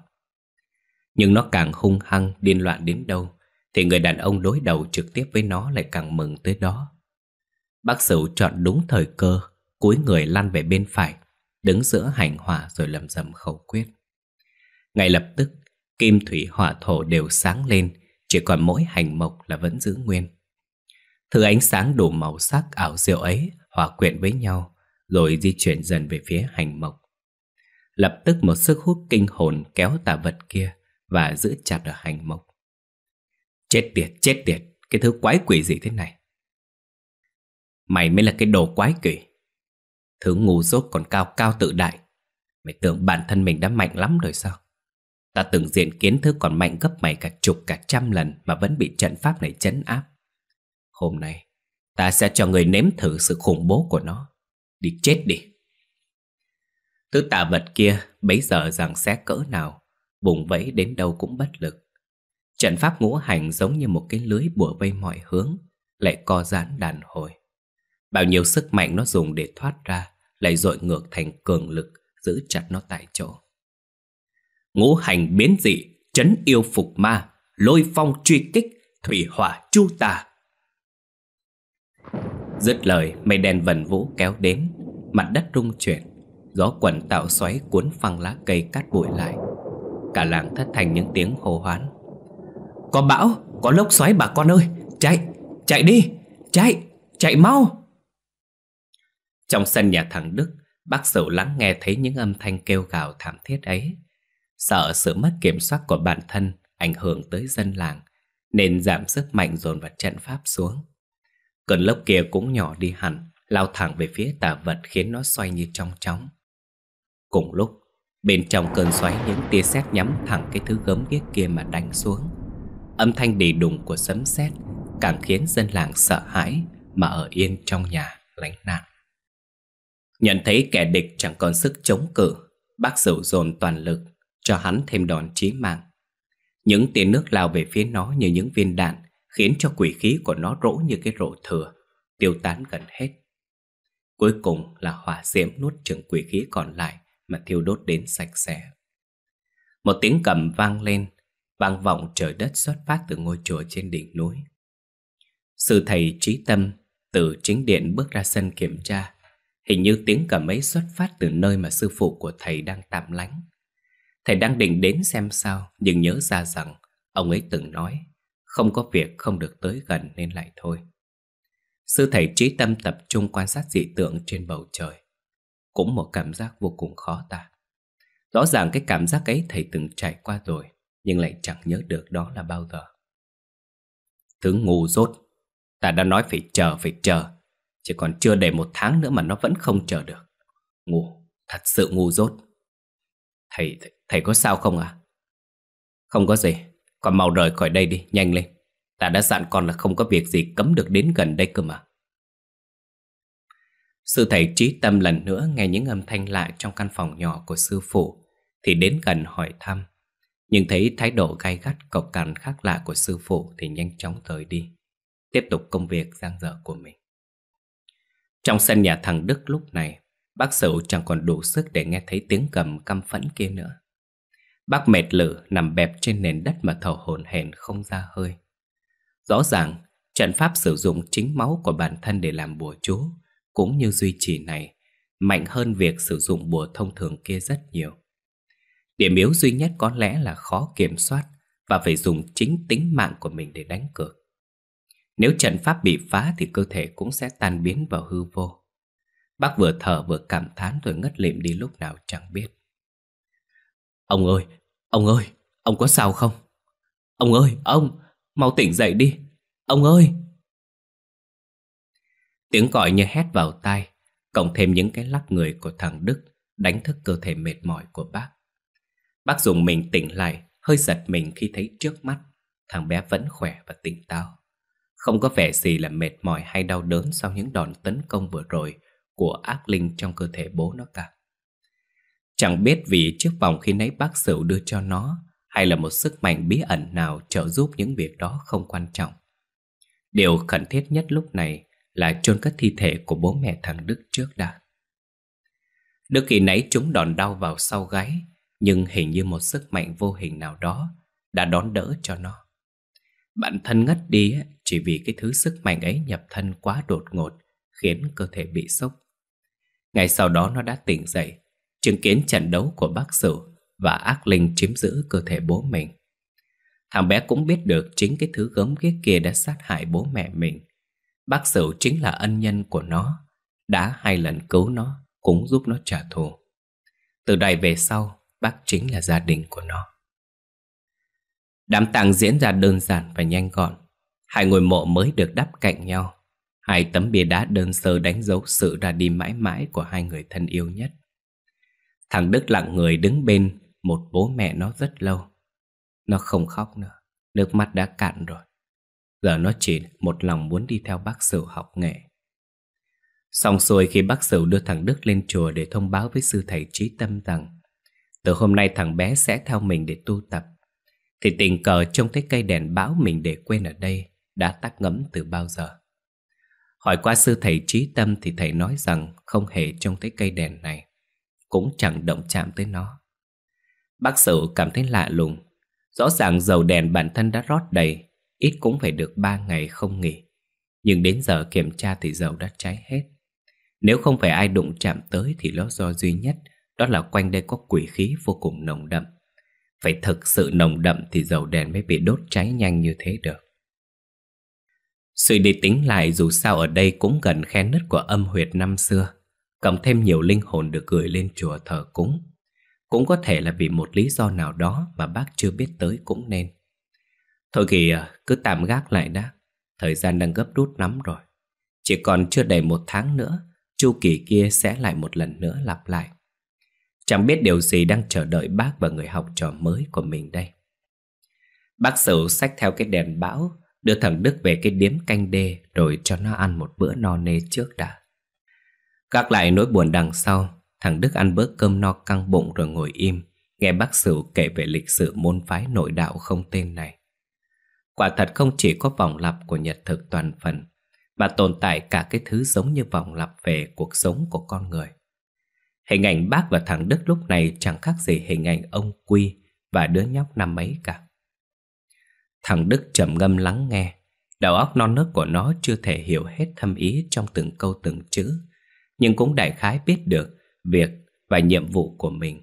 Nhưng nó càng hung hăng, điên loạn đến đâu Thì người đàn ông đối đầu trực tiếp với nó lại càng mừng tới đó Bác Sửu chọn đúng thời cơ Cúi người lăn về bên phải Đứng giữa hành hỏa rồi lầm rầm khẩu quyết Ngay lập tức Kim thủy hỏa thổ đều sáng lên Chỉ còn mỗi hành mộc là vẫn giữ nguyên Thứ ánh sáng đủ màu sắc ảo diệu ấy hòa quyện với nhau, rồi di chuyển dần về phía hành mộc. Lập tức một sức hút kinh hồn kéo tà vật kia và giữ chặt ở hành mộc. Chết tiệt, chết tiệt, cái thứ quái quỷ gì thế này? Mày mới là cái đồ quái quỷ. Thứ ngu dốt còn cao cao tự đại. Mày tưởng bản thân mình đã mạnh lắm rồi sao? Ta từng diện kiến thứ còn mạnh gấp mày cả chục cả trăm lần mà vẫn bị trận pháp này chấn áp. Hôm nay Ta sẽ cho người nếm thử sự khủng bố của nó Đi chết đi Tứ tà vật kia bấy giờ rằng xét cỡ nào bùng vẫy đến đâu cũng bất lực Trận pháp ngũ hành giống như một cái lưới bủa vây mọi hướng Lại co giãn đàn hồi Bao nhiêu sức mạnh nó dùng để thoát ra Lại dội ngược thành cường lực Giữ chặt nó tại chỗ Ngũ hành biến dị Chấn yêu phục ma Lôi phong truy kích Thủy hỏa chu tà Dứt lời mây đen vần vũ kéo đến Mặt đất rung chuyển Gió quẩn tạo xoáy cuốn phăng lá cây cát bụi lại Cả làng thất thành những tiếng hô hoán Có bão, có lốc xoáy bà con ơi Chạy, chạy đi, chạy, chạy mau Trong sân nhà thằng Đức Bác Sửu lắng nghe thấy những âm thanh kêu gào thảm thiết ấy Sợ sự mất kiểm soát của bản thân ảnh hưởng tới dân làng Nên giảm sức mạnh dồn vào trận pháp xuống Cơn lốc kia cũng nhỏ đi hẳn Lao thẳng về phía tà vật khiến nó xoay như trong chóng Cùng lúc Bên trong cơn xoáy những tia sét nhắm thẳng cái thứ gấm ghiếc kia mà đánh xuống Âm thanh đầy đùng của sấm sét Càng khiến dân làng sợ hãi Mà ở yên trong nhà lánh nạn Nhận thấy kẻ địch chẳng còn sức chống cự Bác Sửu dồn toàn lực Cho hắn thêm đòn chí mạng Những tia nước lao về phía nó như những viên đạn khiến cho quỷ khí của nó rỗ như cái rổ thừa, tiêu tán gần hết. Cuối cùng là hỏa diễm nuốt chừng quỷ khí còn lại mà thiêu đốt đến sạch sẽ. Một tiếng cầm vang lên, vang vọng trời đất xuất phát từ ngôi chùa trên đỉnh núi. Sư thầy trí tâm từ chính điện bước ra sân kiểm tra, hình như tiếng cầm ấy xuất phát từ nơi mà sư phụ của thầy đang tạm lánh. Thầy đang định đến xem sao, nhưng nhớ ra rằng ông ấy từng nói không có việc không được tới gần nên lại thôi Sư thầy trí tâm tập trung quan sát dị tượng trên bầu trời Cũng một cảm giác vô cùng khó tả Rõ ràng cái cảm giác ấy thầy từng trải qua rồi Nhưng lại chẳng nhớ được đó là bao giờ Thứ ngu dốt Ta đã nói phải chờ, phải chờ Chỉ còn chưa đầy một tháng nữa mà nó vẫn không chờ được Ngu, thật sự ngu dốt Thầy, thầy, thầy có sao không à? Không có gì còn mau rời khỏi đây đi, nhanh lên Ta đã dặn con là không có việc gì cấm được đến gần đây cơ mà Sư thầy trí tâm lần nữa nghe những âm thanh lạ trong căn phòng nhỏ của sư phụ Thì đến gần hỏi thăm Nhưng thấy thái độ gai gắt cộc cằn khác lạ của sư phụ thì nhanh chóng rời đi Tiếp tục công việc giang dở của mình Trong sân nhà thằng Đức lúc này Bác Sửu chẳng còn đủ sức để nghe thấy tiếng cầm căm phẫn kia nữa Bác mệt lử nằm bẹp trên nền đất mà thở hổn hển không ra hơi. Rõ ràng, trận pháp sử dụng chính máu của bản thân để làm bùa chú, cũng như duy trì này, mạnh hơn việc sử dụng bùa thông thường kia rất nhiều. Điểm yếu duy nhất có lẽ là khó kiểm soát và phải dùng chính tính mạng của mình để đánh cược. Nếu trận pháp bị phá thì cơ thể cũng sẽ tan biến vào hư vô. Bác vừa thở vừa cảm thán rồi ngất lịm đi lúc nào chẳng biết. Ông ơi, ông ơi, ông có sao không? Ông ơi, ông, mau tỉnh dậy đi. Ông ơi! Tiếng gọi như hét vào tai, cộng thêm những cái lắc người của thằng Đức đánh thức cơ thể mệt mỏi của bác. Bác dùng mình tỉnh lại, hơi giật mình khi thấy trước mắt, thằng bé vẫn khỏe và tỉnh táo. Không có vẻ gì là mệt mỏi hay đau đớn sau những đòn tấn công vừa rồi của ác linh trong cơ thể bố nó cả. Chẳng biết vì chiếc vòng khi nãy bác Sửu đưa cho nó hay là một sức mạnh bí ẩn nào trợ giúp những việc đó không quan trọng. Điều khẩn thiết nhất lúc này là chôn cất thi thể của bố mẹ thằng Đức trước đã. Đức khi nãy chúng đòn đau vào sau gáy, nhưng hình như một sức mạnh vô hình nào đó đã đón đỡ cho nó. Bản thân ngất đi chỉ vì cái thứ sức mạnh ấy nhập thân quá đột ngột khiến cơ thể bị sốc. Ngày sau đó nó đã tỉnh dậy chứng kiến trận đấu của bác sử và ác linh chiếm giữ cơ thể bố mình. Thằng bé cũng biết được chính cái thứ gớm ghiếc kia đã sát hại bố mẹ mình. Bác sử chính là ân nhân của nó, đã hai lần cứu nó, cũng giúp nó trả thù. Từ đây về sau, bác chính là gia đình của nó. Đám tang diễn ra đơn giản và nhanh gọn. Hai ngôi mộ mới được đắp cạnh nhau. Hai tấm bia đá đơn sơ đánh dấu sự ra đi mãi mãi của hai người thân yêu nhất. Thằng Đức lặng người đứng bên một bố mẹ nó rất lâu. Nó không khóc nữa, nước mắt đã cạn rồi. Giờ nó chỉ một lòng muốn đi theo bác Sửu học nghệ. Xong xuôi khi bác Sửu đưa thằng Đức lên chùa để thông báo với sư thầy trí tâm rằng từ hôm nay thằng bé sẽ theo mình để tu tập, thì tình cờ trông thấy cây đèn báo mình để quên ở đây đã tắt ngấm từ bao giờ. Hỏi qua sư thầy trí tâm thì thầy nói rằng không hề trông thấy cây đèn này cũng chẳng động chạm tới nó. Bác Sửu cảm thấy lạ lùng, rõ ràng dầu đèn bản thân đã rót đầy, ít cũng phải được ba ngày không nghỉ. Nhưng đến giờ kiểm tra thì dầu đã cháy hết. Nếu không phải ai đụng chạm tới thì lý do duy nhất đó là quanh đây có quỷ khí vô cùng nồng đậm. Phải thực sự nồng đậm thì dầu đèn mới bị đốt cháy nhanh như thế được. Suy đi tính lại dù sao ở đây cũng gần khe nứt của âm huyệt năm xưa cộng thêm nhiều linh hồn được gửi lên chùa thờ cúng. Cũng có thể là vì một lý do nào đó mà bác chưa biết tới cũng nên. Thôi kìa, cứ tạm gác lại đã. Thời gian đang gấp rút lắm rồi. Chỉ còn chưa đầy một tháng nữa, chu kỳ kia sẽ lại một lần nữa lặp lại. Chẳng biết điều gì đang chờ đợi bác và người học trò mới của mình đây. Bác sử xách theo cái đèn bão, đưa thằng Đức về cái điếm canh đê rồi cho nó ăn một bữa no nê trước đã các lại nỗi buồn đằng sau Thằng Đức ăn bữa cơm no căng bụng rồi ngồi im Nghe bác Sửu kể về lịch sử môn phái nội đạo không tên này Quả thật không chỉ có vòng lặp của nhật thực toàn phần Mà tồn tại cả cái thứ giống như vòng lặp về cuộc sống của con người Hình ảnh bác và thằng Đức lúc này chẳng khác gì hình ảnh ông Quy và đứa nhóc năm ấy cả Thằng Đức trầm ngâm lắng nghe Đầu óc non nớt của nó chưa thể hiểu hết thâm ý trong từng câu từng chữ nhưng cũng đại khái biết được việc và nhiệm vụ của mình.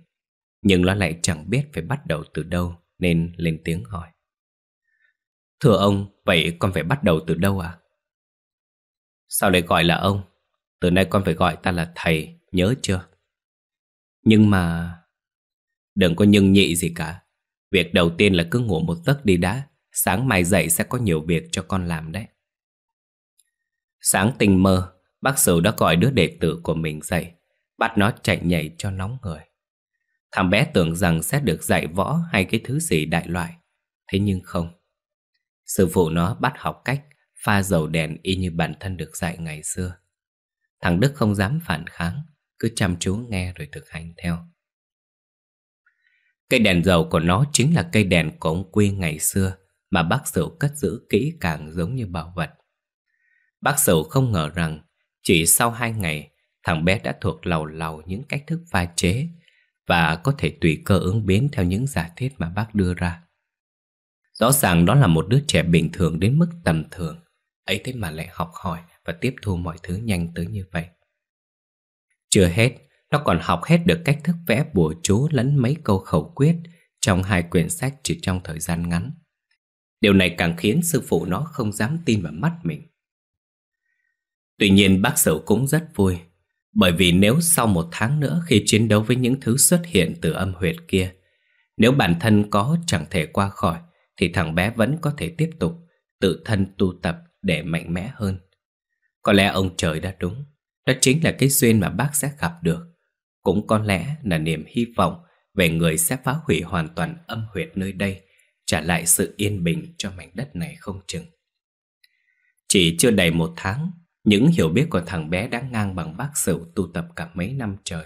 Nhưng nó lại chẳng biết phải bắt đầu từ đâu nên lên tiếng hỏi. Thưa ông, vậy con phải bắt đầu từ đâu à? Sao lại gọi là ông? Từ nay con phải gọi ta là thầy, nhớ chưa? Nhưng mà... Đừng có nhưng nhị gì cả. Việc đầu tiên là cứ ngủ một giấc đi đã. Sáng mai dậy sẽ có nhiều việc cho con làm đấy. Sáng tình mơ, Bác Sửu đã gọi đứa đệ tử của mình dậy Bắt nó chạy nhảy cho nóng người Thằng bé tưởng rằng sẽ được dạy võ hay cái thứ gì đại loại Thế nhưng không Sư phụ nó bắt học cách pha dầu đèn y như bản thân được dạy ngày xưa Thằng Đức không dám phản kháng Cứ chăm chú nghe rồi thực hành theo Cây đèn dầu của nó chính là cây đèn của ông Quy ngày xưa Mà bác Sửu cất giữ kỹ càng giống như bảo vật Bác Sửu không ngờ rằng chỉ sau hai ngày, thằng bé đã thuộc lầu lầu những cách thức pha chế và có thể tùy cơ ứng biến theo những giả thiết mà bác đưa ra. Rõ ràng đó là một đứa trẻ bình thường đến mức tầm thường, ấy thế mà lại học hỏi và tiếp thu mọi thứ nhanh tới như vậy. Chưa hết, nó còn học hết được cách thức vẽ bùa chú lẫn mấy câu khẩu quyết trong hai quyển sách chỉ trong thời gian ngắn. Điều này càng khiến sư phụ nó không dám tin vào mắt mình. Tuy nhiên bác Sửu cũng rất vui Bởi vì nếu sau một tháng nữa khi chiến đấu với những thứ xuất hiện từ âm huyệt kia Nếu bản thân có chẳng thể qua khỏi Thì thằng bé vẫn có thể tiếp tục tự thân tu tập để mạnh mẽ hơn Có lẽ ông trời đã đúng Đó chính là cái duyên mà bác sẽ gặp được Cũng có lẽ là niềm hy vọng về người sẽ phá hủy hoàn toàn âm huyệt nơi đây Trả lại sự yên bình cho mảnh đất này không chừng Chỉ chưa đầy một tháng những hiểu biết của thằng bé đã ngang bằng bác Sửu tu tập cả mấy năm trời.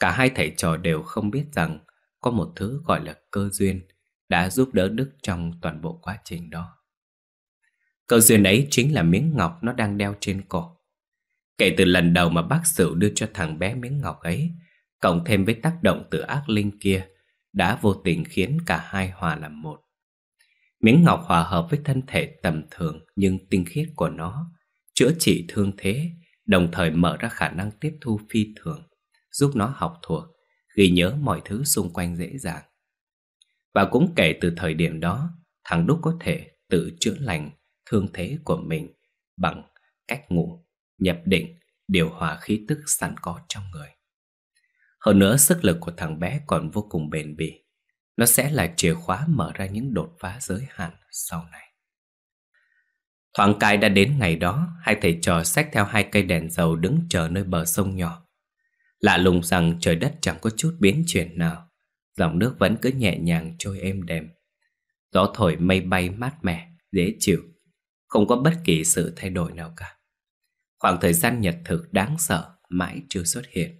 Cả hai thầy trò đều không biết rằng có một thứ gọi là cơ duyên đã giúp đỡ Đức trong toàn bộ quá trình đó. Cơ duyên ấy chính là miếng ngọc nó đang đeo trên cổ. Kể từ lần đầu mà bác Sửu đưa cho thằng bé miếng ngọc ấy, cộng thêm với tác động từ ác linh kia, đã vô tình khiến cả hai hòa làm một. Miếng ngọc hòa hợp với thân thể tầm thường nhưng tinh khiết của nó, chữa trị thương thế, đồng thời mở ra khả năng tiếp thu phi thường, giúp nó học thuộc, ghi nhớ mọi thứ xung quanh dễ dàng. Và cũng kể từ thời điểm đó, thằng Đúc có thể tự chữa lành thương thế của mình bằng cách ngủ, nhập định, điều hòa khí tức sẵn có trong người. Hơn nữa, sức lực của thằng bé còn vô cùng bền bỉ. Nó sẽ là chìa khóa mở ra những đột phá giới hạn sau này. Thoáng cai đã đến ngày đó Hai thầy trò xách theo hai cây đèn dầu Đứng chờ nơi bờ sông nhỏ Lạ lùng rằng trời đất chẳng có chút biến chuyển nào Dòng nước vẫn cứ nhẹ nhàng trôi êm đềm Gió thổi mây bay mát mẻ, dễ chịu Không có bất kỳ sự thay đổi nào cả Khoảng thời gian nhật thực đáng sợ mãi chưa xuất hiện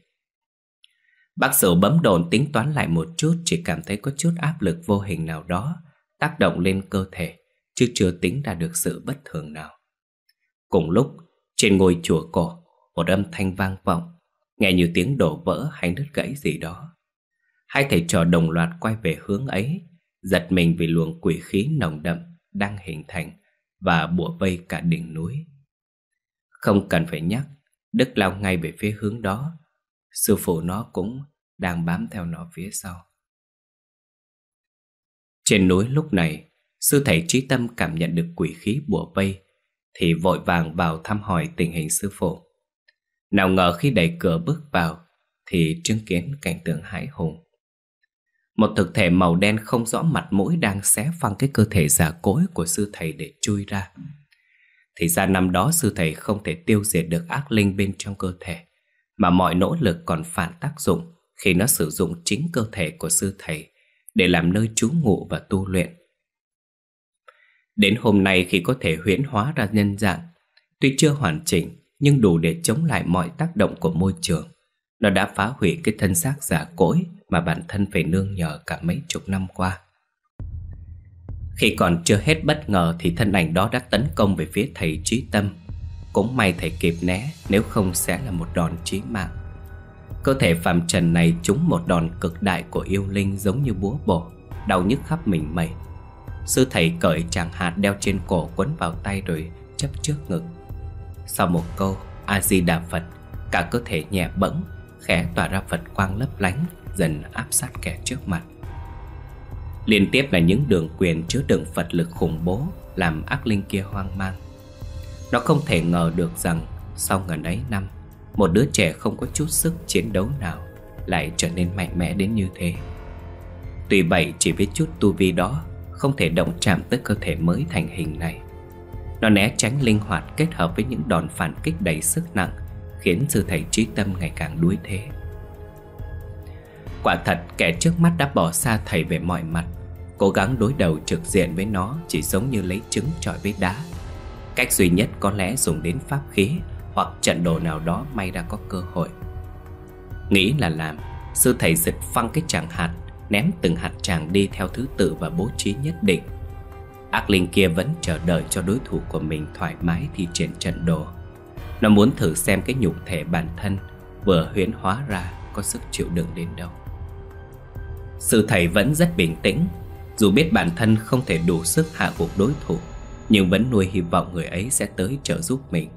Bác sử bấm đồn tính toán lại một chút Chỉ cảm thấy có chút áp lực vô hình nào đó Tác động lên cơ thể chứ chưa tính ra được sự bất thường nào. Cùng lúc, trên ngôi chùa cổ, một âm thanh vang vọng, nghe như tiếng đổ vỡ hay đứt gãy gì đó. Hai thầy trò đồng loạt quay về hướng ấy, giật mình vì luồng quỷ khí nồng đậm đang hình thành và bủa vây cả đỉnh núi. Không cần phải nhắc, Đức lao ngay về phía hướng đó. Sư phụ nó cũng đang bám theo nó phía sau. Trên núi lúc này, Sư thầy trí tâm cảm nhận được quỷ khí bùa vây Thì vội vàng vào thăm hỏi tình hình sư phụ Nào ngờ khi đẩy cửa bước vào Thì chứng kiến cảnh tượng hãi hùng Một thực thể màu đen không rõ mặt mũi Đang xé phăng cái cơ thể giả cối của sư thầy để chui ra Thì ra năm đó sư thầy không thể tiêu diệt được ác linh bên trong cơ thể Mà mọi nỗ lực còn phản tác dụng Khi nó sử dụng chính cơ thể của sư thầy Để làm nơi trú ngụ và tu luyện Đến hôm nay khi có thể huyễn hóa ra nhân dạng, tuy chưa hoàn chỉnh nhưng đủ để chống lại mọi tác động của môi trường. Nó đã phá hủy cái thân xác giả cỗi mà bản thân phải nương nhờ cả mấy chục năm qua. Khi còn chưa hết bất ngờ thì thân ảnh đó đã tấn công về phía thầy trí tâm. Cũng may thầy kịp né nếu không sẽ là một đòn chí mạng. Cơ thể phạm trần này trúng một đòn cực đại của yêu linh giống như búa bổ, đau nhức khắp mình mẩy Sư thầy cởi chàng hạt đeo trên cổ quấn vào tay rồi chấp trước ngực Sau một câu A-di-đà Phật Cả cơ thể nhẹ bẫng Khẽ tỏa ra Phật quang lấp lánh Dần áp sát kẻ trước mặt Liên tiếp là những đường quyền chứa đựng Phật lực khủng bố Làm ác linh kia hoang mang Nó không thể ngờ được rằng Sau ngần ấy năm Một đứa trẻ không có chút sức chiến đấu nào Lại trở nên mạnh mẽ đến như thế Tùy bảy chỉ biết chút tu vi đó không thể động chạm tới cơ thể mới thành hình này. Nó né tránh linh hoạt kết hợp với những đòn phản kích đầy sức nặng, khiến sư thầy trí tâm ngày càng đuối thế. Quả thật, kẻ trước mắt đã bỏ xa thầy về mọi mặt, cố gắng đối đầu trực diện với nó chỉ giống như lấy trứng trọi với đá. Cách duy nhất có lẽ dùng đến pháp khí hoặc trận đồ nào đó may ra có cơ hội. Nghĩ là làm, sư thầy giật phăng cái chàng hạt ném từng hạt tràng đi theo thứ tự và bố trí nhất định. Ác linh kia vẫn chờ đợi cho đối thủ của mình thoải mái thi triển trận đồ. Nó muốn thử xem cái nhục thể bản thân vừa huyễn hóa ra có sức chịu đựng đến đâu. Sư thầy vẫn rất bình tĩnh, dù biết bản thân không thể đủ sức hạ gục đối thủ, nhưng vẫn nuôi hy vọng người ấy sẽ tới trợ giúp mình.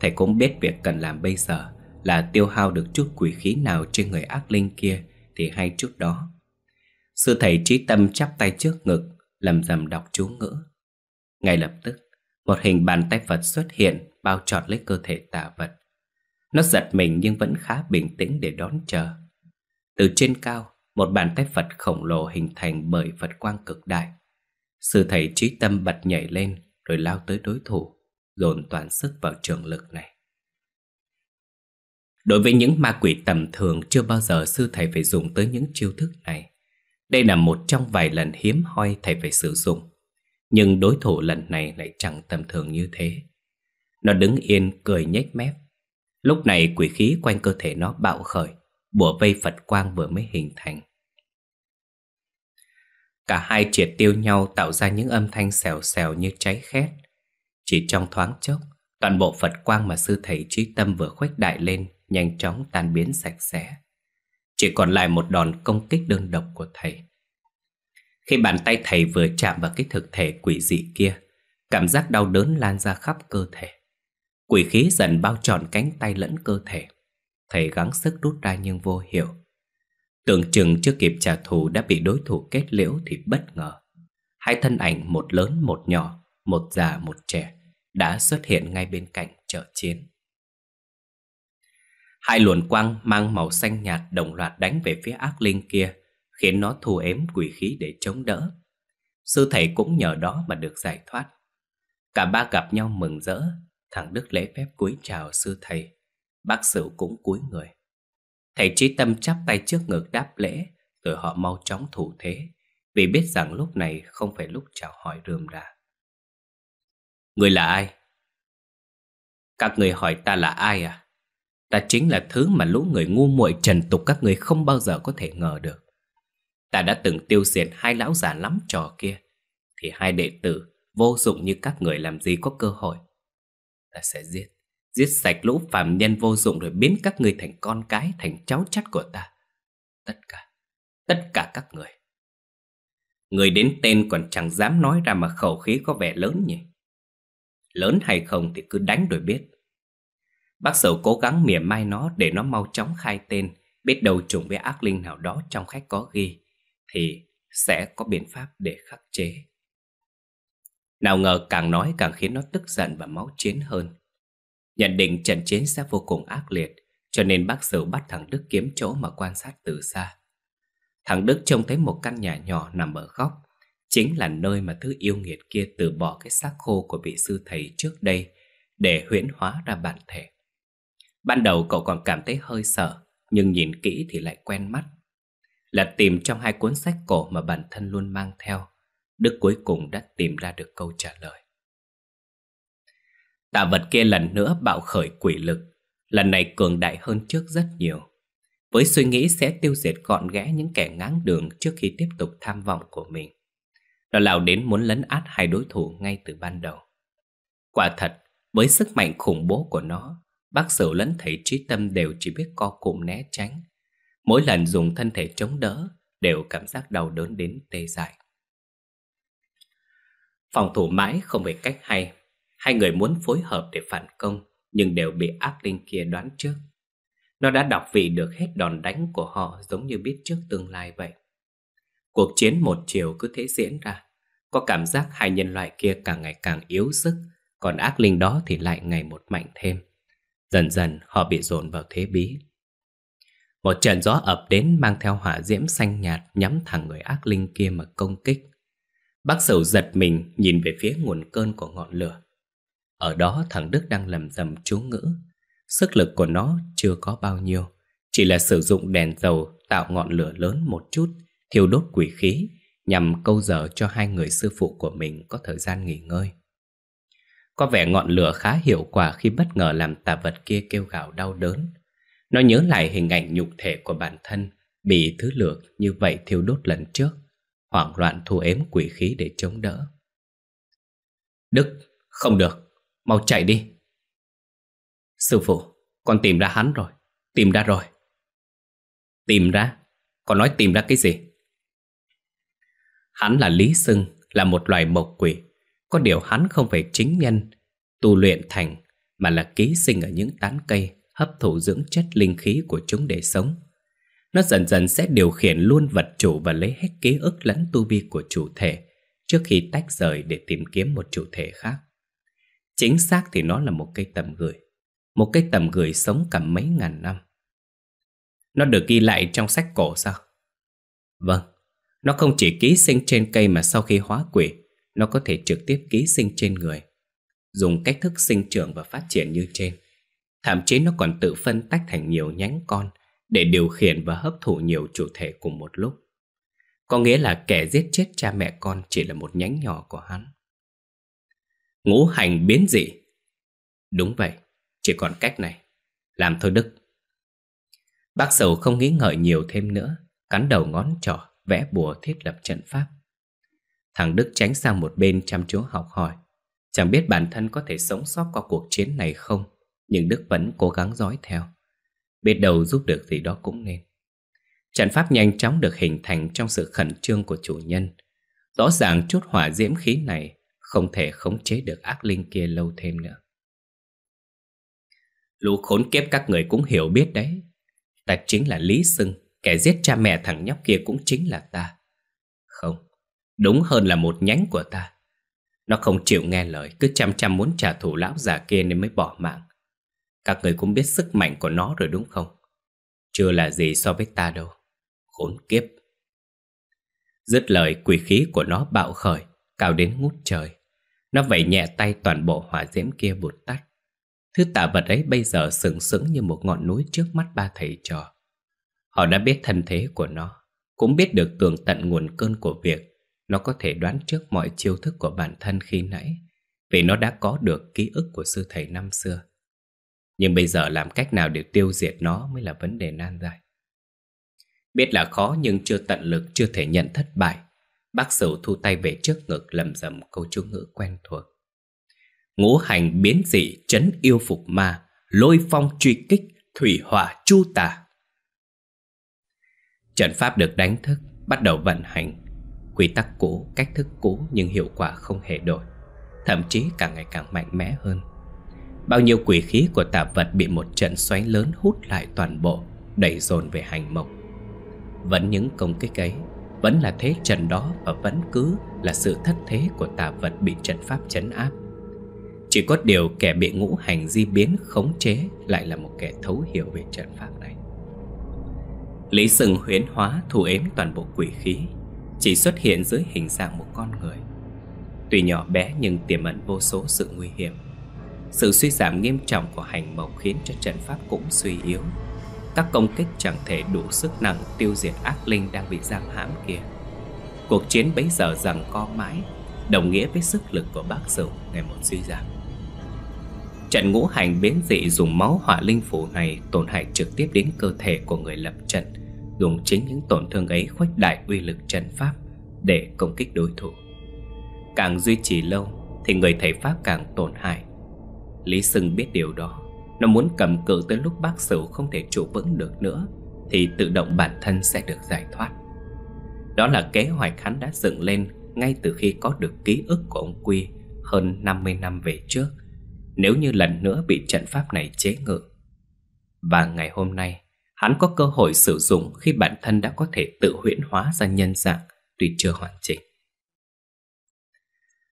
Thầy cũng biết việc cần làm bây giờ là tiêu hao được chút quỷ khí nào trên người ác linh kia thì hay chút đó. Sư thầy trí tâm chắp tay trước ngực Lầm rầm đọc chú ngữ Ngay lập tức Một hình bàn tay Phật xuất hiện Bao trọt lấy cơ thể tà vật Nó giật mình nhưng vẫn khá bình tĩnh để đón chờ Từ trên cao Một bàn tay Phật khổng lồ hình thành bởi Phật quang cực đại Sư thầy trí tâm bật nhảy lên Rồi lao tới đối thủ Dồn toàn sức vào trường lực này Đối với những ma quỷ tầm thường chưa bao giờ sư thầy phải dùng tới những chiêu thức này. Đây là một trong vài lần hiếm hoi thầy phải sử dụng. Nhưng đối thủ lần này lại chẳng tầm thường như thế. Nó đứng yên cười nhếch mép. Lúc này quỷ khí quanh cơ thể nó bạo khởi, bùa vây Phật quang vừa mới hình thành. Cả hai triệt tiêu nhau tạo ra những âm thanh xèo xèo như cháy khét. Chỉ trong thoáng chốc, toàn bộ Phật quang mà sư thầy trí tâm vừa khuếch đại lên nhanh chóng tan biến sạch sẽ. Chỉ còn lại một đòn công kích đơn độc của thầy Khi bàn tay thầy vừa chạm vào cái thực thể quỷ dị kia Cảm giác đau đớn lan ra khắp cơ thể Quỷ khí dần bao tròn cánh tay lẫn cơ thể Thầy gắng sức rút ra nhưng vô hiệu Tưởng chừng chưa kịp trả thù đã bị đối thủ kết liễu thì bất ngờ Hai thân ảnh một lớn một nhỏ, một già một trẻ Đã xuất hiện ngay bên cạnh trợ chiến Hai luồn quang mang màu xanh nhạt đồng loạt đánh về phía ác linh kia, khiến nó thu ếm quỷ khí để chống đỡ. Sư thầy cũng nhờ đó mà được giải thoát. Cả ba gặp nhau mừng rỡ, thằng Đức lễ phép cúi chào sư thầy, bác sử cũng cúi người. Thầy trí tâm chắp tay trước ngực đáp lễ, rồi họ mau chóng thủ thế, vì biết rằng lúc này không phải lúc chào hỏi rườm rà. Người là ai? Các người hỏi ta là ai à? ta chính là thứ mà lũ người ngu muội trần tục các người không bao giờ có thể ngờ được. Ta đã từng tiêu diệt hai lão già lắm trò kia, thì hai đệ tử vô dụng như các người làm gì có cơ hội. Ta sẽ giết, giết sạch lũ phàm nhân vô dụng rồi biến các người thành con cái, thành cháu chắt của ta. Tất cả, tất cả các người. Người đến tên còn chẳng dám nói ra mà khẩu khí có vẻ lớn nhỉ. Lớn hay không thì cứ đánh rồi biết. Bác sầu cố gắng mỉa mai nó để nó mau chóng khai tên, biết đầu trùng với ác linh nào đó trong khách có ghi, thì sẽ có biện pháp để khắc chế. Nào ngờ càng nói càng khiến nó tức giận và máu chiến hơn. Nhận định trận chiến sẽ vô cùng ác liệt, cho nên bác sầu bắt thằng Đức kiếm chỗ mà quan sát từ xa. Thằng Đức trông thấy một căn nhà nhỏ nằm ở góc, chính là nơi mà thứ yêu nghiệt kia từ bỏ cái xác khô của vị sư thầy trước đây để huyễn hóa ra bản thể. Ban đầu cậu còn cảm thấy hơi sợ, nhưng nhìn kỹ thì lại quen mắt. Là tìm trong hai cuốn sách cổ mà bản thân luôn mang theo, Đức cuối cùng đã tìm ra được câu trả lời. Tạ vật kia lần nữa bạo khởi quỷ lực, lần này cường đại hơn trước rất nhiều. Với suy nghĩ sẽ tiêu diệt gọn ghẽ những kẻ ngáng đường trước khi tiếp tục tham vọng của mình. Nó lao đến muốn lấn át hai đối thủ ngay từ ban đầu. Quả thật, với sức mạnh khủng bố của nó, Bác sử lẫn thầy trí tâm đều chỉ biết co cụm né tránh. Mỗi lần dùng thân thể chống đỡ đều cảm giác đau đớn đến tê dại. Phòng thủ mãi không về cách hay. Hai người muốn phối hợp để phản công nhưng đều bị ác linh kia đoán trước. Nó đã đọc vị được hết đòn đánh của họ giống như biết trước tương lai vậy. Cuộc chiến một chiều cứ thế diễn ra. Có cảm giác hai nhân loại kia càng ngày càng yếu sức, còn ác linh đó thì lại ngày một mạnh thêm. Dần dần họ bị dồn vào thế bí Một trận gió ập đến mang theo hỏa diễm xanh nhạt Nhắm thẳng người ác linh kia mà công kích Bác sầu giật mình nhìn về phía nguồn cơn của ngọn lửa Ở đó thằng Đức đang lầm rầm chú ngữ Sức lực của nó chưa có bao nhiêu Chỉ là sử dụng đèn dầu tạo ngọn lửa lớn một chút Thiêu đốt quỷ khí Nhằm câu giờ cho hai người sư phụ của mình có thời gian nghỉ ngơi có vẻ ngọn lửa khá hiệu quả khi bất ngờ làm tà vật kia kêu gào đau đớn. Nó nhớ lại hình ảnh nhục thể của bản thân bị thứ lửa như vậy thiêu đốt lần trước, hoảng loạn thu ếm quỷ khí để chống đỡ. Đức, không được, mau chạy đi. Sư phụ, con tìm ra hắn rồi, tìm ra rồi. Tìm ra? Con nói tìm ra cái gì? Hắn là Lý Sưng, là một loài mộc quỷ có điều hắn không phải chính nhân Tu luyện thành Mà là ký sinh ở những tán cây Hấp thụ dưỡng chất linh khí của chúng để sống Nó dần dần sẽ điều khiển luôn vật chủ Và lấy hết ký ức lẫn tu vi của chủ thể Trước khi tách rời để tìm kiếm một chủ thể khác Chính xác thì nó là một cây tầm gửi Một cây tầm gửi sống cả mấy ngàn năm Nó được ghi lại trong sách cổ sao? Vâng, nó không chỉ ký sinh trên cây mà sau khi hóa quỷ nó có thể trực tiếp ký sinh trên người. Dùng cách thức sinh trưởng và phát triển như trên, thậm chí nó còn tự phân tách thành nhiều nhánh con để điều khiển và hấp thụ nhiều chủ thể cùng một lúc. Có nghĩa là kẻ giết chết cha mẹ con chỉ là một nhánh nhỏ của hắn. Ngũ hành biến dị. Đúng vậy, chỉ còn cách này. Làm thôi Đức. Bác Sầu không nghĩ ngợi nhiều thêm nữa, cắn đầu ngón trỏ, vẽ bùa thiết lập trận pháp. Thằng Đức tránh sang một bên chăm chú học hỏi Chẳng biết bản thân có thể sống sót qua cuộc chiến này không Nhưng Đức vẫn cố gắng dõi theo Biết đầu giúp được gì đó cũng nên Trận pháp nhanh chóng được hình thành trong sự khẩn trương của chủ nhân Rõ ràng chút hỏa diễm khí này Không thể khống chế được ác linh kia lâu thêm nữa Lũ khốn kiếp các người cũng hiểu biết đấy Ta chính là Lý Sưng Kẻ giết cha mẹ thằng nhóc kia cũng chính là ta Không Đúng hơn là một nhánh của ta Nó không chịu nghe lời Cứ chăm chăm muốn trả thù lão già kia Nên mới bỏ mạng Các người cũng biết sức mạnh của nó rồi đúng không Chưa là gì so với ta đâu Khốn kiếp Dứt lời quỷ khí của nó bạo khởi Cao đến ngút trời Nó vẩy nhẹ tay toàn bộ hỏa diễm kia bụt tắt Thứ tà vật ấy bây giờ sừng sững như một ngọn núi trước mắt ba thầy trò Họ đã biết thân thế của nó Cũng biết được tường tận nguồn cơn của việc nó có thể đoán trước mọi chiêu thức của bản thân khi nãy Vì nó đã có được ký ức của sư thầy năm xưa Nhưng bây giờ làm cách nào để tiêu diệt nó mới là vấn đề nan giải Biết là khó nhưng chưa tận lực chưa thể nhận thất bại Bác Sửu thu tay về trước ngực lầm rầm câu chú ngữ quen thuộc Ngũ hành biến dị chấn yêu phục ma Lôi phong truy kích thủy hỏa chu tà Trận pháp được đánh thức Bắt đầu vận hành quy tắc cũ, cách thức cũ nhưng hiệu quả không hề đổi, thậm chí càng ngày càng mạnh mẽ hơn. Bao nhiêu quỷ khí của tạp vật bị một trận xoáy lớn hút lại toàn bộ, đẩy dồn về hành mộc. Vẫn những công kích ấy, vẫn là thế trận đó và vẫn cứ là sự thất thế của tạp vật bị trận pháp chấn áp. Chỉ có điều kẻ bị ngũ hành di biến khống chế lại là một kẻ thấu hiểu về trận pháp này. Lý Sừng huyến hóa thu ếm toàn bộ quỷ khí chỉ xuất hiện dưới hình dạng một con người. Tuy nhỏ bé nhưng tiềm ẩn vô số sự nguy hiểm. Sự suy giảm nghiêm trọng của hành mộc khiến cho trận pháp cũng suy yếu. Các công kích chẳng thể đủ sức nặng tiêu diệt ác linh đang bị giam hãm kia. Cuộc chiến bấy giờ rằng co mãi, đồng nghĩa với sức lực của bác Dầu ngày một suy giảm. Trận ngũ hành biến dị dùng máu hỏa linh phủ này tổn hại trực tiếp đến cơ thể của người lập trận dùng chính những tổn thương ấy khuếch đại uy lực trận pháp để công kích đối thủ. Càng duy trì lâu thì người thầy pháp càng tổn hại. Lý Sưng biết điều đó, nó muốn cầm cự tới lúc bác Sửu không thể trụ vững được nữa thì tự động bản thân sẽ được giải thoát. Đó là kế hoạch hắn đã dựng lên ngay từ khi có được ký ức của ông Quy hơn 50 năm về trước, nếu như lần nữa bị trận pháp này chế ngự. Và ngày hôm nay, hắn có cơ hội sử dụng khi bản thân đã có thể tự huyễn hóa ra nhân dạng, tuy chưa hoàn chỉnh.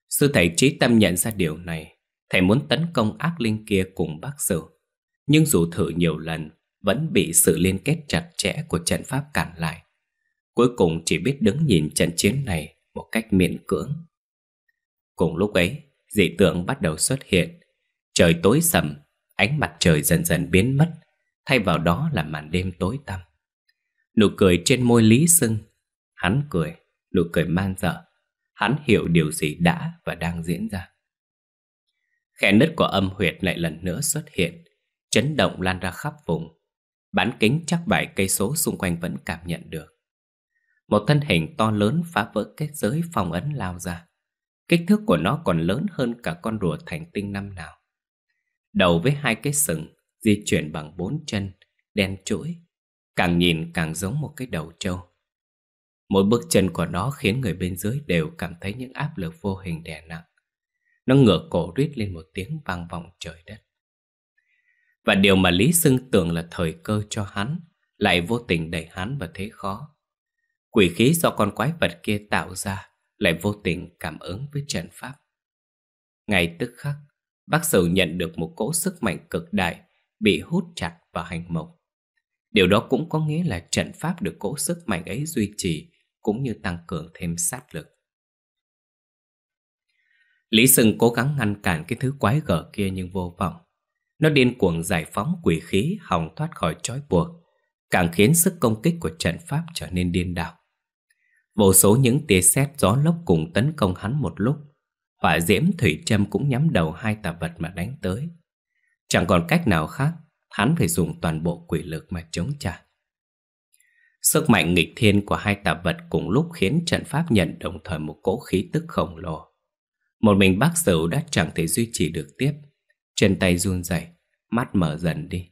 Sư thầy trí tâm nhận ra điều này, thầy muốn tấn công ác linh kia cùng bác sử, nhưng dù thử nhiều lần, vẫn bị sự liên kết chặt chẽ của trận pháp cản lại. Cuối cùng chỉ biết đứng nhìn trận chiến này một cách miễn cưỡng. Cùng lúc ấy, dị tượng bắt đầu xuất hiện. Trời tối sầm, ánh mặt trời dần dần biến mất, Thay vào đó là màn đêm tối tăm Nụ cười trên môi Lý Sưng Hắn cười, nụ cười man dở Hắn hiểu điều gì đã và đang diễn ra Khe nứt của âm huyệt lại lần nữa xuất hiện Chấn động lan ra khắp vùng Bán kính chắc bảy cây số xung quanh vẫn cảm nhận được Một thân hình to lớn phá vỡ kết giới phòng ấn lao ra Kích thước của nó còn lớn hơn cả con rùa thành tinh năm nào Đầu với hai cái sừng di chuyển bằng bốn chân, đen chuỗi, càng nhìn càng giống một cái đầu trâu. Mỗi bước chân của nó khiến người bên dưới đều cảm thấy những áp lực vô hình đè nặng. Nó ngửa cổ rít lên một tiếng vang vọng trời đất. Và điều mà Lý Sưng tưởng là thời cơ cho hắn lại vô tình đẩy hắn vào thế khó. Quỷ khí do con quái vật kia tạo ra lại vô tình cảm ứng với trận pháp. Ngay tức khắc, bác sử nhận được một cỗ sức mạnh cực đại bị hút chặt vào hành mộc. Điều đó cũng có nghĩa là trận pháp được cỗ sức mạnh ấy duy trì cũng như tăng cường thêm sát lực. Lý Sừng cố gắng ngăn cản cái thứ quái gở kia nhưng vô vọng. Nó điên cuồng giải phóng quỷ khí hòng thoát khỏi trói buộc, càng khiến sức công kích của trận pháp trở nên điên đảo. Vô số những tia sét gió lốc cùng tấn công hắn một lúc, hỏa diễm thủy châm cũng nhắm đầu hai tà vật mà đánh tới. Chẳng còn cách nào khác Hắn phải dùng toàn bộ quỷ lực mà chống trả Sức mạnh nghịch thiên của hai tà vật cùng lúc khiến trận pháp nhận đồng thời một cỗ khí tức khổng lồ. Một mình bác sửu đã chẳng thể duy trì được tiếp. Chân tay run rẩy, mắt mở dần đi.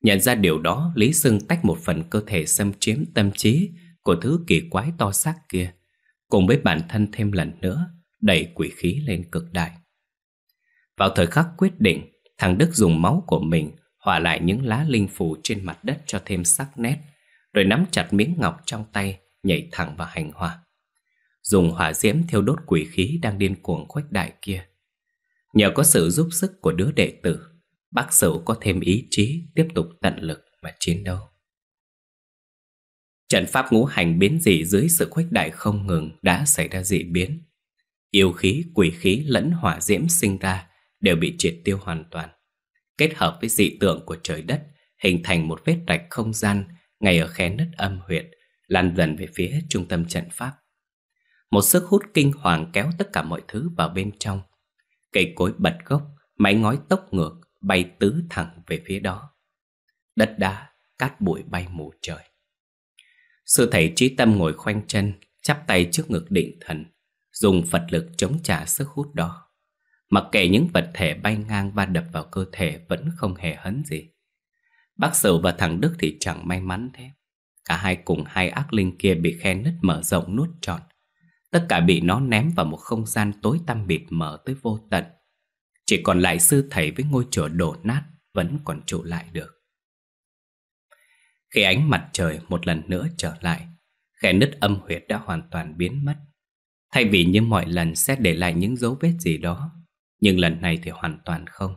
Nhận ra điều đó, Lý Sưng tách một phần cơ thể xâm chiếm tâm trí của thứ kỳ quái to xác kia, cùng với bản thân thêm lần nữa, đẩy quỷ khí lên cực đại. Vào thời khắc quyết định, Thằng Đức dùng máu của mình hòa lại những lá linh phù trên mặt đất cho thêm sắc nét Rồi nắm chặt miếng ngọc trong tay Nhảy thẳng vào hành hỏa Dùng hỏa diễm thiêu đốt quỷ khí Đang điên cuồng khuếch đại kia Nhờ có sự giúp sức của đứa đệ tử Bác Sửu có thêm ý chí Tiếp tục tận lực mà chiến đấu Trận pháp ngũ hành biến dị dưới sự khuếch đại không ngừng đã xảy ra dị biến. Yêu khí, quỷ khí lẫn hỏa diễm sinh ra đều bị triệt tiêu hoàn toàn. Kết hợp với dị tượng của trời đất, hình thành một vết rạch không gian ngay ở khe nứt âm huyệt, lan dần về phía trung tâm trận pháp. Một sức hút kinh hoàng kéo tất cả mọi thứ vào bên trong. Cây cối bật gốc, mái ngói tốc ngược, bay tứ thẳng về phía đó. Đất đá, cát bụi bay mù trời. Sư thầy trí tâm ngồi khoanh chân, chắp tay trước ngực định thần, dùng Phật lực chống trả sức hút đó. Mặc kệ những vật thể bay ngang va đập vào cơ thể vẫn không hề hấn gì Bác Sửu và thằng Đức thì chẳng may mắn thế Cả hai cùng hai ác linh kia bị khe nứt mở rộng nuốt trọn Tất cả bị nó ném vào một không gian tối tăm bịt mở tới vô tận Chỉ còn lại sư thầy với ngôi chùa đổ nát vẫn còn trụ lại được Khi ánh mặt trời một lần nữa trở lại Khe nứt âm huyệt đã hoàn toàn biến mất Thay vì như mọi lần sẽ để lại những dấu vết gì đó nhưng lần này thì hoàn toàn không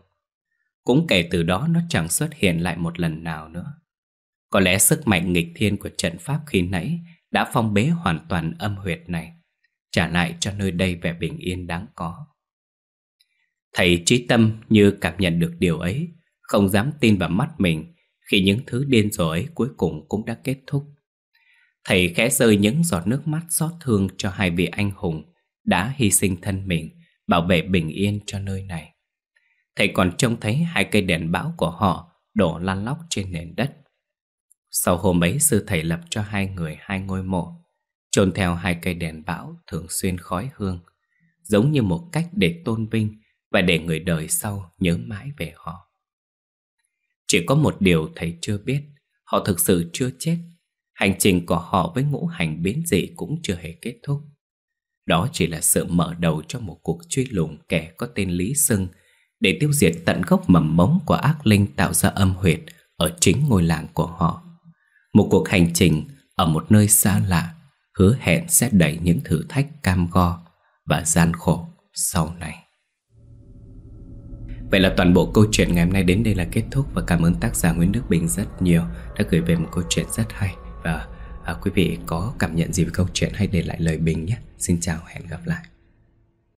Cũng kể từ đó nó chẳng xuất hiện lại một lần nào nữa Có lẽ sức mạnh nghịch thiên của trận pháp khi nãy Đã phong bế hoàn toàn âm huyệt này Trả lại cho nơi đây vẻ bình yên đáng có Thầy trí tâm như cảm nhận được điều ấy Không dám tin vào mắt mình Khi những thứ điên rồ ấy cuối cùng cũng đã kết thúc Thầy khẽ rơi những giọt nước mắt xót thương cho hai vị anh hùng Đã hy sinh thân mình bảo vệ bình yên cho nơi này. Thầy còn trông thấy hai cây đèn bão của họ đổ lăn lóc trên nền đất. Sau hôm ấy sư thầy lập cho hai người hai ngôi mộ, trôn theo hai cây đèn bão thường xuyên khói hương, giống như một cách để tôn vinh và để người đời sau nhớ mãi về họ. Chỉ có một điều thầy chưa biết, họ thực sự chưa chết, hành trình của họ với ngũ hành biến dị cũng chưa hề kết thúc. Đó chỉ là sự mở đầu cho một cuộc truy lùng kẻ có tên Lý Sưng để tiêu diệt tận gốc mầm mống của ác linh tạo ra âm huyệt ở chính ngôi làng của họ. Một cuộc hành trình ở một nơi xa lạ hứa hẹn sẽ đẩy những thử thách cam go và gian khổ sau này. Vậy là toàn bộ câu chuyện ngày hôm nay đến đây là kết thúc và cảm ơn tác giả Nguyễn Đức Bình rất nhiều đã gửi về một câu chuyện rất hay và À, quý vị có cảm nhận gì về câu chuyện hãy để lại lời bình nhé xin chào hẹn gặp lại